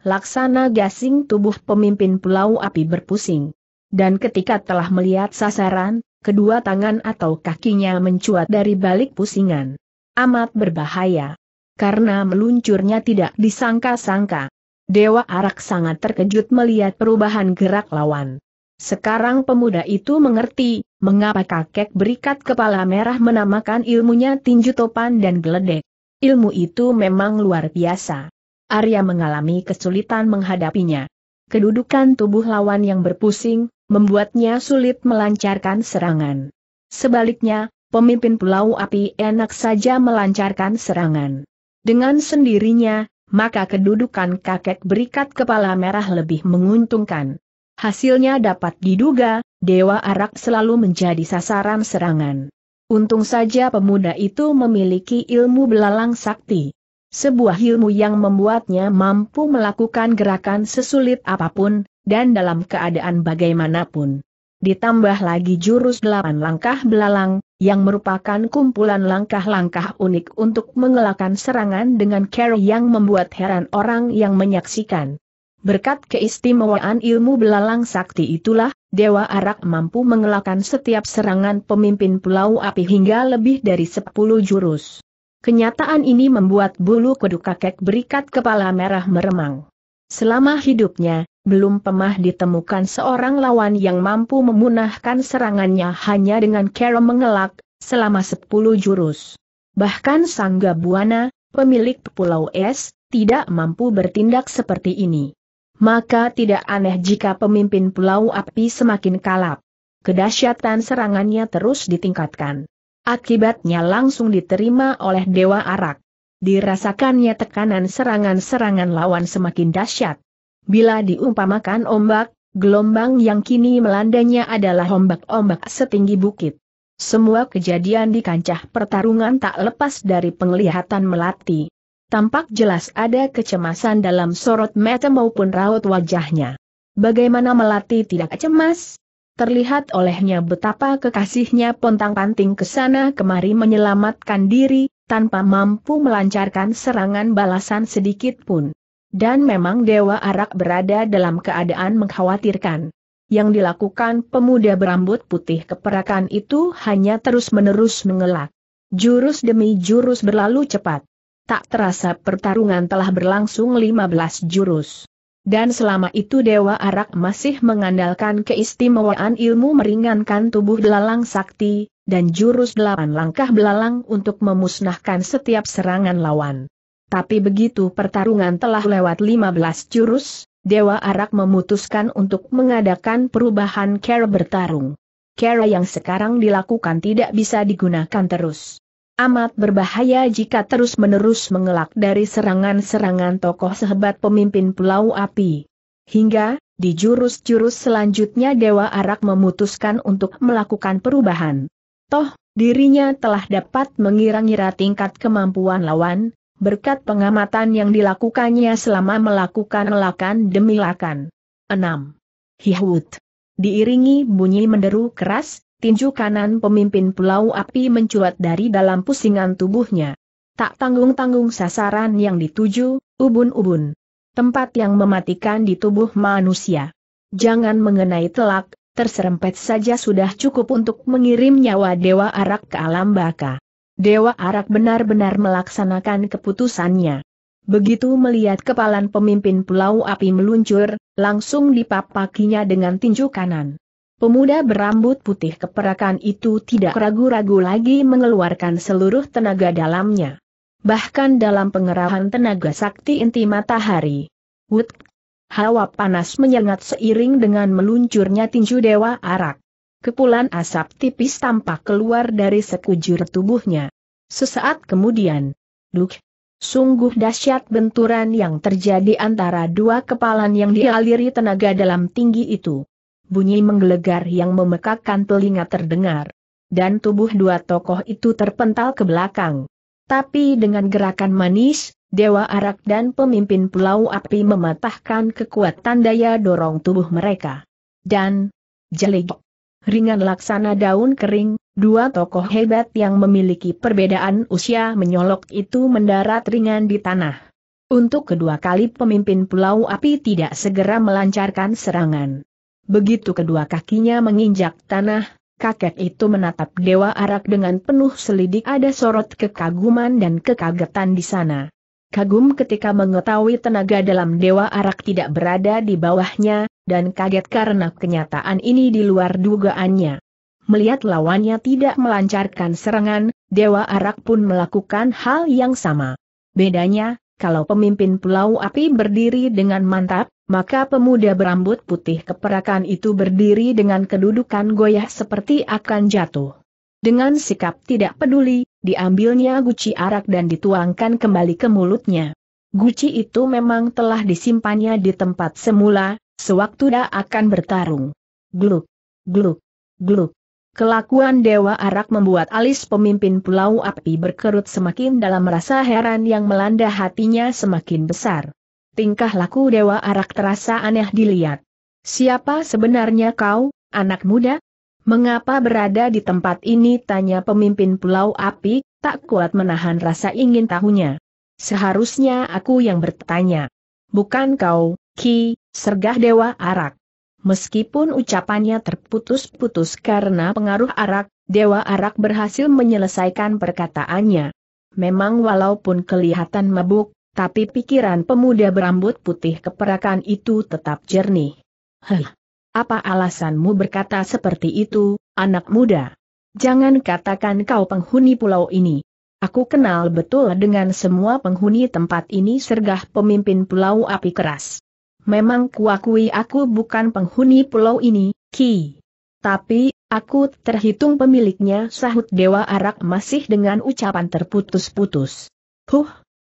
laksana gasing tubuh pemimpin pulau api berpusing. Dan ketika telah melihat sasaran, kedua tangan atau kakinya mencuat dari balik pusingan. Amat berbahaya. Karena meluncurnya tidak disangka-sangka. Dewa Arak sangat terkejut melihat perubahan gerak lawan. Sekarang pemuda itu mengerti, mengapa kakek berikat kepala merah menamakan ilmunya tinju topan dan geledek. Ilmu itu memang luar biasa. Arya mengalami kesulitan menghadapinya. Kedudukan tubuh lawan yang berpusing, membuatnya sulit melancarkan serangan. Sebaliknya, pemimpin Pulau Api enak saja melancarkan serangan. Dengan sendirinya, maka kedudukan kakek berikat kepala merah lebih menguntungkan. Hasilnya dapat diduga, Dewa Arak selalu menjadi sasaran serangan. Untung saja pemuda itu memiliki ilmu belalang sakti sebuah ilmu yang membuatnya mampu melakukan gerakan sesulit apapun, dan dalam keadaan bagaimanapun. Ditambah lagi jurus delapan langkah belalang, yang merupakan kumpulan langkah-langkah unik untuk mengelakkan serangan dengan cara yang membuat heran orang yang menyaksikan. Berkat keistimewaan ilmu belalang sakti itulah, Dewa Arak mampu mengelakkan setiap serangan pemimpin Pulau Api hingga lebih dari 10 jurus. Kenyataan ini membuat bulu kuduk kakek berikat kepala merah meremang. Selama hidupnya, belum pemah ditemukan seorang lawan yang mampu memunahkan serangannya hanya dengan kera mengelak, selama sepuluh jurus. Bahkan sang gabuana, pemilik Pulau Es, tidak mampu bertindak seperti ini. Maka tidak aneh jika pemimpin Pulau Api semakin kalap. Kedahsyatan serangannya terus ditingkatkan. Akibatnya langsung diterima oleh Dewa Arak. Dirasakannya tekanan serangan-serangan lawan semakin dahsyat. Bila diumpamakan ombak, gelombang yang kini melandanya adalah ombak-ombak setinggi bukit. Semua kejadian di kancah pertarungan tak lepas dari penglihatan melati. Tampak jelas ada kecemasan dalam sorot mata maupun raut wajahnya. Bagaimana melati tidak cemas? Terlihat olehnya betapa kekasihnya pontang-panting ke sana kemari menyelamatkan diri, tanpa mampu melancarkan serangan balasan sedikit pun. Dan memang Dewa Arak berada dalam keadaan mengkhawatirkan. Yang dilakukan pemuda berambut putih keperakan itu hanya terus-menerus mengelak. Jurus demi jurus berlalu cepat. Tak terasa pertarungan telah berlangsung 15 jurus. Dan selama itu Dewa Arak masih mengandalkan keistimewaan ilmu meringankan tubuh belalang sakti, dan jurus delapan langkah belalang untuk memusnahkan setiap serangan lawan. Tapi begitu pertarungan telah lewat 15 jurus, Dewa Arak memutuskan untuk mengadakan perubahan cara bertarung. Cara yang sekarang dilakukan tidak bisa digunakan terus. Amat berbahaya jika terus-menerus mengelak dari serangan-serangan tokoh sehebat pemimpin Pulau Api. Hingga, di jurus-jurus selanjutnya Dewa Arak memutuskan untuk melakukan perubahan. Toh, dirinya telah dapat mengira-ngira tingkat kemampuan lawan, berkat pengamatan yang dilakukannya selama melakukan lakan demi lakan. 6. Hihut. Diiringi bunyi menderu keras, tinju kanan pemimpin pulau api mencuat dari dalam pusingan tubuhnya. Tak tanggung-tanggung sasaran yang dituju, ubun-ubun. Tempat yang mematikan di tubuh manusia. Jangan mengenai telak, terserempet saja sudah cukup untuk mengirim nyawa Dewa Arak ke alam baka. Dewa Arak benar-benar melaksanakan keputusannya. Begitu melihat kepalan pemimpin pulau api meluncur, langsung dipapakinya dengan tinju kanan. Pemuda berambut putih keperakan itu tidak ragu-ragu lagi mengeluarkan seluruh tenaga dalamnya. Bahkan dalam pengerahan tenaga sakti inti matahari. Wut! Hawa panas menyengat seiring dengan meluncurnya tinju dewa arak. Kepulan asap tipis tampak keluar dari sekujur tubuhnya. Sesaat kemudian, Duk, sungguh dahsyat benturan yang terjadi antara dua kepalan yang dialiri tenaga dalam tinggi itu bunyi menggelegar yang memekakkan telinga terdengar. Dan tubuh dua tokoh itu terpental ke belakang. Tapi dengan gerakan manis, Dewa Arak dan pemimpin Pulau Api mematahkan kekuatan daya dorong tubuh mereka. Dan, jelik, ringan laksana daun kering, Dua tokoh hebat yang memiliki perbedaan usia menyolok itu mendarat ringan di tanah. Untuk kedua kali pemimpin Pulau Api tidak segera melancarkan serangan. Begitu kedua kakinya menginjak tanah, kakek itu menatap Dewa Arak dengan penuh selidik ada sorot kekaguman dan kekagetan di sana. Kagum ketika mengetahui tenaga dalam Dewa Arak tidak berada di bawahnya, dan kaget karena kenyataan ini di luar dugaannya. Melihat lawannya tidak melancarkan serangan, Dewa Arak pun melakukan hal yang sama. Bedanya, kalau pemimpin Pulau Api berdiri dengan mantap, maka pemuda berambut putih keperakan itu berdiri dengan kedudukan goyah seperti akan jatuh. Dengan sikap tidak peduli, diambilnya guci arak dan dituangkan kembali ke mulutnya. Guci itu memang telah disimpannya di tempat semula, sewaktu dia akan bertarung. Gluk, gluk, gluk. Kelakuan Dewa Arak membuat alis pemimpin Pulau Api berkerut semakin dalam rasa heran yang melanda hatinya semakin besar tingkah laku Dewa Arak terasa aneh dilihat. Siapa sebenarnya kau, anak muda? Mengapa berada di tempat ini? Tanya pemimpin Pulau Api, tak kuat menahan rasa ingin tahunya. Seharusnya aku yang bertanya. Bukan kau, Ki, sergah Dewa Arak. Meskipun ucapannya terputus-putus karena pengaruh arak, Dewa Arak berhasil menyelesaikan perkataannya. Memang walaupun kelihatan mabuk, tapi pikiran pemuda berambut putih keperakan itu tetap jernih. Heh, apa alasanmu berkata seperti itu, anak muda? Jangan katakan kau penghuni pulau ini. Aku kenal betul dengan semua penghuni tempat ini sergah pemimpin pulau api keras. Memang kuakui aku bukan penghuni pulau ini, Ki. Tapi, aku terhitung pemiliknya sahut Dewa Arak masih dengan ucapan terputus-putus. Huh,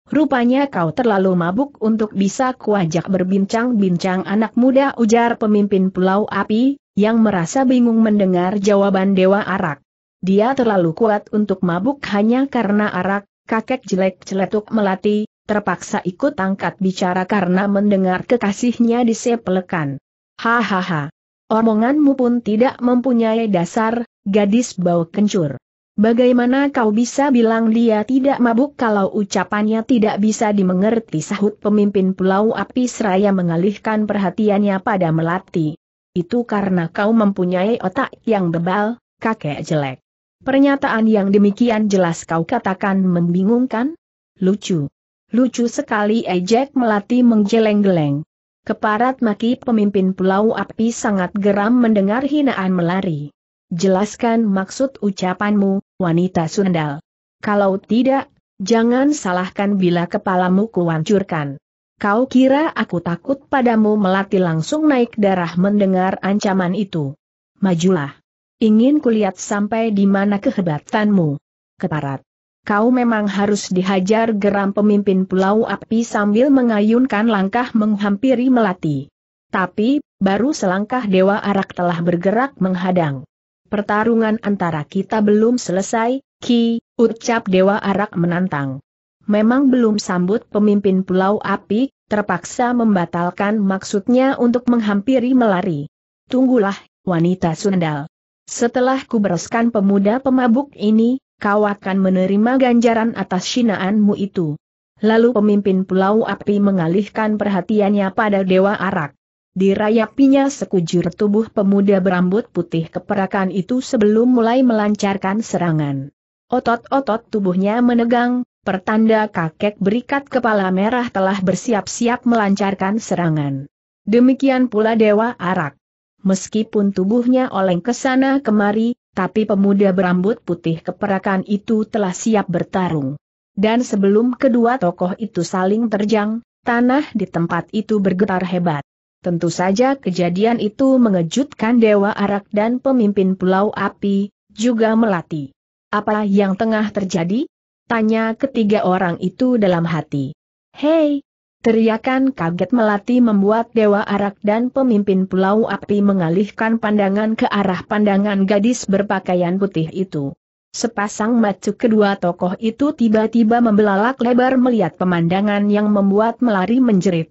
Rupanya kau terlalu mabuk untuk bisa kuajak berbincang-bincang anak muda ujar pemimpin Pulau Api, yang merasa bingung mendengar jawaban Dewa Arak. Dia terlalu kuat untuk mabuk hanya karena arak, kakek jelek celetuk melati, terpaksa ikut angkat bicara karena mendengar kekasihnya disepelekan. Hahaha. Omonganmu pun tidak mempunyai dasar, gadis bau kencur. Bagaimana kau bisa bilang dia tidak mabuk kalau ucapannya tidak bisa dimengerti sahut pemimpin Pulau Api Seraya mengalihkan perhatiannya pada Melati. Itu karena kau mempunyai otak yang bebal, kakek jelek. Pernyataan yang demikian jelas kau katakan membingungkan? Lucu. Lucu sekali ejek Melati menggeleng-geleng. Keparat maki pemimpin Pulau Api sangat geram mendengar hinaan melari. Jelaskan maksud ucapanmu, wanita sundal. Kalau tidak, jangan salahkan bila kepalamu kuhancurkan. Kau kira aku takut padamu melati langsung naik darah mendengar ancaman itu. Majulah. Ingin kulihat sampai di mana kehebatanmu. Keparat. Kau memang harus dihajar geram pemimpin pulau api sambil mengayunkan langkah menghampiri melati. Tapi, baru selangkah Dewa Arak telah bergerak menghadang. Pertarungan antara kita belum selesai, Ki, ucap Dewa Arak menantang. Memang belum sambut pemimpin Pulau Api, terpaksa membatalkan maksudnya untuk menghampiri melari. Tunggulah, wanita sundal. Setelah kubereskan pemuda pemabuk ini, kau akan menerima ganjaran atas sinaanmu itu. Lalu pemimpin Pulau Api mengalihkan perhatiannya pada Dewa Arak dirayapinya sekujur tubuh pemuda berambut putih keperakan itu sebelum mulai melancarkan serangan. Otot-otot tubuhnya menegang, pertanda kakek berikat kepala merah telah bersiap-siap melancarkan serangan. Demikian pula Dewa Arak. Meskipun tubuhnya oleng ke sana kemari, tapi pemuda berambut putih keperakan itu telah siap bertarung. Dan sebelum kedua tokoh itu saling terjang, tanah di tempat itu bergetar hebat. Tentu saja kejadian itu mengejutkan Dewa Arak dan pemimpin Pulau Api, juga Melati. Apa yang tengah terjadi? Tanya ketiga orang itu dalam hati. Hei! Teriakan kaget Melati membuat Dewa Arak dan pemimpin Pulau Api mengalihkan pandangan ke arah pandangan gadis berpakaian putih itu. Sepasang macu kedua tokoh itu tiba-tiba membelalak lebar melihat pemandangan yang membuat Melari menjerit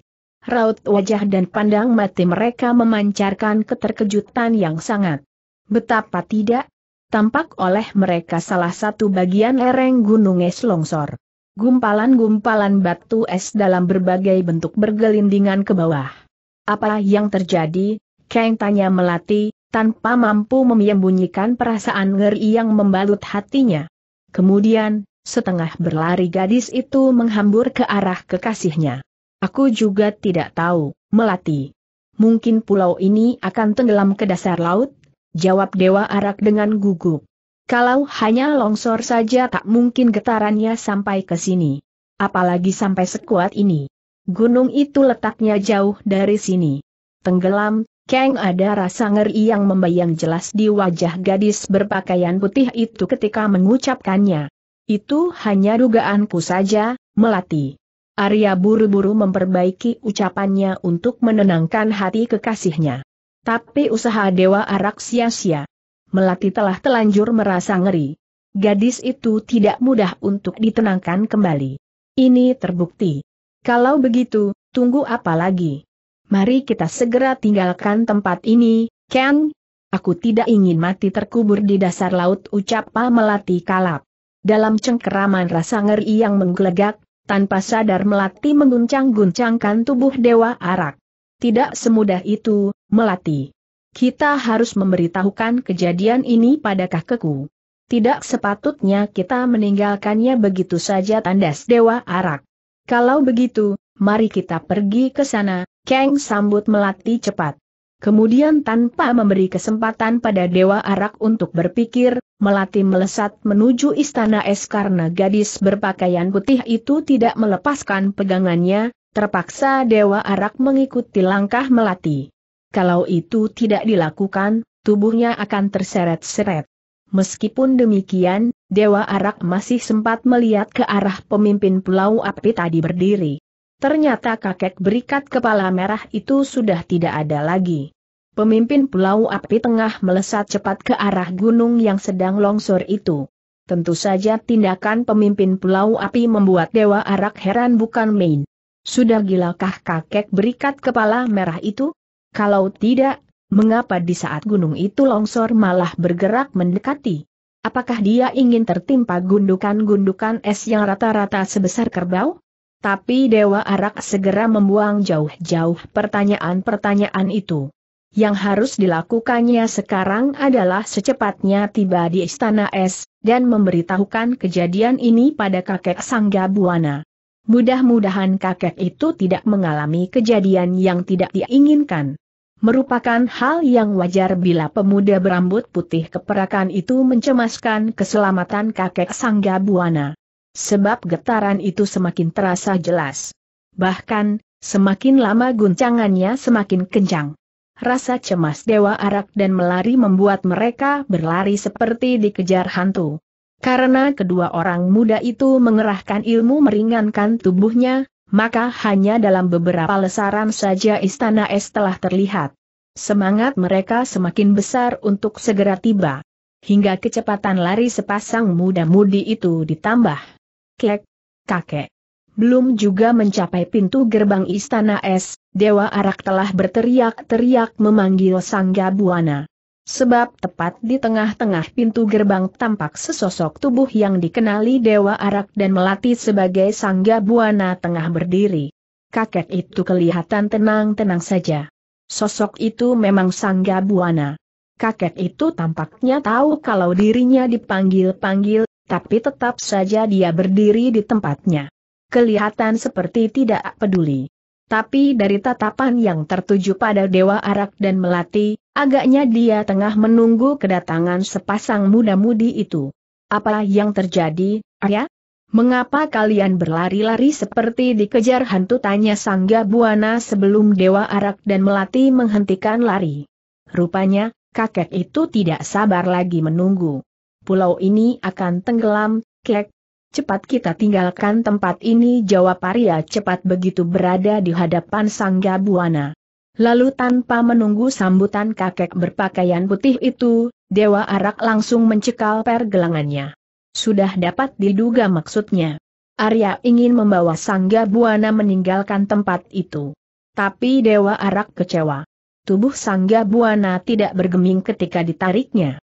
raut wajah dan pandang mati mereka memancarkan keterkejutan yang sangat. Betapa tidak? Tampak oleh mereka salah satu bagian lereng gunung es longsor. Gumpalan-gumpalan batu es dalam berbagai bentuk bergelindingan ke bawah. Apa yang terjadi? Kang tanya Melati, tanpa mampu menyembunyikan perasaan ngeri yang membalut hatinya. Kemudian, setengah berlari gadis itu menghambur ke arah kekasihnya. Aku juga tidak tahu, Melati. Mungkin pulau ini akan tenggelam ke dasar laut, jawab Dewa Arak dengan gugup. Kalau hanya longsor saja tak mungkin getarannya sampai ke sini. Apalagi sampai sekuat ini. Gunung itu letaknya jauh dari sini. Tenggelam, Kang ada rasa ngeri yang membayang jelas di wajah gadis berpakaian putih itu ketika mengucapkannya. Itu hanya dugaanku saja, Melati. Arya buru-buru memperbaiki ucapannya untuk menenangkan hati kekasihnya. Tapi usaha Dewa Arak sia-sia. Melati telah telanjur merasa ngeri. Gadis itu tidak mudah untuk ditenangkan kembali. Ini terbukti. Kalau begitu, tunggu apa lagi? Mari kita segera tinggalkan tempat ini, Ken. Aku tidak ingin mati terkubur di dasar laut ucap Pak Melati kalap. Dalam cengkeraman rasa ngeri yang menggelegak, tanpa sadar Melati mengguncang-guncangkan tubuh Dewa Arak. Tidak semudah itu, Melati. Kita harus memberitahukan kejadian ini pada kakekku. Tidak sepatutnya kita meninggalkannya begitu saja tandas Dewa Arak. Kalau begitu, mari kita pergi ke sana, Kang sambut Melati cepat. Kemudian tanpa memberi kesempatan pada Dewa Arak untuk berpikir, melati melesat menuju istana es karena gadis berpakaian putih itu tidak melepaskan pegangannya, terpaksa Dewa Arak mengikuti langkah melati. Kalau itu tidak dilakukan, tubuhnya akan terseret-seret. Meskipun demikian, Dewa Arak masih sempat melihat ke arah pemimpin Pulau Api tadi berdiri. Ternyata kakek berikat kepala merah itu sudah tidak ada lagi. Pemimpin Pulau Api Tengah melesat cepat ke arah gunung yang sedang longsor itu. Tentu saja tindakan pemimpin Pulau Api membuat Dewa Arak heran bukan main. Sudah gilakah kakek berikat kepala merah itu? Kalau tidak, mengapa di saat gunung itu longsor malah bergerak mendekati? Apakah dia ingin tertimpa gundukan-gundukan es yang rata-rata sebesar kerbau? Tapi Dewa Arak segera membuang jauh-jauh pertanyaan-pertanyaan itu. Yang harus dilakukannya sekarang adalah secepatnya tiba di Istana Es, dan memberitahukan kejadian ini pada kakek Sangga Buana. Mudah-mudahan kakek itu tidak mengalami kejadian yang tidak diinginkan. Merupakan hal yang wajar bila pemuda berambut putih keperakan itu mencemaskan keselamatan kakek Sangga Buana. Sebab getaran itu semakin terasa jelas. Bahkan, semakin lama guncangannya semakin kencang. Rasa cemas Dewa Arak dan melari membuat mereka berlari seperti dikejar hantu. Karena kedua orang muda itu mengerahkan ilmu meringankan tubuhnya, maka hanya dalam beberapa lesaran saja istana es telah terlihat. Semangat mereka semakin besar untuk segera tiba. Hingga kecepatan lari sepasang muda-mudi itu ditambah. Kek, kakek. Belum juga mencapai pintu gerbang istana es, Dewa Arak telah berteriak-teriak memanggil Sangga Buana. Sebab tepat di tengah-tengah pintu gerbang tampak sesosok tubuh yang dikenali Dewa Arak dan Melati sebagai Sangga Buana tengah berdiri. Kakek itu kelihatan tenang-tenang saja. Sosok itu memang Sangga Buana. Kakek itu tampaknya tahu kalau dirinya dipanggil-panggil, tapi tetap saja dia berdiri di tempatnya kelihatan seperti tidak peduli. Tapi dari tatapan yang tertuju pada Dewa Arak dan Melati, agaknya dia tengah menunggu kedatangan sepasang muda-mudi itu. Apa yang terjadi, Arya? Mengapa kalian berlari-lari seperti dikejar hantu tanya Sangga Buana sebelum Dewa Arak dan Melati menghentikan lari? Rupanya, kakek itu tidak sabar lagi menunggu. Pulau ini akan tenggelam, kek, Cepat kita tinggalkan tempat ini jawab Arya cepat begitu berada di hadapan Sangga Buana. Lalu tanpa menunggu sambutan kakek berpakaian putih itu, Dewa Arak langsung mencekal pergelangannya. Sudah dapat diduga maksudnya. Arya ingin membawa Sangga Buana meninggalkan tempat itu. Tapi Dewa Arak kecewa. Tubuh Sangga Buana tidak bergeming ketika ditariknya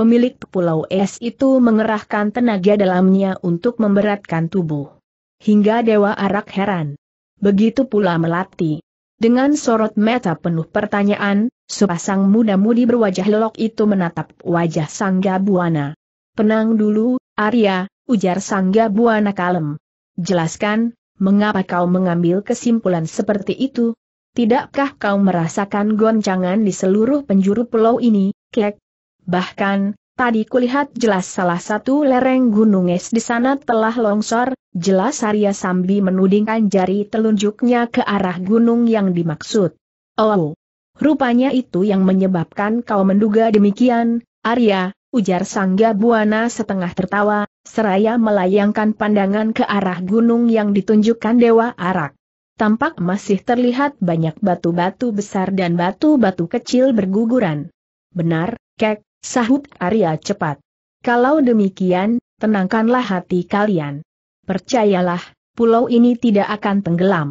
pemilik pulau es itu mengerahkan tenaga dalamnya untuk memberatkan tubuh. Hingga Dewa Arak heran. Begitu pula Melati. Dengan sorot mata penuh pertanyaan, sepasang muda-mudi berwajah lelok itu menatap wajah Sangga Buana. Penang dulu, Arya, ujar Sangga Buana kalem. Jelaskan, mengapa kau mengambil kesimpulan seperti itu? Tidakkah kau merasakan goncangan di seluruh penjuru pulau ini, Kek? Bahkan, tadi kulihat jelas salah satu lereng gunung es di sana telah longsor, jelas Arya Sambi menudingkan jari telunjuknya ke arah gunung yang dimaksud. Oh, rupanya itu yang menyebabkan kau menduga demikian, Arya, ujar Sangga Buana setengah tertawa, seraya melayangkan pandangan ke arah gunung yang ditunjukkan Dewa Arak tampak masih terlihat banyak batu-batu besar dan batu-batu kecil berguguran. Benar, Kek, Sahut Arya cepat. Kalau demikian, tenangkanlah hati kalian. Percayalah, pulau ini tidak akan tenggelam.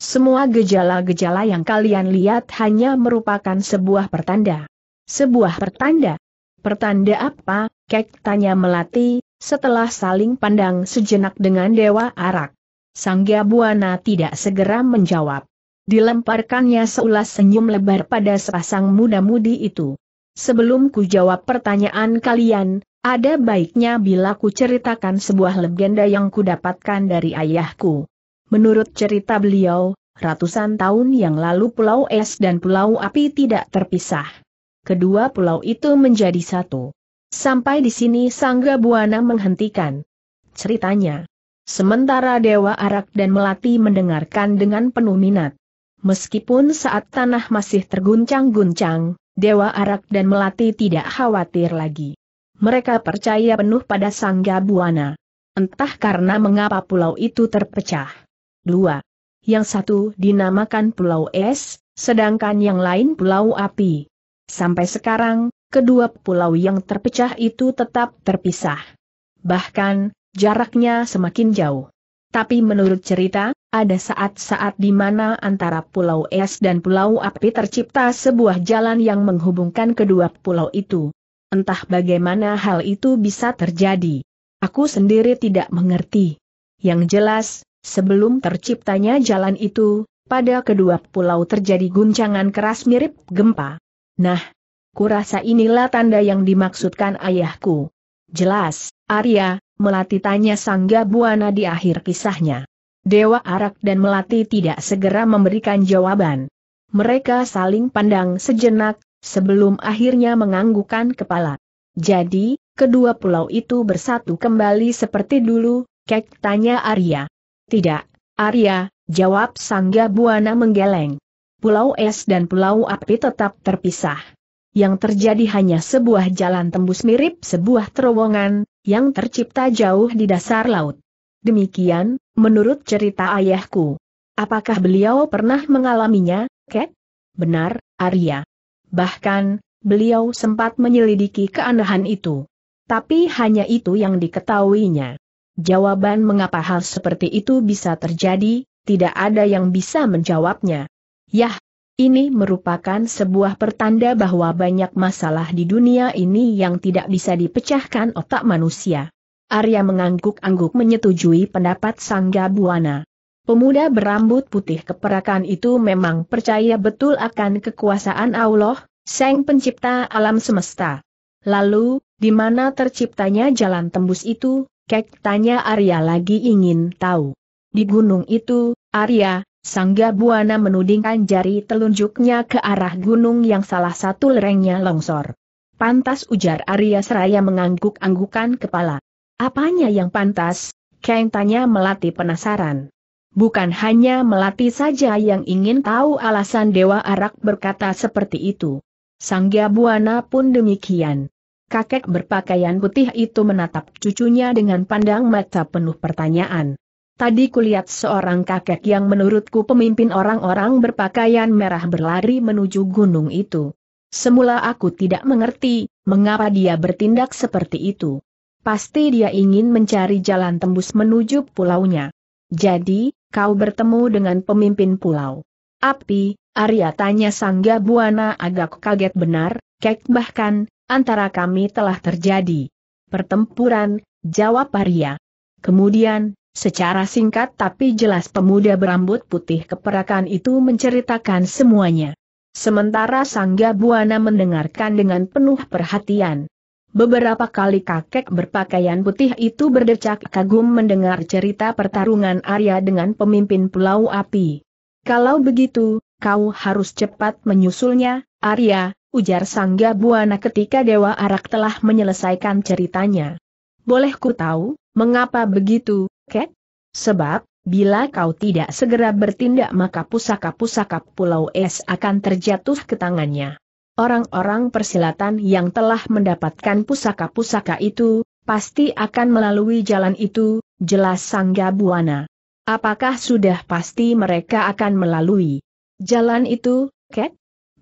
Semua gejala-gejala yang kalian lihat hanya merupakan sebuah pertanda. Sebuah pertanda? Pertanda apa? Kek tanya Melati, setelah saling pandang sejenak dengan Dewa Arak. Sangga Buana tidak segera menjawab. Dilemparkannya seulas senyum lebar pada sepasang muda-mudi itu. Sebelum ku jawab pertanyaan kalian, ada baiknya bila ku ceritakan sebuah legenda yang kudapatkan dari ayahku. Menurut cerita beliau, ratusan tahun yang lalu Pulau Es dan Pulau Api tidak terpisah. Kedua pulau itu menjadi satu. Sampai di sini Sangga Buana menghentikan ceritanya. Sementara Dewa Arak dan Melati mendengarkan dengan penuh minat. Meskipun saat tanah masih terguncang-guncang, Dewa Arak dan Melati tidak khawatir lagi. Mereka percaya penuh pada Sangga Buana. Entah karena mengapa pulau itu terpecah. Dua. Yang satu dinamakan Pulau Es, sedangkan yang lain Pulau Api. Sampai sekarang, kedua pulau yang terpecah itu tetap terpisah. Bahkan, jaraknya semakin jauh. Tapi menurut cerita, ada saat-saat di mana antara Pulau Es dan Pulau Api tercipta sebuah jalan yang menghubungkan kedua pulau itu. Entah bagaimana hal itu bisa terjadi. Aku sendiri tidak mengerti. Yang jelas, sebelum terciptanya jalan itu, pada kedua pulau terjadi guncangan keras mirip gempa. Nah, kurasa inilah tanda yang dimaksudkan ayahku. Jelas, Arya, melatih tanya Sangga Buana di akhir kisahnya. Dewa Arak dan Melati tidak segera memberikan jawaban. Mereka saling pandang sejenak, sebelum akhirnya menganggukkan kepala. Jadi, kedua pulau itu bersatu kembali seperti dulu, Kek tanya Arya. Tidak, Arya, jawab Sangga Buana menggeleng. Pulau es dan pulau api tetap terpisah. Yang terjadi hanya sebuah jalan tembus mirip sebuah terowongan, yang tercipta jauh di dasar laut. Demikian, menurut cerita ayahku. Apakah beliau pernah mengalaminya, Kek? Benar, Arya. Bahkan, beliau sempat menyelidiki keanehan itu. Tapi hanya itu yang diketahuinya. Jawaban mengapa hal seperti itu bisa terjadi, tidak ada yang bisa menjawabnya. Yah, ini merupakan sebuah pertanda bahwa banyak masalah di dunia ini yang tidak bisa dipecahkan otak manusia. Arya mengangguk-angguk menyetujui pendapat Sangga Buana. Pemuda berambut putih keperakan itu memang percaya betul akan kekuasaan Allah, Sang Pencipta alam semesta. Lalu, di mana terciptanya jalan tembus itu? Kek tanya Arya lagi ingin tahu. Di gunung itu, Arya, Sangga Buana menudingkan jari telunjuknya ke arah gunung yang salah satu lerengnya longsor. Pantas ujar Arya seraya mengangguk-anggukan kepala. Apanya yang pantas? Kang tanya Melati penasaran. Bukan hanya Melati saja yang ingin tahu alasan Dewa Arak berkata seperti itu. Sangga Buana pun demikian. Kakek berpakaian putih itu menatap cucunya dengan pandang mata penuh pertanyaan. Tadi kulihat seorang kakek yang menurutku pemimpin orang-orang berpakaian merah berlari menuju gunung itu. Semula aku tidak mengerti, mengapa dia bertindak seperti itu. Pasti dia ingin mencari jalan tembus menuju pulaunya. Jadi, kau bertemu dengan pemimpin pulau. Api, Arya tanya Sangga Buana agak kaget benar, kek bahkan, antara kami telah terjadi. Pertempuran, jawab Arya. Kemudian, secara singkat tapi jelas pemuda berambut putih keperakan itu menceritakan semuanya. Sementara Sangga Buana mendengarkan dengan penuh perhatian. Beberapa kali kakek berpakaian putih itu berdecak kagum mendengar cerita pertarungan Arya dengan pemimpin Pulau Api. Kalau begitu, kau harus cepat menyusulnya, Arya, ujar Sangga Buana ketika Dewa Arak telah menyelesaikan ceritanya. Boleh ku tahu, mengapa begitu, Kek? Sebab, bila kau tidak segera bertindak maka pusaka-pusaka Pulau Es akan terjatuh ke tangannya. Orang-orang persilatan yang telah mendapatkan pusaka-pusaka itu, pasti akan melalui jalan itu, jelas Sangga Buana. Apakah sudah pasti mereka akan melalui jalan itu, Ket?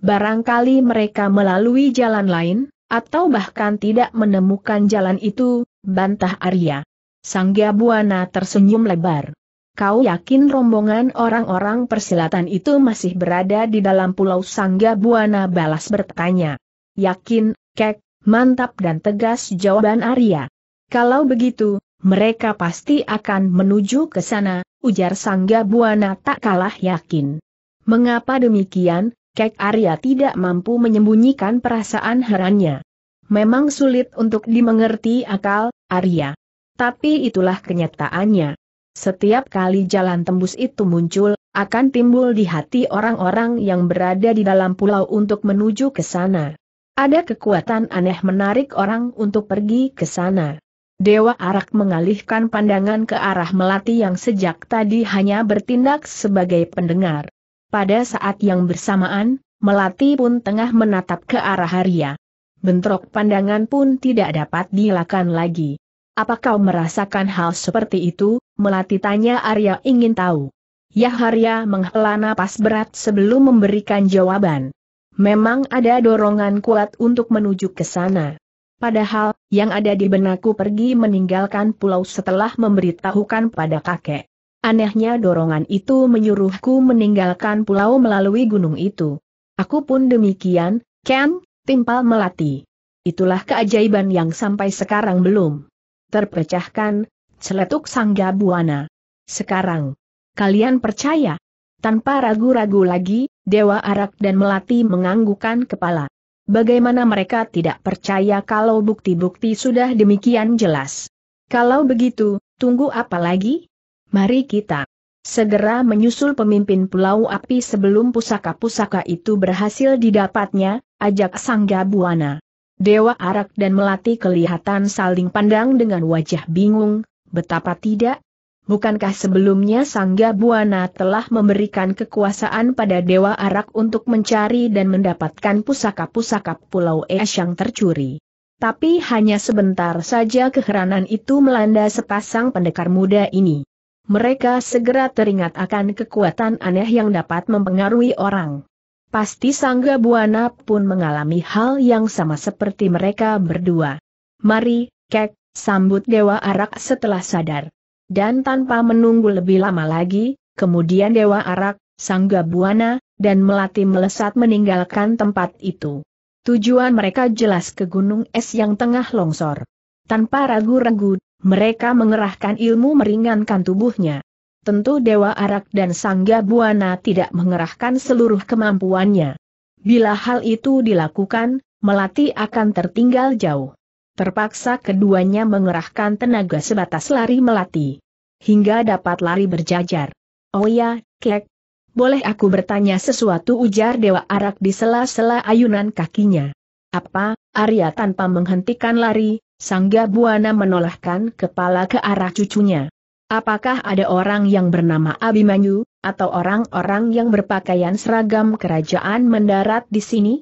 Barangkali mereka melalui jalan lain, atau bahkan tidak menemukan jalan itu, bantah Arya. Sangga Buana tersenyum lebar. Kau yakin rombongan orang-orang persilatan itu masih berada di dalam pulau Sangga Buana balas bertanya. Yakin, kek, mantap dan tegas jawaban Arya. Kalau begitu, mereka pasti akan menuju ke sana, ujar Sangga Buana tak kalah yakin. Mengapa demikian, kek Arya tidak mampu menyembunyikan perasaan herannya. Memang sulit untuk dimengerti akal, Arya. Tapi itulah kenyataannya. Setiap kali jalan tembus itu muncul, akan timbul di hati orang-orang yang berada di dalam pulau untuk menuju ke sana. Ada kekuatan aneh menarik orang untuk pergi ke sana. Dewa Arak mengalihkan pandangan ke arah Melati yang sejak tadi hanya bertindak sebagai pendengar. Pada saat yang bersamaan, Melati pun tengah menatap ke arah Arya. Bentrok pandangan pun tidak dapat dilakukan lagi. Apa kau merasakan hal seperti itu, Melati tanya Arya ingin tahu. Yah, Arya menghela napas berat sebelum memberikan jawaban. Memang ada dorongan kuat untuk menuju ke sana. Padahal, yang ada di benakku pergi meninggalkan pulau setelah memberitahukan pada kakek. Anehnya dorongan itu menyuruhku meninggalkan pulau melalui gunung itu. Aku pun demikian, Ken, timpal melati. Itulah keajaiban yang sampai sekarang belum terpecahkan, celetuk sangga buana. Sekarang, kalian percaya? Tanpa ragu-ragu lagi, Dewa Arak dan Melati menganggukan kepala. Bagaimana mereka tidak percaya kalau bukti-bukti sudah demikian jelas? Kalau begitu, tunggu apa lagi? Mari kita segera menyusul pemimpin Pulau Api sebelum pusaka-pusaka itu berhasil didapatnya, ajak Sangga Buana. Dewa Arak dan Melati kelihatan saling pandang dengan wajah bingung, betapa tidak? Bukankah sebelumnya Sangga Buana telah memberikan kekuasaan pada Dewa Arak untuk mencari dan mendapatkan pusaka-pusaka Pulau Es yang tercuri? Tapi hanya sebentar saja keheranan itu melanda sepasang pendekar muda ini. Mereka segera teringat akan kekuatan aneh yang dapat mempengaruhi orang. Pasti Sangga Buana pun mengalami hal yang sama seperti mereka berdua. Mari, kek, sambut Dewa Arak setelah sadar. Dan tanpa menunggu lebih lama lagi, kemudian Dewa Arak, Sangga Buana, dan Melati melesat meninggalkan tempat itu. Tujuan mereka jelas ke gunung es yang tengah longsor. Tanpa ragu-ragu, mereka mengerahkan ilmu meringankan tubuhnya tentu Dewa Arak dan Sangga Buana tidak mengerahkan seluruh kemampuannya. Bila hal itu dilakukan, Melati akan tertinggal jauh. Terpaksa keduanya mengerahkan tenaga sebatas lari Melati. Hingga dapat lari berjajar. Oh ya, Kek. Boleh aku bertanya sesuatu ujar Dewa Arak di sela-sela ayunan kakinya. Apa, Arya tanpa menghentikan lari, Sangga Buana menolakkan kepala ke arah cucunya. Apakah ada orang yang bernama Abimanyu, atau orang-orang yang berpakaian seragam kerajaan mendarat di sini?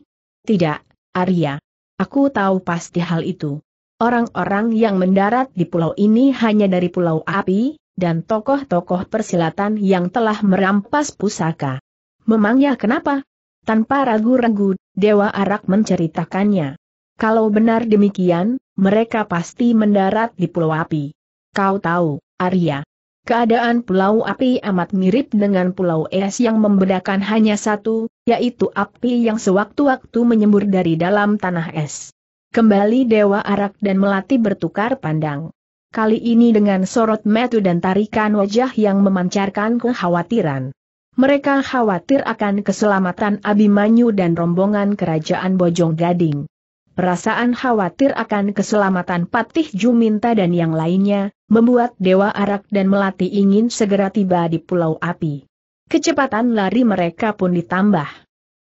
Tidak, Arya. Aku tahu pasti hal itu. Orang-orang yang mendarat di pulau ini hanya dari pulau api, dan tokoh-tokoh persilatan yang telah merampas pusaka. Memangnya kenapa? Tanpa ragu-ragu, Dewa Arak menceritakannya. Kalau benar demikian, mereka pasti mendarat di pulau api. Kau tahu, Arya. Keadaan Pulau Api amat mirip dengan Pulau Es yang membedakan hanya satu, yaitu api yang sewaktu-waktu menyembur dari dalam tanah es. Kembali Dewa Arak dan Melati bertukar pandang. Kali ini dengan sorot metu dan tarikan wajah yang memancarkan kekhawatiran. Mereka khawatir akan keselamatan Abimanyu dan rombongan kerajaan Bojong Gading. Perasaan khawatir akan keselamatan Patih Juminta dan yang lainnya, membuat Dewa Arak dan Melati ingin segera tiba di Pulau Api. Kecepatan lari mereka pun ditambah.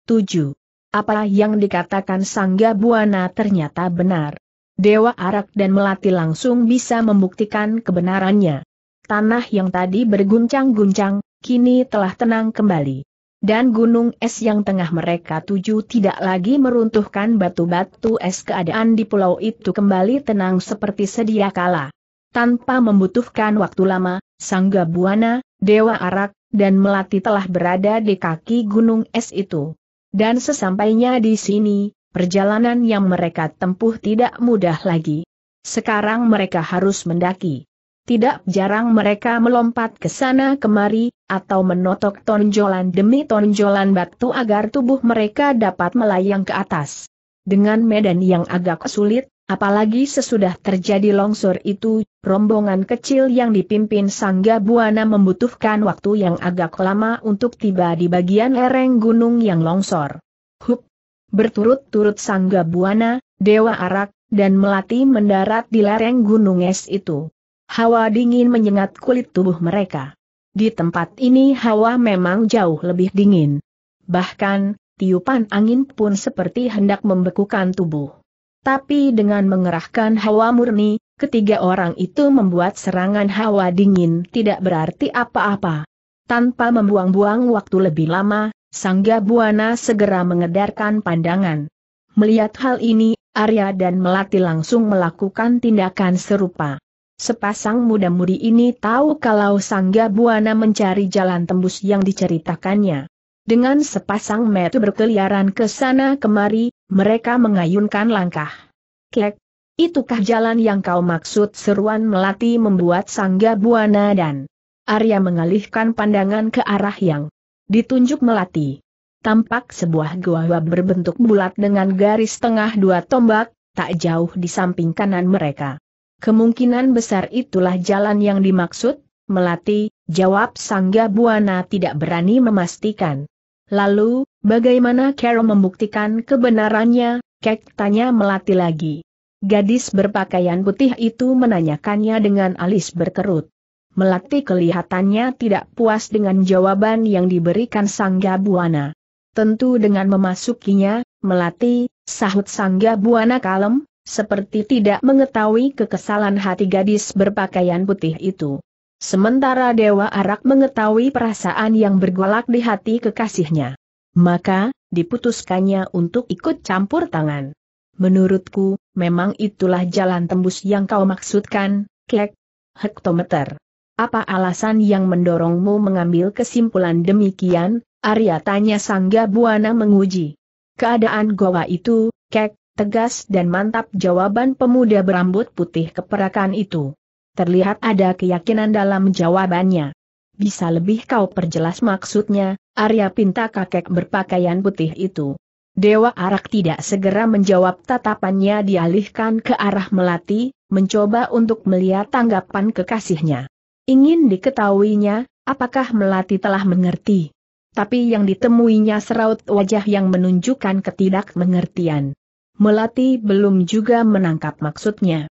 7. Apa yang dikatakan Sangga Buana ternyata benar. Dewa Arak dan Melati langsung bisa membuktikan kebenarannya. Tanah yang tadi berguncang-guncang, kini telah tenang kembali dan gunung es yang tengah mereka tuju tidak lagi meruntuhkan batu-batu es keadaan di pulau itu kembali tenang seperti sedia kala. Tanpa membutuhkan waktu lama, Sangga Buana, Dewa Arak, dan Melati telah berada di kaki gunung es itu. Dan sesampainya di sini, perjalanan yang mereka tempuh tidak mudah lagi. Sekarang mereka harus mendaki. Tidak jarang mereka melompat ke sana kemari, atau menotok tonjolan demi tonjolan batu agar tubuh mereka dapat melayang ke atas. Dengan medan yang agak sulit, apalagi sesudah terjadi longsor itu, rombongan kecil yang dipimpin Sangga Buana membutuhkan waktu yang agak lama untuk tiba di bagian lereng gunung yang longsor. Hup! Berturut-turut Sangga Buana, Dewa Arak, dan Melati mendarat di lereng gunung es itu hawa dingin menyengat kulit tubuh mereka. Di tempat ini hawa memang jauh lebih dingin. Bahkan, tiupan angin pun seperti hendak membekukan tubuh. Tapi dengan mengerahkan hawa murni, ketiga orang itu membuat serangan hawa dingin tidak berarti apa-apa. Tanpa membuang-buang waktu lebih lama, Sangga Buana segera mengedarkan pandangan. Melihat hal ini, Arya dan Melati langsung melakukan tindakan serupa. Sepasang muda-mudi ini tahu kalau Sangga Buana mencari jalan tembus yang diceritakannya. Dengan sepasang mata berkeliaran ke sana kemari, mereka mengayunkan langkah. Kek, itukah jalan yang kau maksud seruan Melati membuat Sangga Buana dan Arya mengalihkan pandangan ke arah yang ditunjuk Melati. Tampak sebuah gua berbentuk bulat dengan garis tengah dua tombak, tak jauh di samping kanan mereka. Kemungkinan besar itulah jalan yang dimaksud, Melati, jawab Sangga Buana tidak berani memastikan. Lalu, bagaimana Carol membuktikan kebenarannya, Kek tanya Melati lagi. Gadis berpakaian putih itu menanyakannya dengan alis berkerut. Melati kelihatannya tidak puas dengan jawaban yang diberikan Sangga Buana. Tentu dengan memasukinya, Melati, sahut Sangga Buana kalem, seperti tidak mengetahui kekesalan hati gadis berpakaian putih itu. Sementara Dewa Arak mengetahui perasaan yang bergolak di hati kekasihnya. Maka, diputuskannya untuk ikut campur tangan. Menurutku, memang itulah jalan tembus yang kau maksudkan, kek. hektometer. Apa alasan yang mendorongmu mengambil kesimpulan demikian, Arya tanya Sangga Buana menguji. Keadaan goa itu, kek, tegas dan mantap jawaban pemuda berambut putih keperakan itu. Terlihat ada keyakinan dalam jawabannya. Bisa lebih kau perjelas maksudnya, Arya pinta kakek berpakaian putih itu. Dewa Arak tidak segera menjawab tatapannya dialihkan ke arah Melati, mencoba untuk melihat tanggapan kekasihnya. Ingin diketahuinya, apakah Melati telah mengerti? Tapi yang ditemuinya seraut wajah yang menunjukkan ketidakmengertian. Melati belum juga menangkap maksudnya.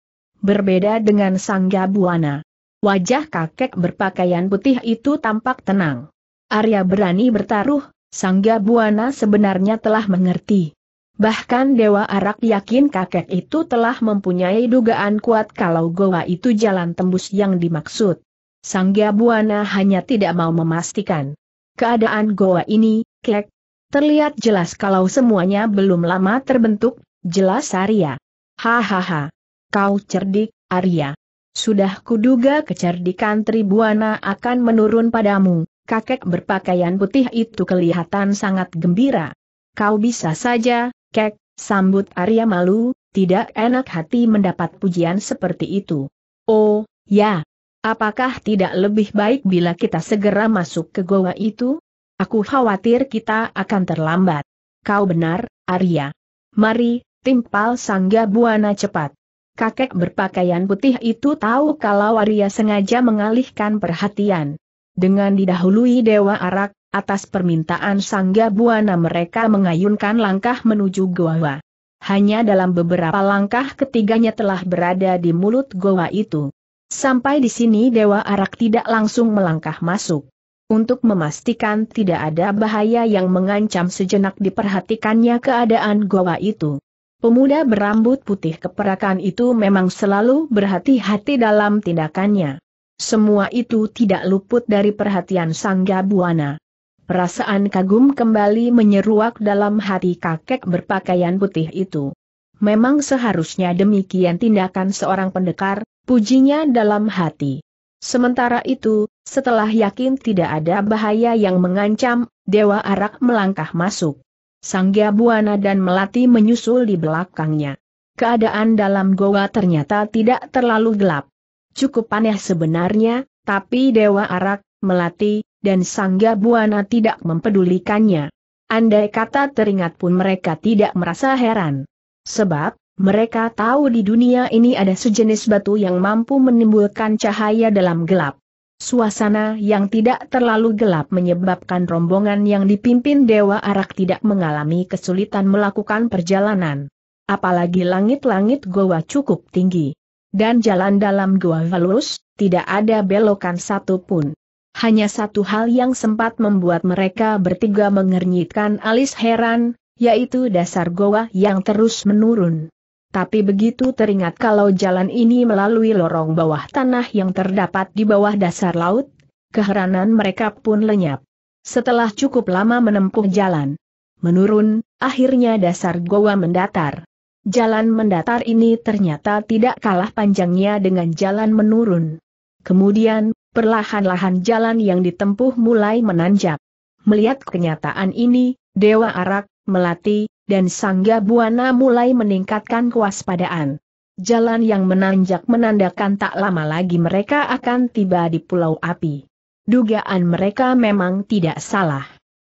Berbeda dengan Sangga Buana. Wajah kakek berpakaian putih itu tampak tenang. Arya berani bertaruh, Sangga Buana sebenarnya telah mengerti. Bahkan Dewa Arak yakin kakek itu telah mempunyai dugaan kuat kalau goa itu jalan tembus yang dimaksud. Sangga Buana hanya tidak mau memastikan. Keadaan goa ini, kek, terlihat jelas kalau semuanya belum lama terbentuk jelas Arya. Hahaha. Kau cerdik, Arya. Sudah kuduga kecerdikan Tribuana akan menurun padamu, kakek berpakaian putih itu kelihatan sangat gembira. Kau bisa saja, kek, sambut Arya malu, tidak enak hati mendapat pujian seperti itu. Oh, ya. Apakah tidak lebih baik bila kita segera masuk ke goa itu? Aku khawatir kita akan terlambat. Kau benar, Arya. Mari, timpal Sangga Buana cepat. Kakek berpakaian putih itu tahu kalau waria sengaja mengalihkan perhatian. Dengan didahului Dewa Arak, atas permintaan Sangga Buana mereka mengayunkan langkah menuju goa. Hanya dalam beberapa langkah ketiganya telah berada di mulut goa itu. Sampai di sini Dewa Arak tidak langsung melangkah masuk. Untuk memastikan tidak ada bahaya yang mengancam sejenak diperhatikannya keadaan goa itu. Pemuda berambut putih keperakan itu memang selalu berhati-hati dalam tindakannya. Semua itu tidak luput dari perhatian Sangga Buana. Perasaan kagum kembali menyeruak dalam hati kakek berpakaian putih itu. Memang seharusnya demikian tindakan seorang pendekar, pujinya dalam hati. Sementara itu, setelah yakin tidak ada bahaya yang mengancam, Dewa Arak melangkah masuk. Sangga Buana dan Melati menyusul di belakangnya. Keadaan dalam goa ternyata tidak terlalu gelap. Cukup aneh sebenarnya, tapi Dewa Arak, Melati, dan Sangga Buana tidak mempedulikannya. Andai kata teringat pun mereka tidak merasa heran. Sebab, mereka tahu di dunia ini ada sejenis batu yang mampu menimbulkan cahaya dalam gelap. Suasana yang tidak terlalu gelap menyebabkan rombongan yang dipimpin Dewa Arak tidak mengalami kesulitan melakukan perjalanan. Apalagi langit-langit goa cukup tinggi. Dan jalan dalam goa halus, tidak ada belokan satupun. Hanya satu hal yang sempat membuat mereka bertiga mengernyitkan alis heran, yaitu dasar goa yang terus menurun. Tapi begitu teringat kalau jalan ini melalui lorong bawah tanah yang terdapat di bawah dasar laut, keheranan mereka pun lenyap. Setelah cukup lama menempuh jalan, menurun, akhirnya dasar goa mendatar. Jalan mendatar ini ternyata tidak kalah panjangnya dengan jalan menurun. Kemudian, perlahan-lahan jalan yang ditempuh mulai menanjak. Melihat kenyataan ini, Dewa Arak, Melati, dan Sangga ya Buana mulai meningkatkan kewaspadaan. Jalan yang menanjak menandakan tak lama lagi mereka akan tiba di Pulau Api. Dugaan mereka memang tidak salah.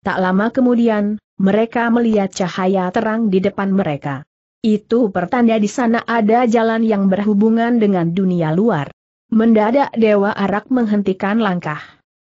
Tak lama kemudian, mereka melihat cahaya terang di depan mereka. Itu pertanda di sana ada jalan yang berhubungan dengan dunia luar. Mendadak Dewa Arak menghentikan langkah.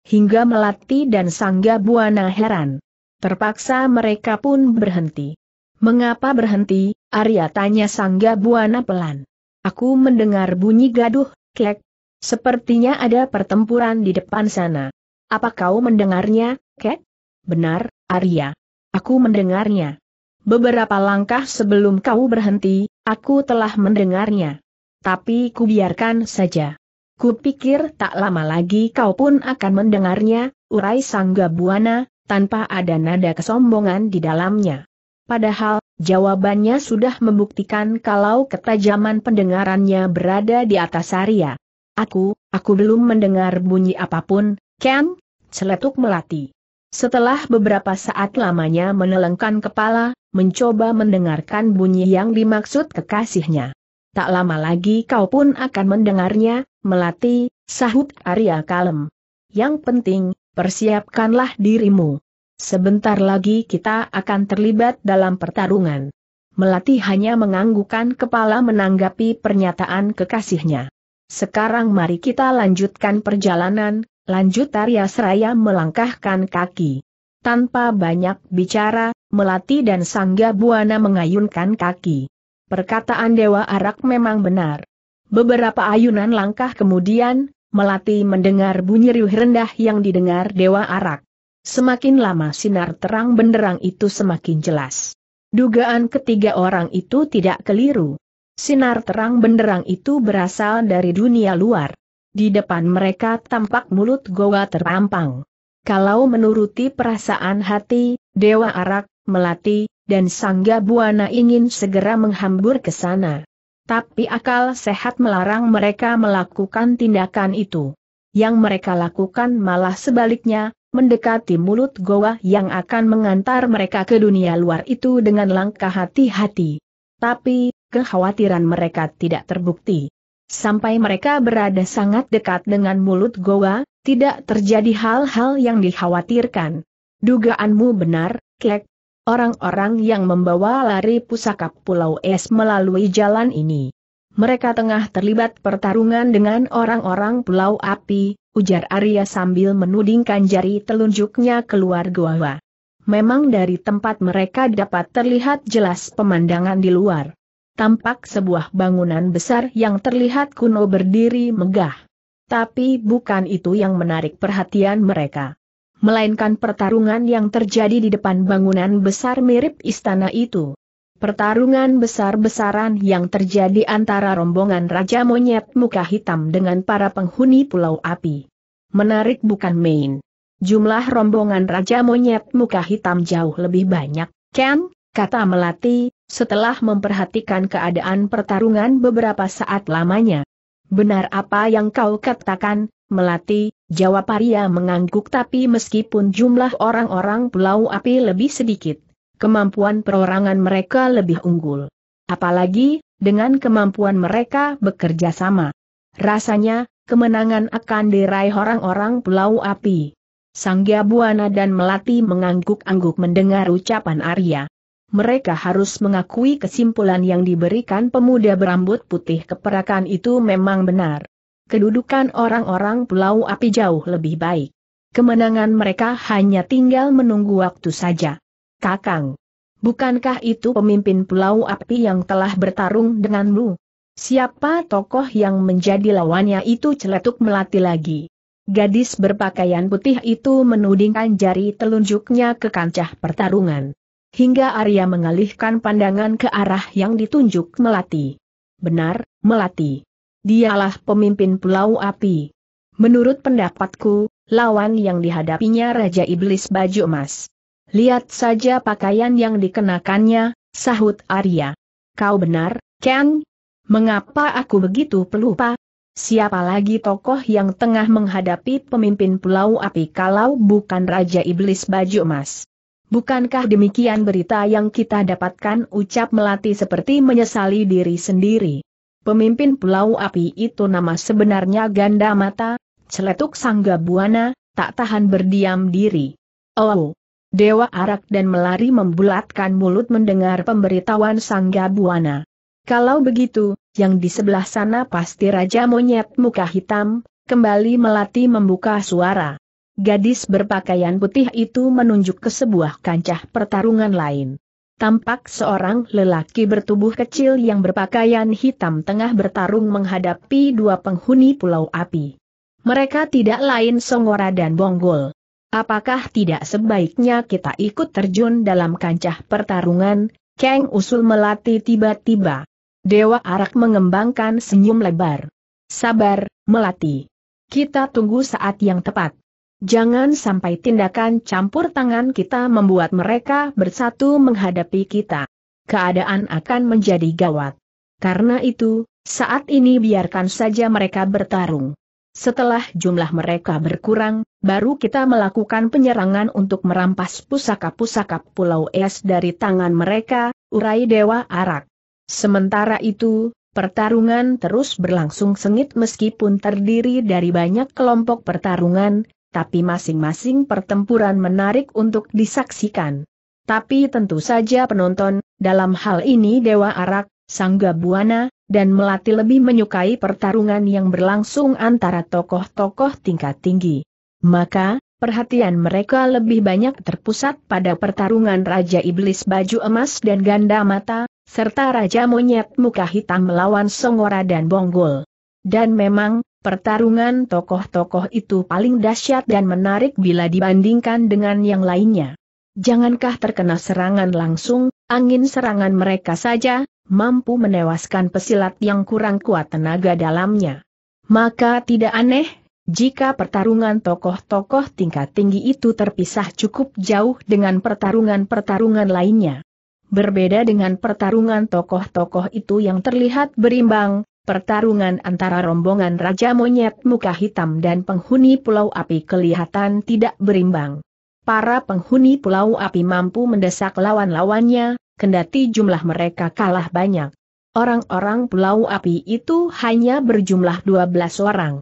Hingga Melati dan Sangga ya Buana heran. Terpaksa mereka pun berhenti. Mengapa berhenti, Arya tanya Sangga Buana pelan. Aku mendengar bunyi gaduh, kek. Sepertinya ada pertempuran di depan sana. Apa kau mendengarnya, kek? Benar, Arya. Aku mendengarnya. Beberapa langkah sebelum kau berhenti, aku telah mendengarnya. Tapi kubiarkan biarkan saja. Kupikir tak lama lagi kau pun akan mendengarnya, urai Sangga Buana, tanpa ada nada kesombongan di dalamnya. Padahal, jawabannya sudah membuktikan kalau ketajaman pendengarannya berada di atas Arya. Aku, aku belum mendengar bunyi apapun, Ken, celetuk melati. Setelah beberapa saat lamanya menelengkan kepala, mencoba mendengarkan bunyi yang dimaksud kekasihnya. Tak lama lagi kau pun akan mendengarnya, melati, sahut Arya kalem. Yang penting, persiapkanlah dirimu. Sebentar lagi kita akan terlibat dalam pertarungan. Melati hanya menganggukkan kepala menanggapi pernyataan kekasihnya. Sekarang mari kita lanjutkan perjalanan, lanjut Arya Seraya melangkahkan kaki. Tanpa banyak bicara, Melati dan Sangga Buana mengayunkan kaki. Perkataan Dewa Arak memang benar. Beberapa ayunan langkah kemudian, Melati mendengar bunyi riuh rendah yang didengar Dewa Arak. Semakin lama sinar terang benderang itu semakin jelas. Dugaan ketiga orang itu tidak keliru. Sinar terang benderang itu berasal dari dunia luar. Di depan mereka tampak mulut goa terampang. Kalau menuruti perasaan hati, Dewa Arak, Melati, dan Sangga Buana ingin segera menghambur ke sana. Tapi akal sehat melarang mereka melakukan tindakan itu. Yang mereka lakukan malah sebaliknya, mendekati mulut goa yang akan mengantar mereka ke dunia luar itu dengan langkah hati-hati. Tapi, kekhawatiran mereka tidak terbukti. Sampai mereka berada sangat dekat dengan mulut goa, tidak terjadi hal-hal yang dikhawatirkan. Dugaanmu benar, Klek. Orang-orang yang membawa lari pusaka Pulau Es melalui jalan ini. Mereka tengah terlibat pertarungan dengan orang-orang Pulau Api, ujar Arya sambil menudingkan jari telunjuknya keluar gua. Memang dari tempat mereka dapat terlihat jelas pemandangan di luar. Tampak sebuah bangunan besar yang terlihat kuno berdiri megah. Tapi bukan itu yang menarik perhatian mereka. Melainkan pertarungan yang terjadi di depan bangunan besar mirip istana itu. Pertarungan besar-besaran yang terjadi antara rombongan Raja Monyet Muka Hitam dengan para penghuni Pulau Api. Menarik bukan main. Jumlah rombongan Raja Monyet Muka Hitam jauh lebih banyak, kan? kata Melati, setelah memperhatikan keadaan pertarungan beberapa saat lamanya. Benar apa yang kau katakan, Melati, jawab Arya mengangguk tapi meskipun jumlah orang-orang Pulau Api lebih sedikit kemampuan perorangan mereka lebih unggul. Apalagi, dengan kemampuan mereka bekerja sama. Rasanya, kemenangan akan diraih orang-orang Pulau Api. Sanggya Buana dan Melati mengangguk-angguk mendengar ucapan Arya. Mereka harus mengakui kesimpulan yang diberikan pemuda berambut putih keperakan itu memang benar. Kedudukan orang-orang Pulau Api jauh lebih baik. Kemenangan mereka hanya tinggal menunggu waktu saja. Kakang. Bukankah itu pemimpin Pulau Api yang telah bertarung denganmu? Siapa tokoh yang menjadi lawannya itu celetuk melati lagi. Gadis berpakaian putih itu menudingkan jari telunjuknya ke kancah pertarungan. Hingga Arya mengalihkan pandangan ke arah yang ditunjuk Melati. Benar, Melati. Dialah pemimpin Pulau Api. Menurut pendapatku, lawan yang dihadapinya Raja Iblis Baju Emas. Lihat saja pakaian yang dikenakannya, sahut Arya. Kau benar, Ken? Mengapa aku begitu pelupa? Siapa lagi tokoh yang tengah menghadapi pemimpin Pulau Api kalau bukan Raja Iblis Baju Emas? Bukankah demikian berita yang kita dapatkan ucap melati seperti menyesali diri sendiri? Pemimpin Pulau Api itu nama sebenarnya Ganda Mata, celetuk Sangga Buana, tak tahan berdiam diri. Oh, Dewa Arak dan melari membulatkan mulut mendengar pemberitahuan Sangga Buana. Kalau begitu, yang di sebelah sana pasti Raja Monyet Muka Hitam, kembali melati membuka suara. Gadis berpakaian putih itu menunjuk ke sebuah kancah pertarungan lain. Tampak seorang lelaki bertubuh kecil yang berpakaian hitam tengah bertarung menghadapi dua penghuni Pulau Api. Mereka tidak lain Songora dan Bonggol apakah tidak sebaiknya kita ikut terjun dalam kancah pertarungan, Kang usul melati tiba-tiba. Dewa Arak mengembangkan senyum lebar. Sabar, melati. Kita tunggu saat yang tepat. Jangan sampai tindakan campur tangan kita membuat mereka bersatu menghadapi kita. Keadaan akan menjadi gawat. Karena itu, saat ini biarkan saja mereka bertarung. Setelah jumlah mereka berkurang, baru kita melakukan penyerangan untuk merampas pusaka-pusaka Pulau Es dari tangan mereka, urai Dewa Arak. Sementara itu, pertarungan terus berlangsung sengit meskipun terdiri dari banyak kelompok pertarungan, tapi masing-masing pertempuran menarik untuk disaksikan. Tapi tentu saja penonton, dalam hal ini Dewa Arak, Sangga Buana, dan Melati lebih menyukai pertarungan yang berlangsung antara tokoh-tokoh tingkat tinggi. Maka, perhatian mereka lebih banyak terpusat pada pertarungan Raja Iblis Baju Emas dan Ganda Mata, serta Raja Monyet Muka Hitam melawan Songora dan Bonggol. Dan memang, pertarungan tokoh-tokoh itu paling dahsyat dan menarik bila dibandingkan dengan yang lainnya. Jangankah terkena serangan langsung, angin serangan mereka saja, mampu menewaskan pesilat yang kurang kuat tenaga dalamnya. Maka tidak aneh, jika pertarungan tokoh-tokoh tingkat tinggi itu terpisah cukup jauh dengan pertarungan-pertarungan lainnya. Berbeda dengan pertarungan tokoh-tokoh itu yang terlihat berimbang, pertarungan antara rombongan Raja Monyet Muka Hitam dan penghuni Pulau Api kelihatan tidak berimbang. Para penghuni Pulau Api mampu mendesak lawan-lawannya, kendati jumlah mereka kalah banyak. Orang-orang Pulau Api itu hanya berjumlah 12 orang.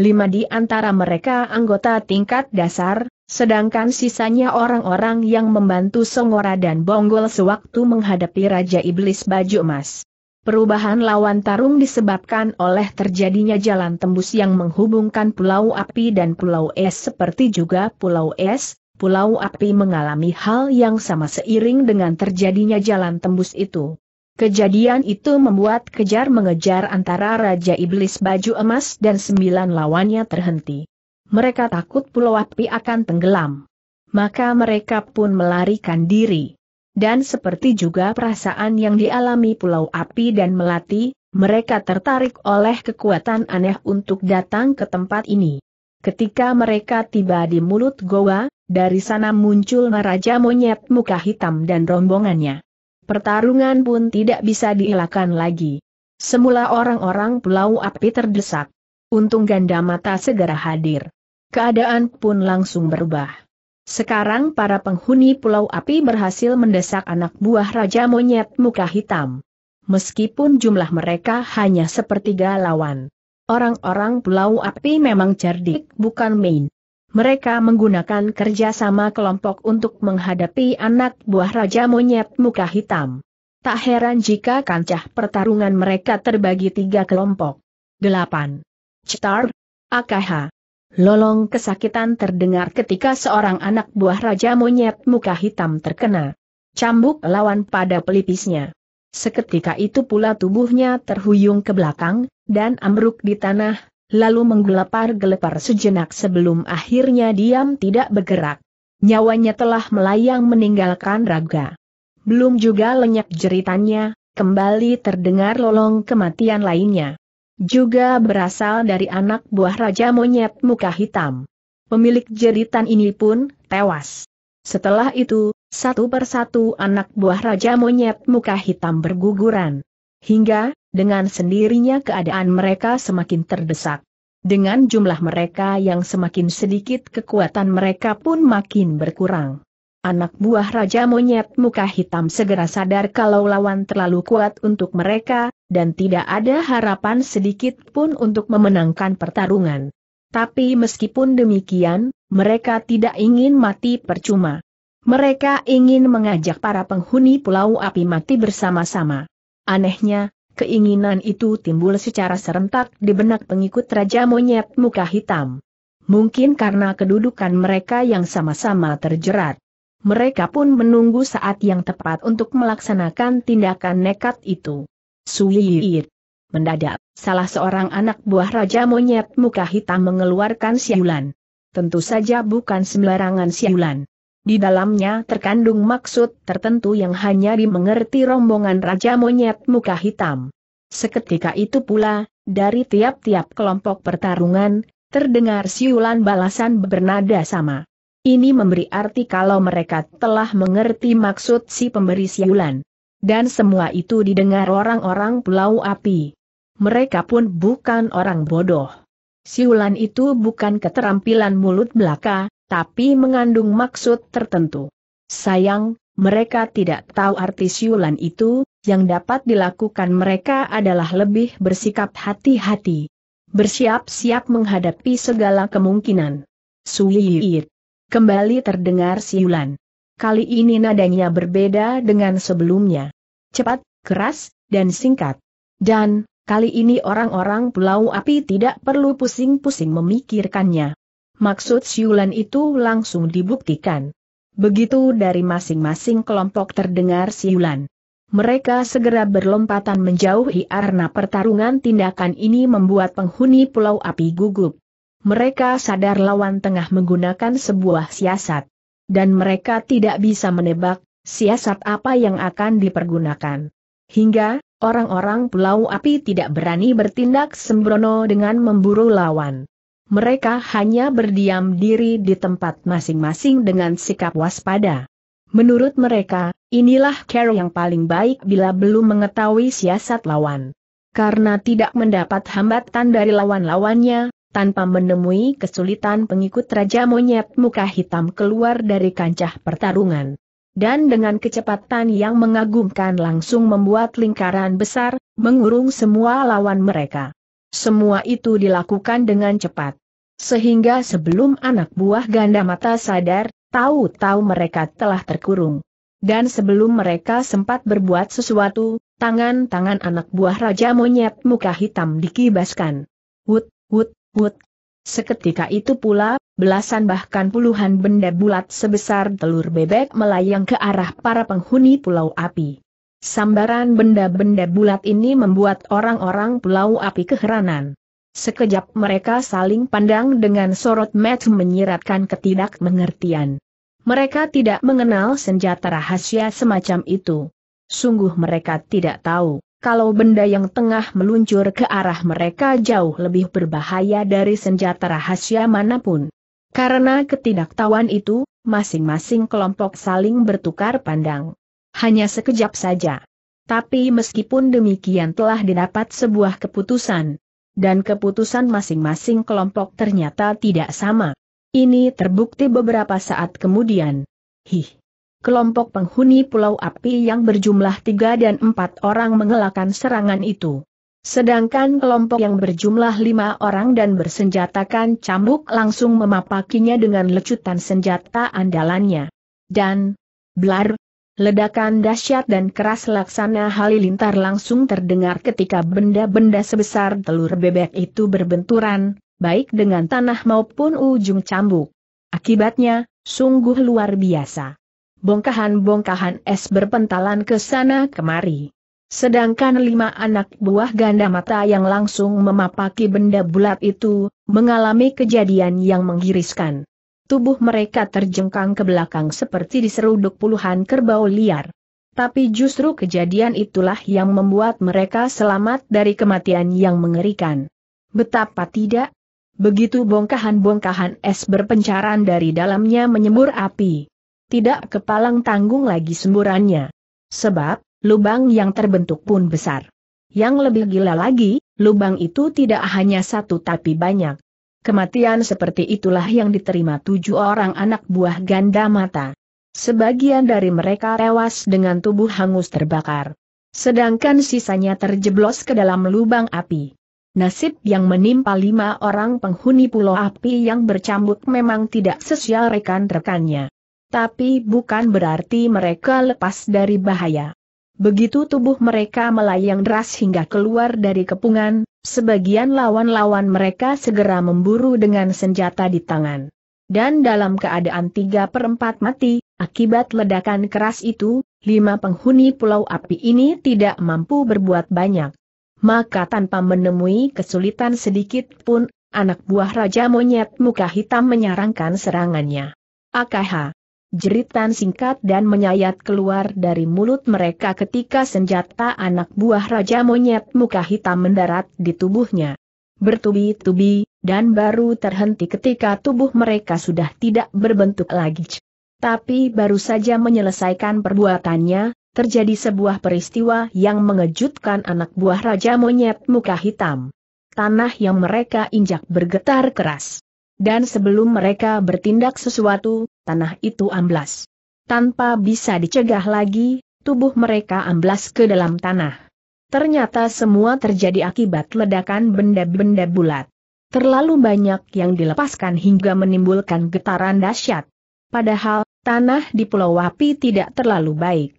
Lima di antara mereka anggota tingkat dasar, sedangkan sisanya orang-orang yang membantu Songora dan Bonggol sewaktu menghadapi Raja Iblis Baju Emas. Perubahan lawan tarung disebabkan oleh terjadinya jalan tembus yang menghubungkan Pulau Api dan Pulau Es seperti juga Pulau Es, Pulau Api mengalami hal yang sama seiring dengan terjadinya jalan tembus itu. Kejadian itu membuat kejar mengejar antara Raja Iblis Baju Emas dan sembilan lawannya terhenti. Mereka takut Pulau Api akan tenggelam. Maka mereka pun melarikan diri. Dan seperti juga perasaan yang dialami Pulau Api dan Melati, mereka tertarik oleh kekuatan aneh untuk datang ke tempat ini. Ketika mereka tiba di mulut goa, dari sana muncul Raja Monyet muka hitam dan rombongannya. Pertarungan pun tidak bisa dielakkan lagi. Semula orang-orang pulau api terdesak. Untung ganda mata segera hadir. Keadaan pun langsung berubah. Sekarang para penghuni pulau api berhasil mendesak anak buah Raja Monyet Muka Hitam. Meskipun jumlah mereka hanya sepertiga lawan. Orang-orang pulau api memang cerdik bukan main. Mereka menggunakan kerjasama kelompok untuk menghadapi anak buah Raja Monyet Muka Hitam. Tak heran jika kancah pertarungan mereka terbagi tiga kelompok. 8. Cetar, AKH. Lolong kesakitan terdengar ketika seorang anak buah Raja Monyet Muka Hitam terkena cambuk lawan pada pelipisnya. Seketika itu pula tubuhnya terhuyung ke belakang, dan ambruk di tanah, lalu menggelepar-gelepar sejenak sebelum akhirnya diam tidak bergerak. Nyawanya telah melayang meninggalkan raga. Belum juga lenyap jeritannya, kembali terdengar lolong kematian lainnya. Juga berasal dari anak buah Raja Monyet Muka Hitam. Pemilik jeritan ini pun tewas. Setelah itu, satu persatu anak buah Raja Monyet Muka Hitam berguguran. Hingga, dengan sendirinya keadaan mereka semakin terdesak. Dengan jumlah mereka yang semakin sedikit kekuatan mereka pun makin berkurang. Anak buah Raja Monyet Muka Hitam segera sadar kalau lawan terlalu kuat untuk mereka, dan tidak ada harapan sedikit pun untuk memenangkan pertarungan. Tapi meskipun demikian, mereka tidak ingin mati percuma. Mereka ingin mengajak para penghuni Pulau Api mati bersama-sama. Anehnya, keinginan itu timbul secara serentak di benak pengikut Raja Monyet Muka Hitam. Mungkin karena kedudukan mereka yang sama-sama terjerat. Mereka pun menunggu saat yang tepat untuk melaksanakan tindakan nekat itu. Suyit. Mendadak, salah seorang anak buah Raja Monyet Muka Hitam mengeluarkan siulan. Tentu saja bukan sembarangan siulan. Di dalamnya terkandung maksud tertentu yang hanya dimengerti rombongan Raja Monyet Muka Hitam. Seketika itu pula, dari tiap-tiap kelompok pertarungan, terdengar siulan balasan bernada sama. Ini memberi arti kalau mereka telah mengerti maksud si pemberi siulan. Dan semua itu didengar orang-orang Pulau Api. Mereka pun bukan orang bodoh. Siulan itu bukan keterampilan mulut belaka, tapi mengandung maksud tertentu. Sayang, mereka tidak tahu arti siulan itu, yang dapat dilakukan mereka adalah lebih bersikap hati-hati. Bersiap-siap menghadapi segala kemungkinan. Suiit. Kembali terdengar siulan. Kali ini nadanya berbeda dengan sebelumnya. Cepat, keras, dan singkat. Dan, kali ini orang-orang pulau api tidak perlu pusing-pusing memikirkannya maksud siulan itu langsung dibuktikan. Begitu dari masing-masing kelompok terdengar siulan. Mereka segera berlompatan menjauhi karena pertarungan tindakan ini membuat penghuni Pulau Api gugup. Mereka sadar lawan tengah menggunakan sebuah siasat. Dan mereka tidak bisa menebak, siasat apa yang akan dipergunakan. Hingga, orang-orang Pulau Api tidak berani bertindak sembrono dengan memburu lawan mereka hanya berdiam diri di tempat masing-masing dengan sikap waspada. Menurut mereka, inilah cara yang paling baik bila belum mengetahui siasat lawan. Karena tidak mendapat hambatan dari lawan-lawannya, tanpa menemui kesulitan pengikut Raja Monyet Muka Hitam keluar dari kancah pertarungan. Dan dengan kecepatan yang mengagumkan langsung membuat lingkaran besar, mengurung semua lawan mereka. Semua itu dilakukan dengan cepat. Sehingga sebelum anak buah ganda mata sadar, tahu-tahu mereka telah terkurung. Dan sebelum mereka sempat berbuat sesuatu, tangan-tangan anak buah Raja Monyet muka hitam dikibaskan. Wut, wut, wut. Seketika itu pula, belasan bahkan puluhan benda bulat sebesar telur bebek melayang ke arah para penghuni pulau api. Sambaran benda-benda bulat ini membuat orang-orang pulau api keheranan. Sekejap mereka saling pandang dengan sorot mata menyiratkan ketidakmengertian. Mereka tidak mengenal senjata rahasia semacam itu. Sungguh mereka tidak tahu, kalau benda yang tengah meluncur ke arah mereka jauh lebih berbahaya dari senjata rahasia manapun. Karena ketidaktahuan itu, masing-masing kelompok saling bertukar pandang hanya sekejap saja. Tapi meskipun demikian telah didapat sebuah keputusan. Dan keputusan masing-masing kelompok ternyata tidak sama. Ini terbukti beberapa saat kemudian. Hih. Kelompok penghuni Pulau Api yang berjumlah tiga dan empat orang mengelakkan serangan itu. Sedangkan kelompok yang berjumlah lima orang dan bersenjatakan cambuk langsung memapakinya dengan lecutan senjata andalannya. Dan, blar, Ledakan dahsyat dan keras laksana halilintar langsung terdengar ketika benda-benda sebesar telur bebek itu berbenturan, baik dengan tanah maupun ujung cambuk. Akibatnya, sungguh luar biasa. Bongkahan-bongkahan es berpentalan ke sana kemari. Sedangkan lima anak buah ganda mata yang langsung memapaki benda bulat itu, mengalami kejadian yang menggiriskan tubuh mereka terjengkang ke belakang seperti diseruduk puluhan kerbau liar. Tapi justru kejadian itulah yang membuat mereka selamat dari kematian yang mengerikan. Betapa tidak? Begitu bongkahan-bongkahan es berpencaran dari dalamnya menyembur api. Tidak kepalang tanggung lagi semburannya. Sebab, lubang yang terbentuk pun besar. Yang lebih gila lagi, lubang itu tidak hanya satu tapi banyak. Kematian seperti itulah yang diterima tujuh orang anak buah ganda mata. Sebagian dari mereka tewas dengan tubuh hangus terbakar. Sedangkan sisanya terjeblos ke dalam lubang api. Nasib yang menimpa lima orang penghuni pulau api yang bercambuk memang tidak sesial rekan-rekannya. Tapi bukan berarti mereka lepas dari bahaya. Begitu tubuh mereka melayang deras hingga keluar dari kepungan, sebagian lawan-lawan mereka segera memburu dengan senjata di tangan. Dan dalam keadaan tiga perempat mati, akibat ledakan keras itu, lima penghuni pulau api ini tidak mampu berbuat banyak. Maka tanpa menemui kesulitan sedikit pun, anak buah Raja Monyet Muka Hitam menyarankan serangannya. Akaha, Jeritan singkat dan menyayat keluar dari mulut mereka ketika senjata anak buah Raja Monyet muka hitam mendarat di tubuhnya. Bertubi-tubi, dan baru terhenti ketika tubuh mereka sudah tidak berbentuk lagi. Tapi baru saja menyelesaikan perbuatannya, terjadi sebuah peristiwa yang mengejutkan anak buah Raja Monyet muka hitam. Tanah yang mereka injak bergetar keras. Dan sebelum mereka bertindak sesuatu, tanah itu amblas. Tanpa bisa dicegah lagi, tubuh mereka amblas ke dalam tanah. Ternyata semua terjadi akibat ledakan benda-benda bulat. Terlalu banyak yang dilepaskan hingga menimbulkan getaran dahsyat. Padahal, tanah di Pulau Wapi tidak terlalu baik.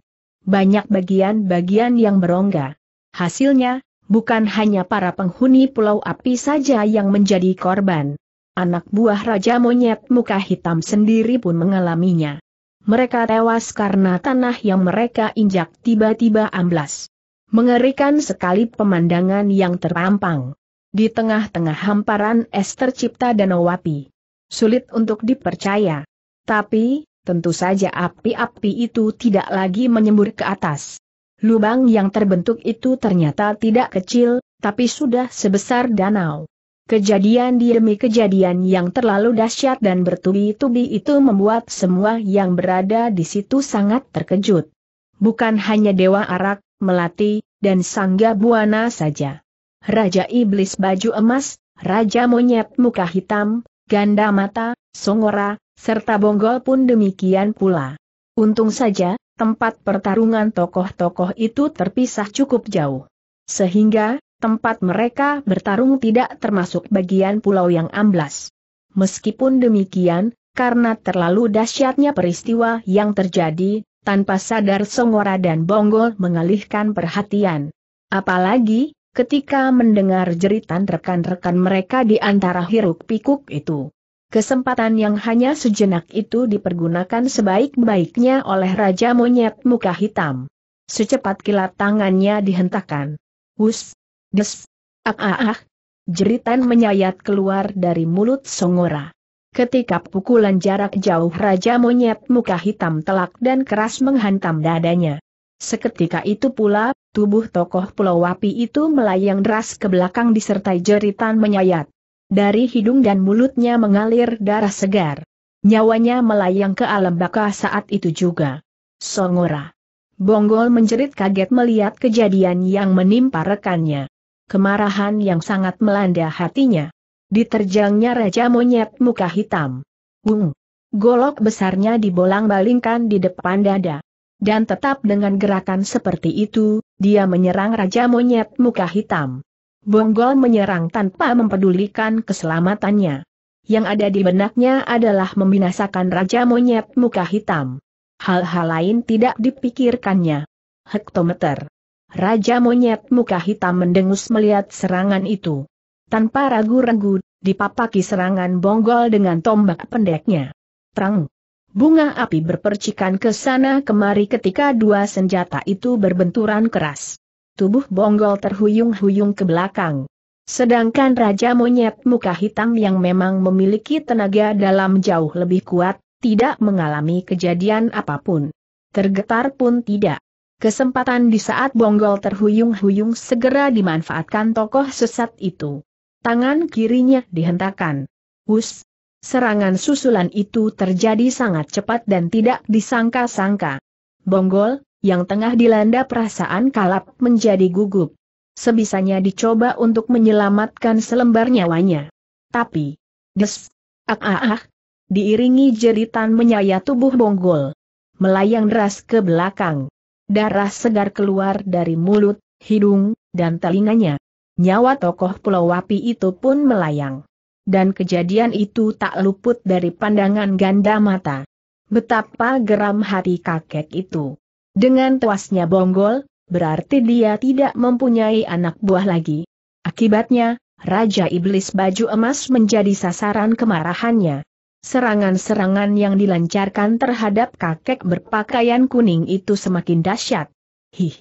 Banyak bagian-bagian yang berongga. Hasilnya, bukan hanya para penghuni Pulau Api saja yang menjadi korban. Anak buah Raja Monyet muka hitam sendiri pun mengalaminya. Mereka tewas karena tanah yang mereka injak tiba-tiba amblas. Mengerikan sekali pemandangan yang terampang. Di tengah-tengah hamparan es tercipta danau api. Sulit untuk dipercaya. Tapi, tentu saja api-api itu tidak lagi menyembur ke atas. Lubang yang terbentuk itu ternyata tidak kecil, tapi sudah sebesar danau. Kejadian demi kejadian yang terlalu dahsyat dan bertubi-tubi itu membuat semua yang berada di situ sangat terkejut. Bukan hanya Dewa Arak, Melati, dan Sangga Buana saja. Raja Iblis Baju Emas, Raja Monyet Muka Hitam, Ganda Mata, Songora, serta Bonggol pun demikian pula. Untung saja, tempat pertarungan tokoh-tokoh itu terpisah cukup jauh. Sehingga, Tempat mereka bertarung tidak termasuk bagian pulau yang amblas. Meskipun demikian, karena terlalu dahsyatnya peristiwa yang terjadi, tanpa sadar Songora dan Bonggol mengalihkan perhatian. Apalagi, ketika mendengar jeritan rekan-rekan mereka di antara hiruk-pikuk itu. Kesempatan yang hanya sejenak itu dipergunakan sebaik-baiknya oleh Raja Monyet Muka Hitam. Secepat kilat tangannya dihentakkan. Hus, Des. Ah ah ah. Jeritan menyayat keluar dari mulut Songora. Ketika pukulan jarak jauh Raja Monyet muka hitam telak dan keras menghantam dadanya. Seketika itu pula, tubuh tokoh Pulau Wapi itu melayang deras ke belakang disertai jeritan menyayat. Dari hidung dan mulutnya mengalir darah segar. Nyawanya melayang ke alam baka saat itu juga. Songora. Bonggol menjerit kaget melihat kejadian yang menimpa rekannya kemarahan yang sangat melanda hatinya. Diterjangnya Raja Monyet muka hitam. Bung! Golok besarnya dibolang-balingkan di depan dada. Dan tetap dengan gerakan seperti itu, dia menyerang Raja Monyet muka hitam. Bonggol menyerang tanpa mempedulikan keselamatannya. Yang ada di benaknya adalah membinasakan Raja Monyet Muka Hitam. Hal-hal lain tidak dipikirkannya. Hektometer. Raja monyet muka hitam mendengus melihat serangan itu. Tanpa ragu-ragu, dipapaki serangan bonggol dengan tombak pendeknya. Terang. Bunga api berpercikan ke sana kemari ketika dua senjata itu berbenturan keras. Tubuh bonggol terhuyung-huyung ke belakang. Sedangkan Raja Monyet Muka Hitam yang memang memiliki tenaga dalam jauh lebih kuat, tidak mengalami kejadian apapun. Tergetar pun tidak. Kesempatan di saat bonggol terhuyung-huyung segera dimanfaatkan tokoh sesat itu. Tangan kirinya dihentakkan. Hus! Serangan susulan itu terjadi sangat cepat dan tidak disangka-sangka. Bonggol, yang tengah dilanda perasaan kalap menjadi gugup. Sebisanya dicoba untuk menyelamatkan selembar nyawanya. Tapi, des, ah ah ah, diiringi jeritan menyayat tubuh bonggol. Melayang deras ke belakang. Darah segar keluar dari mulut, hidung, dan telinganya. Nyawa tokoh Pulau Wapi itu pun melayang. Dan kejadian itu tak luput dari pandangan ganda mata. Betapa geram hati kakek itu. Dengan tuasnya bonggol, berarti dia tidak mempunyai anak buah lagi. Akibatnya, Raja Iblis Baju Emas menjadi sasaran kemarahannya. Serangan-serangan yang dilancarkan terhadap kakek berpakaian kuning itu semakin dahsyat. Hih!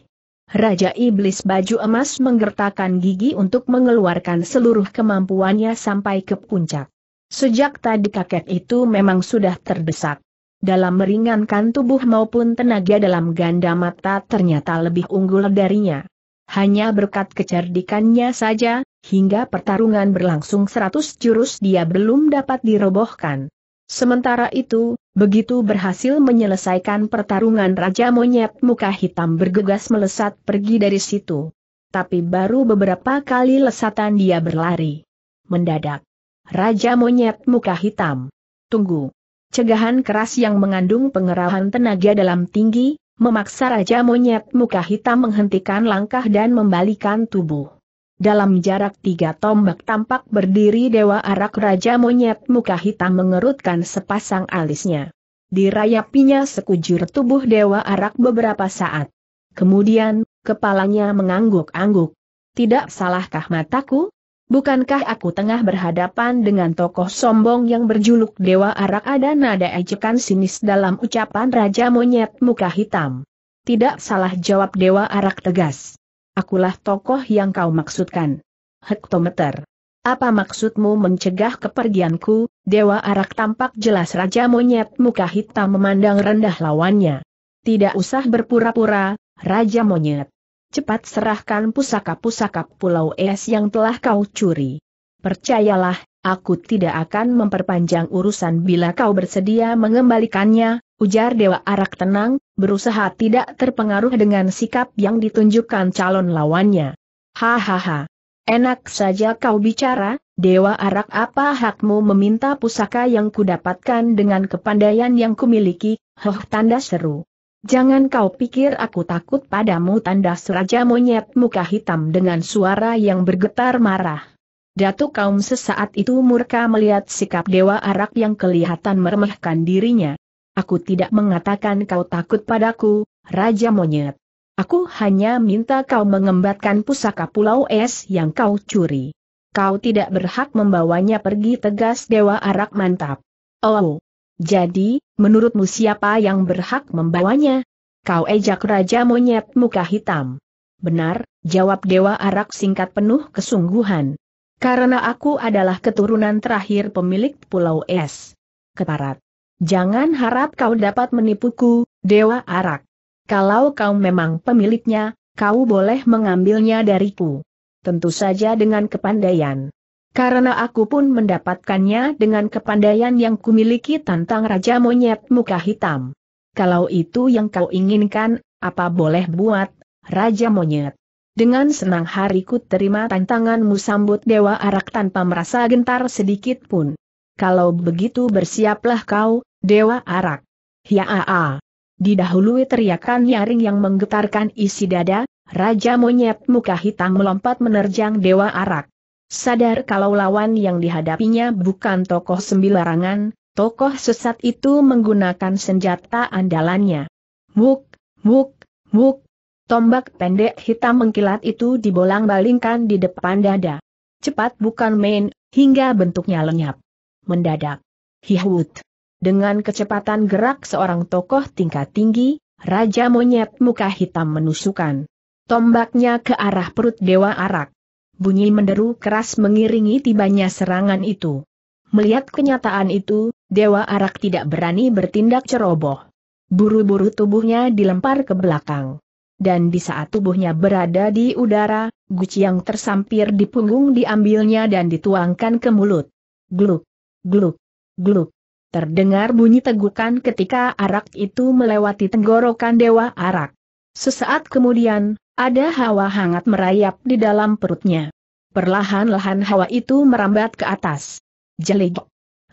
Raja Iblis baju emas menggertakkan gigi untuk mengeluarkan seluruh kemampuannya sampai ke puncak. Sejak tadi kakek itu memang sudah terdesak. Dalam meringankan tubuh maupun tenaga dalam ganda mata ternyata lebih unggul darinya. Hanya berkat kecerdikannya saja, hingga pertarungan berlangsung seratus jurus dia belum dapat dirobohkan. Sementara itu, begitu berhasil menyelesaikan pertarungan Raja Monyet Muka Hitam bergegas melesat pergi dari situ. Tapi baru beberapa kali lesatan dia berlari. Mendadak. Raja Monyet Muka Hitam. Tunggu. Cegahan keras yang mengandung pengerahan tenaga dalam tinggi, memaksa Raja Monyet Muka Hitam menghentikan langkah dan membalikan tubuh. Dalam jarak tiga tombak tampak berdiri Dewa Arak Raja Monyet Muka Hitam mengerutkan sepasang alisnya. Dirayapinya sekujur tubuh Dewa Arak beberapa saat. Kemudian, kepalanya mengangguk-angguk. Tidak salahkah mataku? Bukankah aku tengah berhadapan dengan tokoh sombong yang berjuluk Dewa Arak ada nada ejekan sinis dalam ucapan Raja Monyet Muka Hitam? Tidak salah jawab Dewa Arak tegas. Akulah tokoh yang kau maksudkan. Hektometer. Apa maksudmu mencegah kepergianku, Dewa Arak tampak jelas Raja Monyet Muka Hitam memandang rendah lawannya. Tidak usah berpura-pura, Raja Monyet cepat serahkan pusaka-pusaka Pulau Es yang telah kau curi. Percayalah, aku tidak akan memperpanjang urusan bila kau bersedia mengembalikannya, ujar Dewa Arak tenang, berusaha tidak terpengaruh dengan sikap yang ditunjukkan calon lawannya. Hahaha. Enak saja kau bicara, Dewa Arak apa hakmu meminta pusaka yang kudapatkan dengan kepandaian yang kumiliki, Oh, tanda seru. Jangan kau pikir aku takut padamu tanda seraja monyet muka hitam dengan suara yang bergetar marah. Datuk kaum sesaat itu murka melihat sikap Dewa Arak yang kelihatan meremehkan dirinya. Aku tidak mengatakan kau takut padaku, Raja Monyet. Aku hanya minta kau mengembatkan pusaka pulau es yang kau curi. Kau tidak berhak membawanya pergi tegas Dewa Arak mantap. Oh, jadi, menurutmu siapa yang berhak membawanya? Kau ejak Raja Monyet Muka Hitam. Benar, jawab Dewa Arak singkat penuh kesungguhan. Karena aku adalah keturunan terakhir pemilik Pulau Es. Keparat. Jangan harap kau dapat menipuku, Dewa Arak. Kalau kau memang pemiliknya, kau boleh mengambilnya dariku. Tentu saja dengan kepandaian. Karena aku pun mendapatkannya dengan kepandaian yang kumiliki tentang Raja Monyet Muka Hitam. Kalau itu yang kau inginkan, apa boleh buat, Raja Monyet. Dengan senang hari ku terima tantanganmu sambut Dewa Arak tanpa merasa gentar sedikit pun. Kalau begitu bersiaplah kau, Dewa Arak. Ya-a-a. Didahului teriakan nyaring yang menggetarkan isi dada, Raja Monyet Muka Hitam melompat menerjang Dewa Arak. Sadar kalau lawan yang dihadapinya bukan tokoh sembilarangan, tokoh sesat itu menggunakan senjata andalannya. Muk, muk, muk. Tombak pendek hitam mengkilat itu dibolang-balingkan di depan dada. Cepat bukan main, hingga bentuknya lenyap. Mendadak. Hihut. Dengan kecepatan gerak seorang tokoh tingkat tinggi, Raja Monyet muka hitam menusukan. Tombaknya ke arah perut Dewa Arak. Bunyi menderu keras mengiringi tibanya serangan itu. Melihat kenyataan itu, Dewa Arak tidak berani bertindak ceroboh. Buru-buru tubuhnya dilempar ke belakang. Dan di saat tubuhnya berada di udara, guci yang tersampir di punggung diambilnya dan dituangkan ke mulut. Gluk, gluk, gluk. Terdengar bunyi tegukan ketika arak itu melewati tenggorokan Dewa Arak. Sesaat kemudian, ada hawa hangat merayap di dalam perutnya. Perlahan-lahan hawa itu merambat ke atas. Jelik.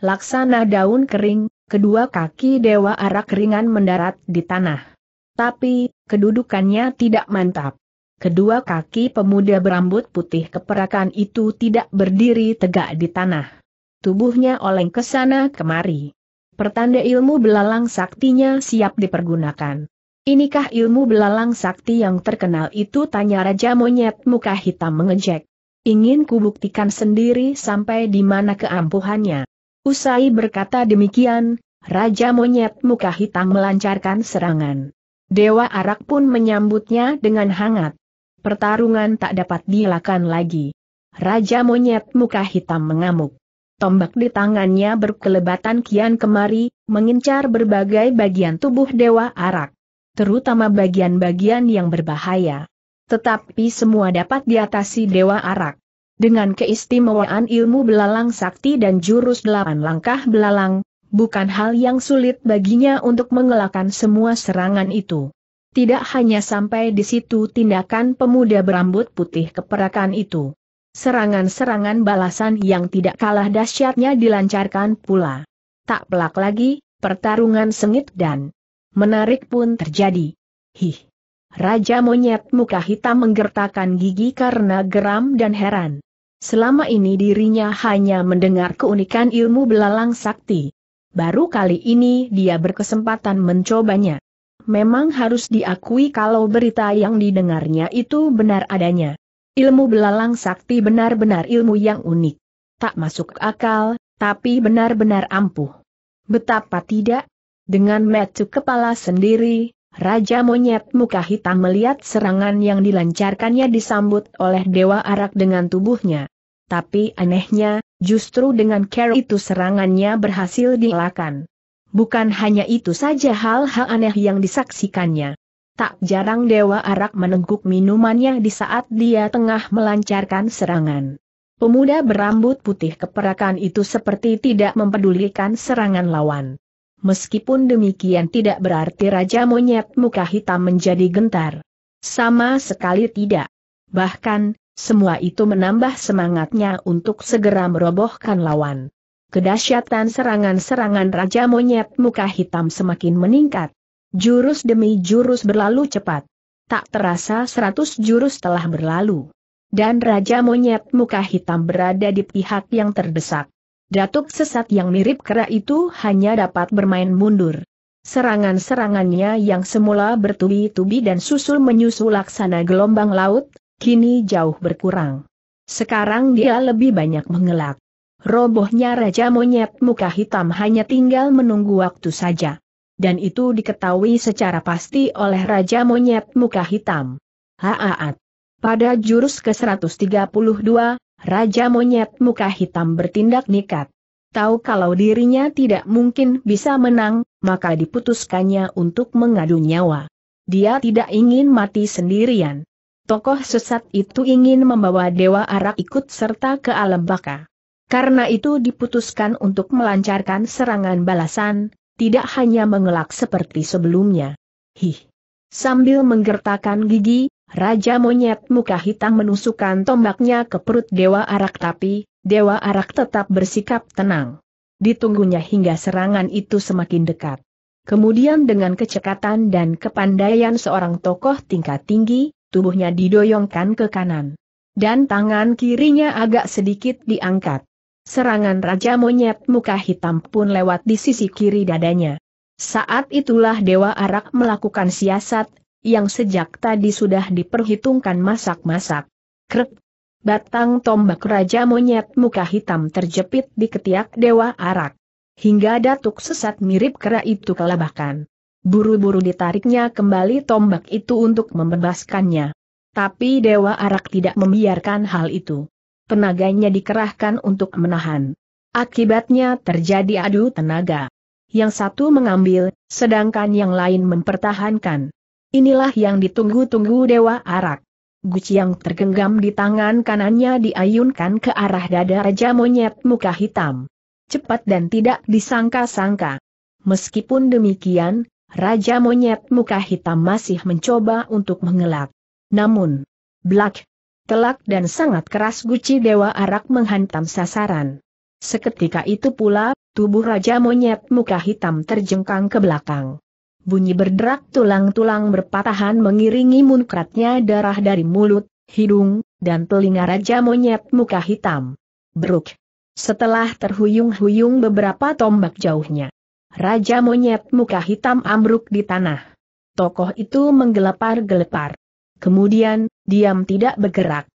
Laksana daun kering, kedua kaki Dewa Arak ringan mendarat di tanah. Tapi, kedudukannya tidak mantap. Kedua kaki pemuda berambut putih keperakan itu tidak berdiri tegak di tanah. Tubuhnya oleng ke sana kemari. Pertanda ilmu belalang saktinya siap dipergunakan. Inikah ilmu belalang sakti yang terkenal itu? Tanya Raja Monyet muka hitam mengejek. Ingin kubuktikan sendiri sampai di mana keampuhannya. Usai berkata demikian, Raja Monyet muka hitam melancarkan serangan. Dewa Arak pun menyambutnya dengan hangat. Pertarungan tak dapat dilakukan lagi. Raja Monyet muka hitam mengamuk. Tombak di tangannya berkelebatan kian kemari, mengincar berbagai bagian tubuh Dewa Arak terutama bagian-bagian yang berbahaya. Tetapi semua dapat diatasi Dewa Arak. Dengan keistimewaan ilmu belalang sakti dan jurus delapan langkah belalang, bukan hal yang sulit baginya untuk mengelakkan semua serangan itu. Tidak hanya sampai di situ tindakan pemuda berambut putih keperakan itu. Serangan-serangan balasan yang tidak kalah dahsyatnya dilancarkan pula. Tak pelak lagi, pertarungan sengit dan Menarik pun terjadi. Hih. Raja monyet muka hitam menggertakkan gigi karena geram dan heran. Selama ini dirinya hanya mendengar keunikan ilmu belalang sakti. Baru kali ini dia berkesempatan mencobanya. Memang harus diakui kalau berita yang didengarnya itu benar adanya. Ilmu belalang sakti benar-benar ilmu yang unik. Tak masuk akal, tapi benar-benar ampuh. Betapa tidak, dengan metu kepala sendiri, Raja Monyet Muka Hitam melihat serangan yang dilancarkannya disambut oleh Dewa Arak dengan tubuhnya. Tapi anehnya, justru dengan care itu serangannya berhasil dielakkan. Bukan hanya itu saja hal-hal aneh yang disaksikannya. Tak jarang Dewa Arak menengguk minumannya di saat dia tengah melancarkan serangan. Pemuda berambut putih keperakan itu seperti tidak mempedulikan serangan lawan. Meskipun demikian tidak berarti Raja Monyet Muka Hitam menjadi gentar. Sama sekali tidak. Bahkan, semua itu menambah semangatnya untuk segera merobohkan lawan. Kedahsyatan serangan-serangan Raja Monyet Muka Hitam semakin meningkat. Jurus demi jurus berlalu cepat. Tak terasa seratus jurus telah berlalu. Dan Raja Monyet Muka Hitam berada di pihak yang terdesak. Datuk sesat yang mirip kera itu hanya dapat bermain mundur. Serangan-serangannya yang semula bertubi-tubi dan susul menyusul laksana gelombang laut, kini jauh berkurang. Sekarang dia lebih banyak mengelak. Robohnya Raja Monyet Muka Hitam hanya tinggal menunggu waktu saja. Dan itu diketahui secara pasti oleh Raja Monyet Muka Hitam. Haaat. Pada jurus ke-132, Raja monyet muka hitam bertindak nikat. Tahu kalau dirinya tidak mungkin bisa menang, maka diputuskannya untuk mengadu nyawa. Dia tidak ingin mati sendirian. Tokoh sesat itu ingin membawa Dewa Arak ikut serta ke alam baka. Karena itu diputuskan untuk melancarkan serangan balasan, tidak hanya mengelak seperti sebelumnya. Hih! Sambil menggertakkan gigi, Raja monyet muka hitam menusukkan tombaknya ke perut Dewa Arak tapi, Dewa Arak tetap bersikap tenang. Ditunggunya hingga serangan itu semakin dekat. Kemudian dengan kecekatan dan kepandaian seorang tokoh tingkat tinggi, tubuhnya didoyongkan ke kanan. Dan tangan kirinya agak sedikit diangkat. Serangan Raja Monyet Muka Hitam pun lewat di sisi kiri dadanya. Saat itulah Dewa Arak melakukan siasat yang sejak tadi sudah diperhitungkan masak-masak. Krep. Batang tombak Raja Monyet muka hitam terjepit di ketiak Dewa Arak. Hingga datuk sesat mirip kera itu kelabakan. Buru-buru ditariknya kembali tombak itu untuk membebaskannya. Tapi Dewa Arak tidak membiarkan hal itu. Tenaganya dikerahkan untuk menahan. Akibatnya terjadi adu tenaga. Yang satu mengambil, sedangkan yang lain mempertahankan. Inilah yang ditunggu-tunggu Dewa Arak. Guci yang tergenggam di tangan kanannya diayunkan ke arah dada Raja Monyet muka hitam. Cepat dan tidak disangka-sangka. Meskipun demikian, Raja Monyet muka hitam masih mencoba untuk mengelak. Namun, Black, telak dan sangat keras guci Dewa Arak menghantam sasaran. Seketika itu pula, tubuh Raja Monyet muka hitam terjengkang ke belakang bunyi berderak tulang-tulang berpatahan mengiringi munkratnya darah dari mulut, hidung, dan telinga raja monyet muka hitam. Beruk. Setelah terhuyung-huyung beberapa tombak jauhnya, raja monyet muka hitam ambruk di tanah. Tokoh itu menggelepar-gelepar. Kemudian, diam tidak bergerak.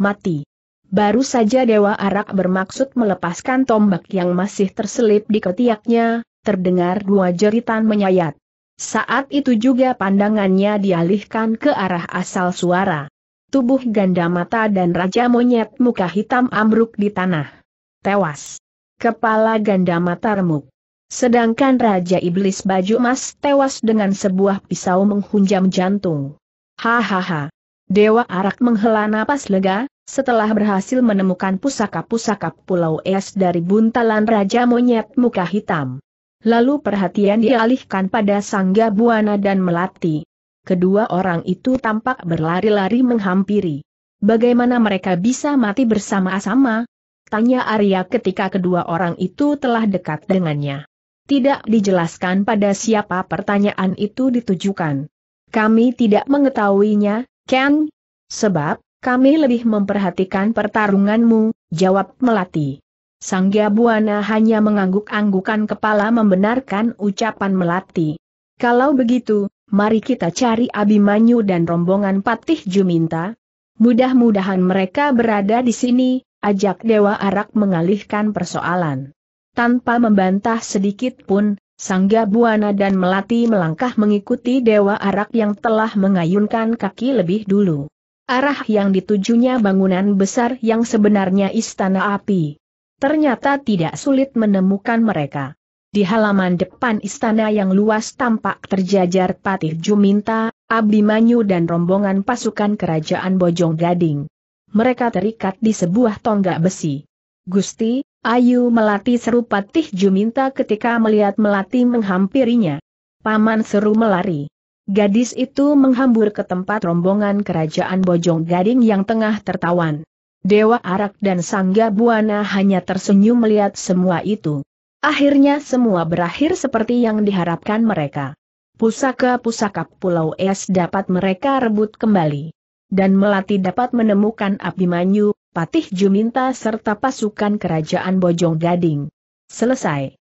Mati. Baru saja Dewa Arak bermaksud melepaskan tombak yang masih terselip di ketiaknya, terdengar dua jeritan menyayat. Saat itu juga pandangannya dialihkan ke arah asal suara. Tubuh ganda mata dan raja monyet muka hitam ambruk di tanah. Tewas. Kepala ganda mata remuk. Sedangkan Raja Iblis Baju emas tewas dengan sebuah pisau menghunjam jantung. Hahaha. Dewa Arak menghela napas lega, setelah berhasil menemukan pusaka-pusaka Pulau Es dari buntalan Raja Monyet Muka Hitam. Lalu perhatian dialihkan pada Sangga Buana dan Melati. Kedua orang itu tampak berlari-lari menghampiri. Bagaimana mereka bisa mati bersama-sama? Tanya Arya ketika kedua orang itu telah dekat dengannya. Tidak dijelaskan pada siapa pertanyaan itu ditujukan. Kami tidak mengetahuinya, Ken. Sebab, kami lebih memperhatikan pertarunganmu, jawab Melati. Sangga Buana hanya mengangguk-anggukan kepala membenarkan ucapan Melati. Kalau begitu, mari kita cari Abimanyu dan rombongan Patih Juminta. Mudah-mudahan mereka berada di sini, ajak Dewa Arak mengalihkan persoalan. Tanpa membantah sedikit pun, Sangga Buana dan Melati melangkah mengikuti Dewa Arak yang telah mengayunkan kaki lebih dulu. Arah yang ditujunya bangunan besar yang sebenarnya istana api. Ternyata tidak sulit menemukan mereka. Di halaman depan istana yang luas tampak terjajar Patih Juminta, Abimanyu dan rombongan pasukan kerajaan Bojong Gading. Mereka terikat di sebuah tonggak besi. Gusti, Ayu Melati seru Patih Juminta ketika melihat Melati menghampirinya. Paman seru melari. Gadis itu menghambur ke tempat rombongan kerajaan Bojong Gading yang tengah tertawan. Dewa Arak dan Sangga Buana hanya tersenyum melihat semua itu. Akhirnya semua berakhir seperti yang diharapkan mereka. Pusaka-pusaka Pulau Es dapat mereka rebut kembali. Dan Melati dapat menemukan Abimanyu, Patih Juminta serta pasukan kerajaan Bojong Gading. Selesai.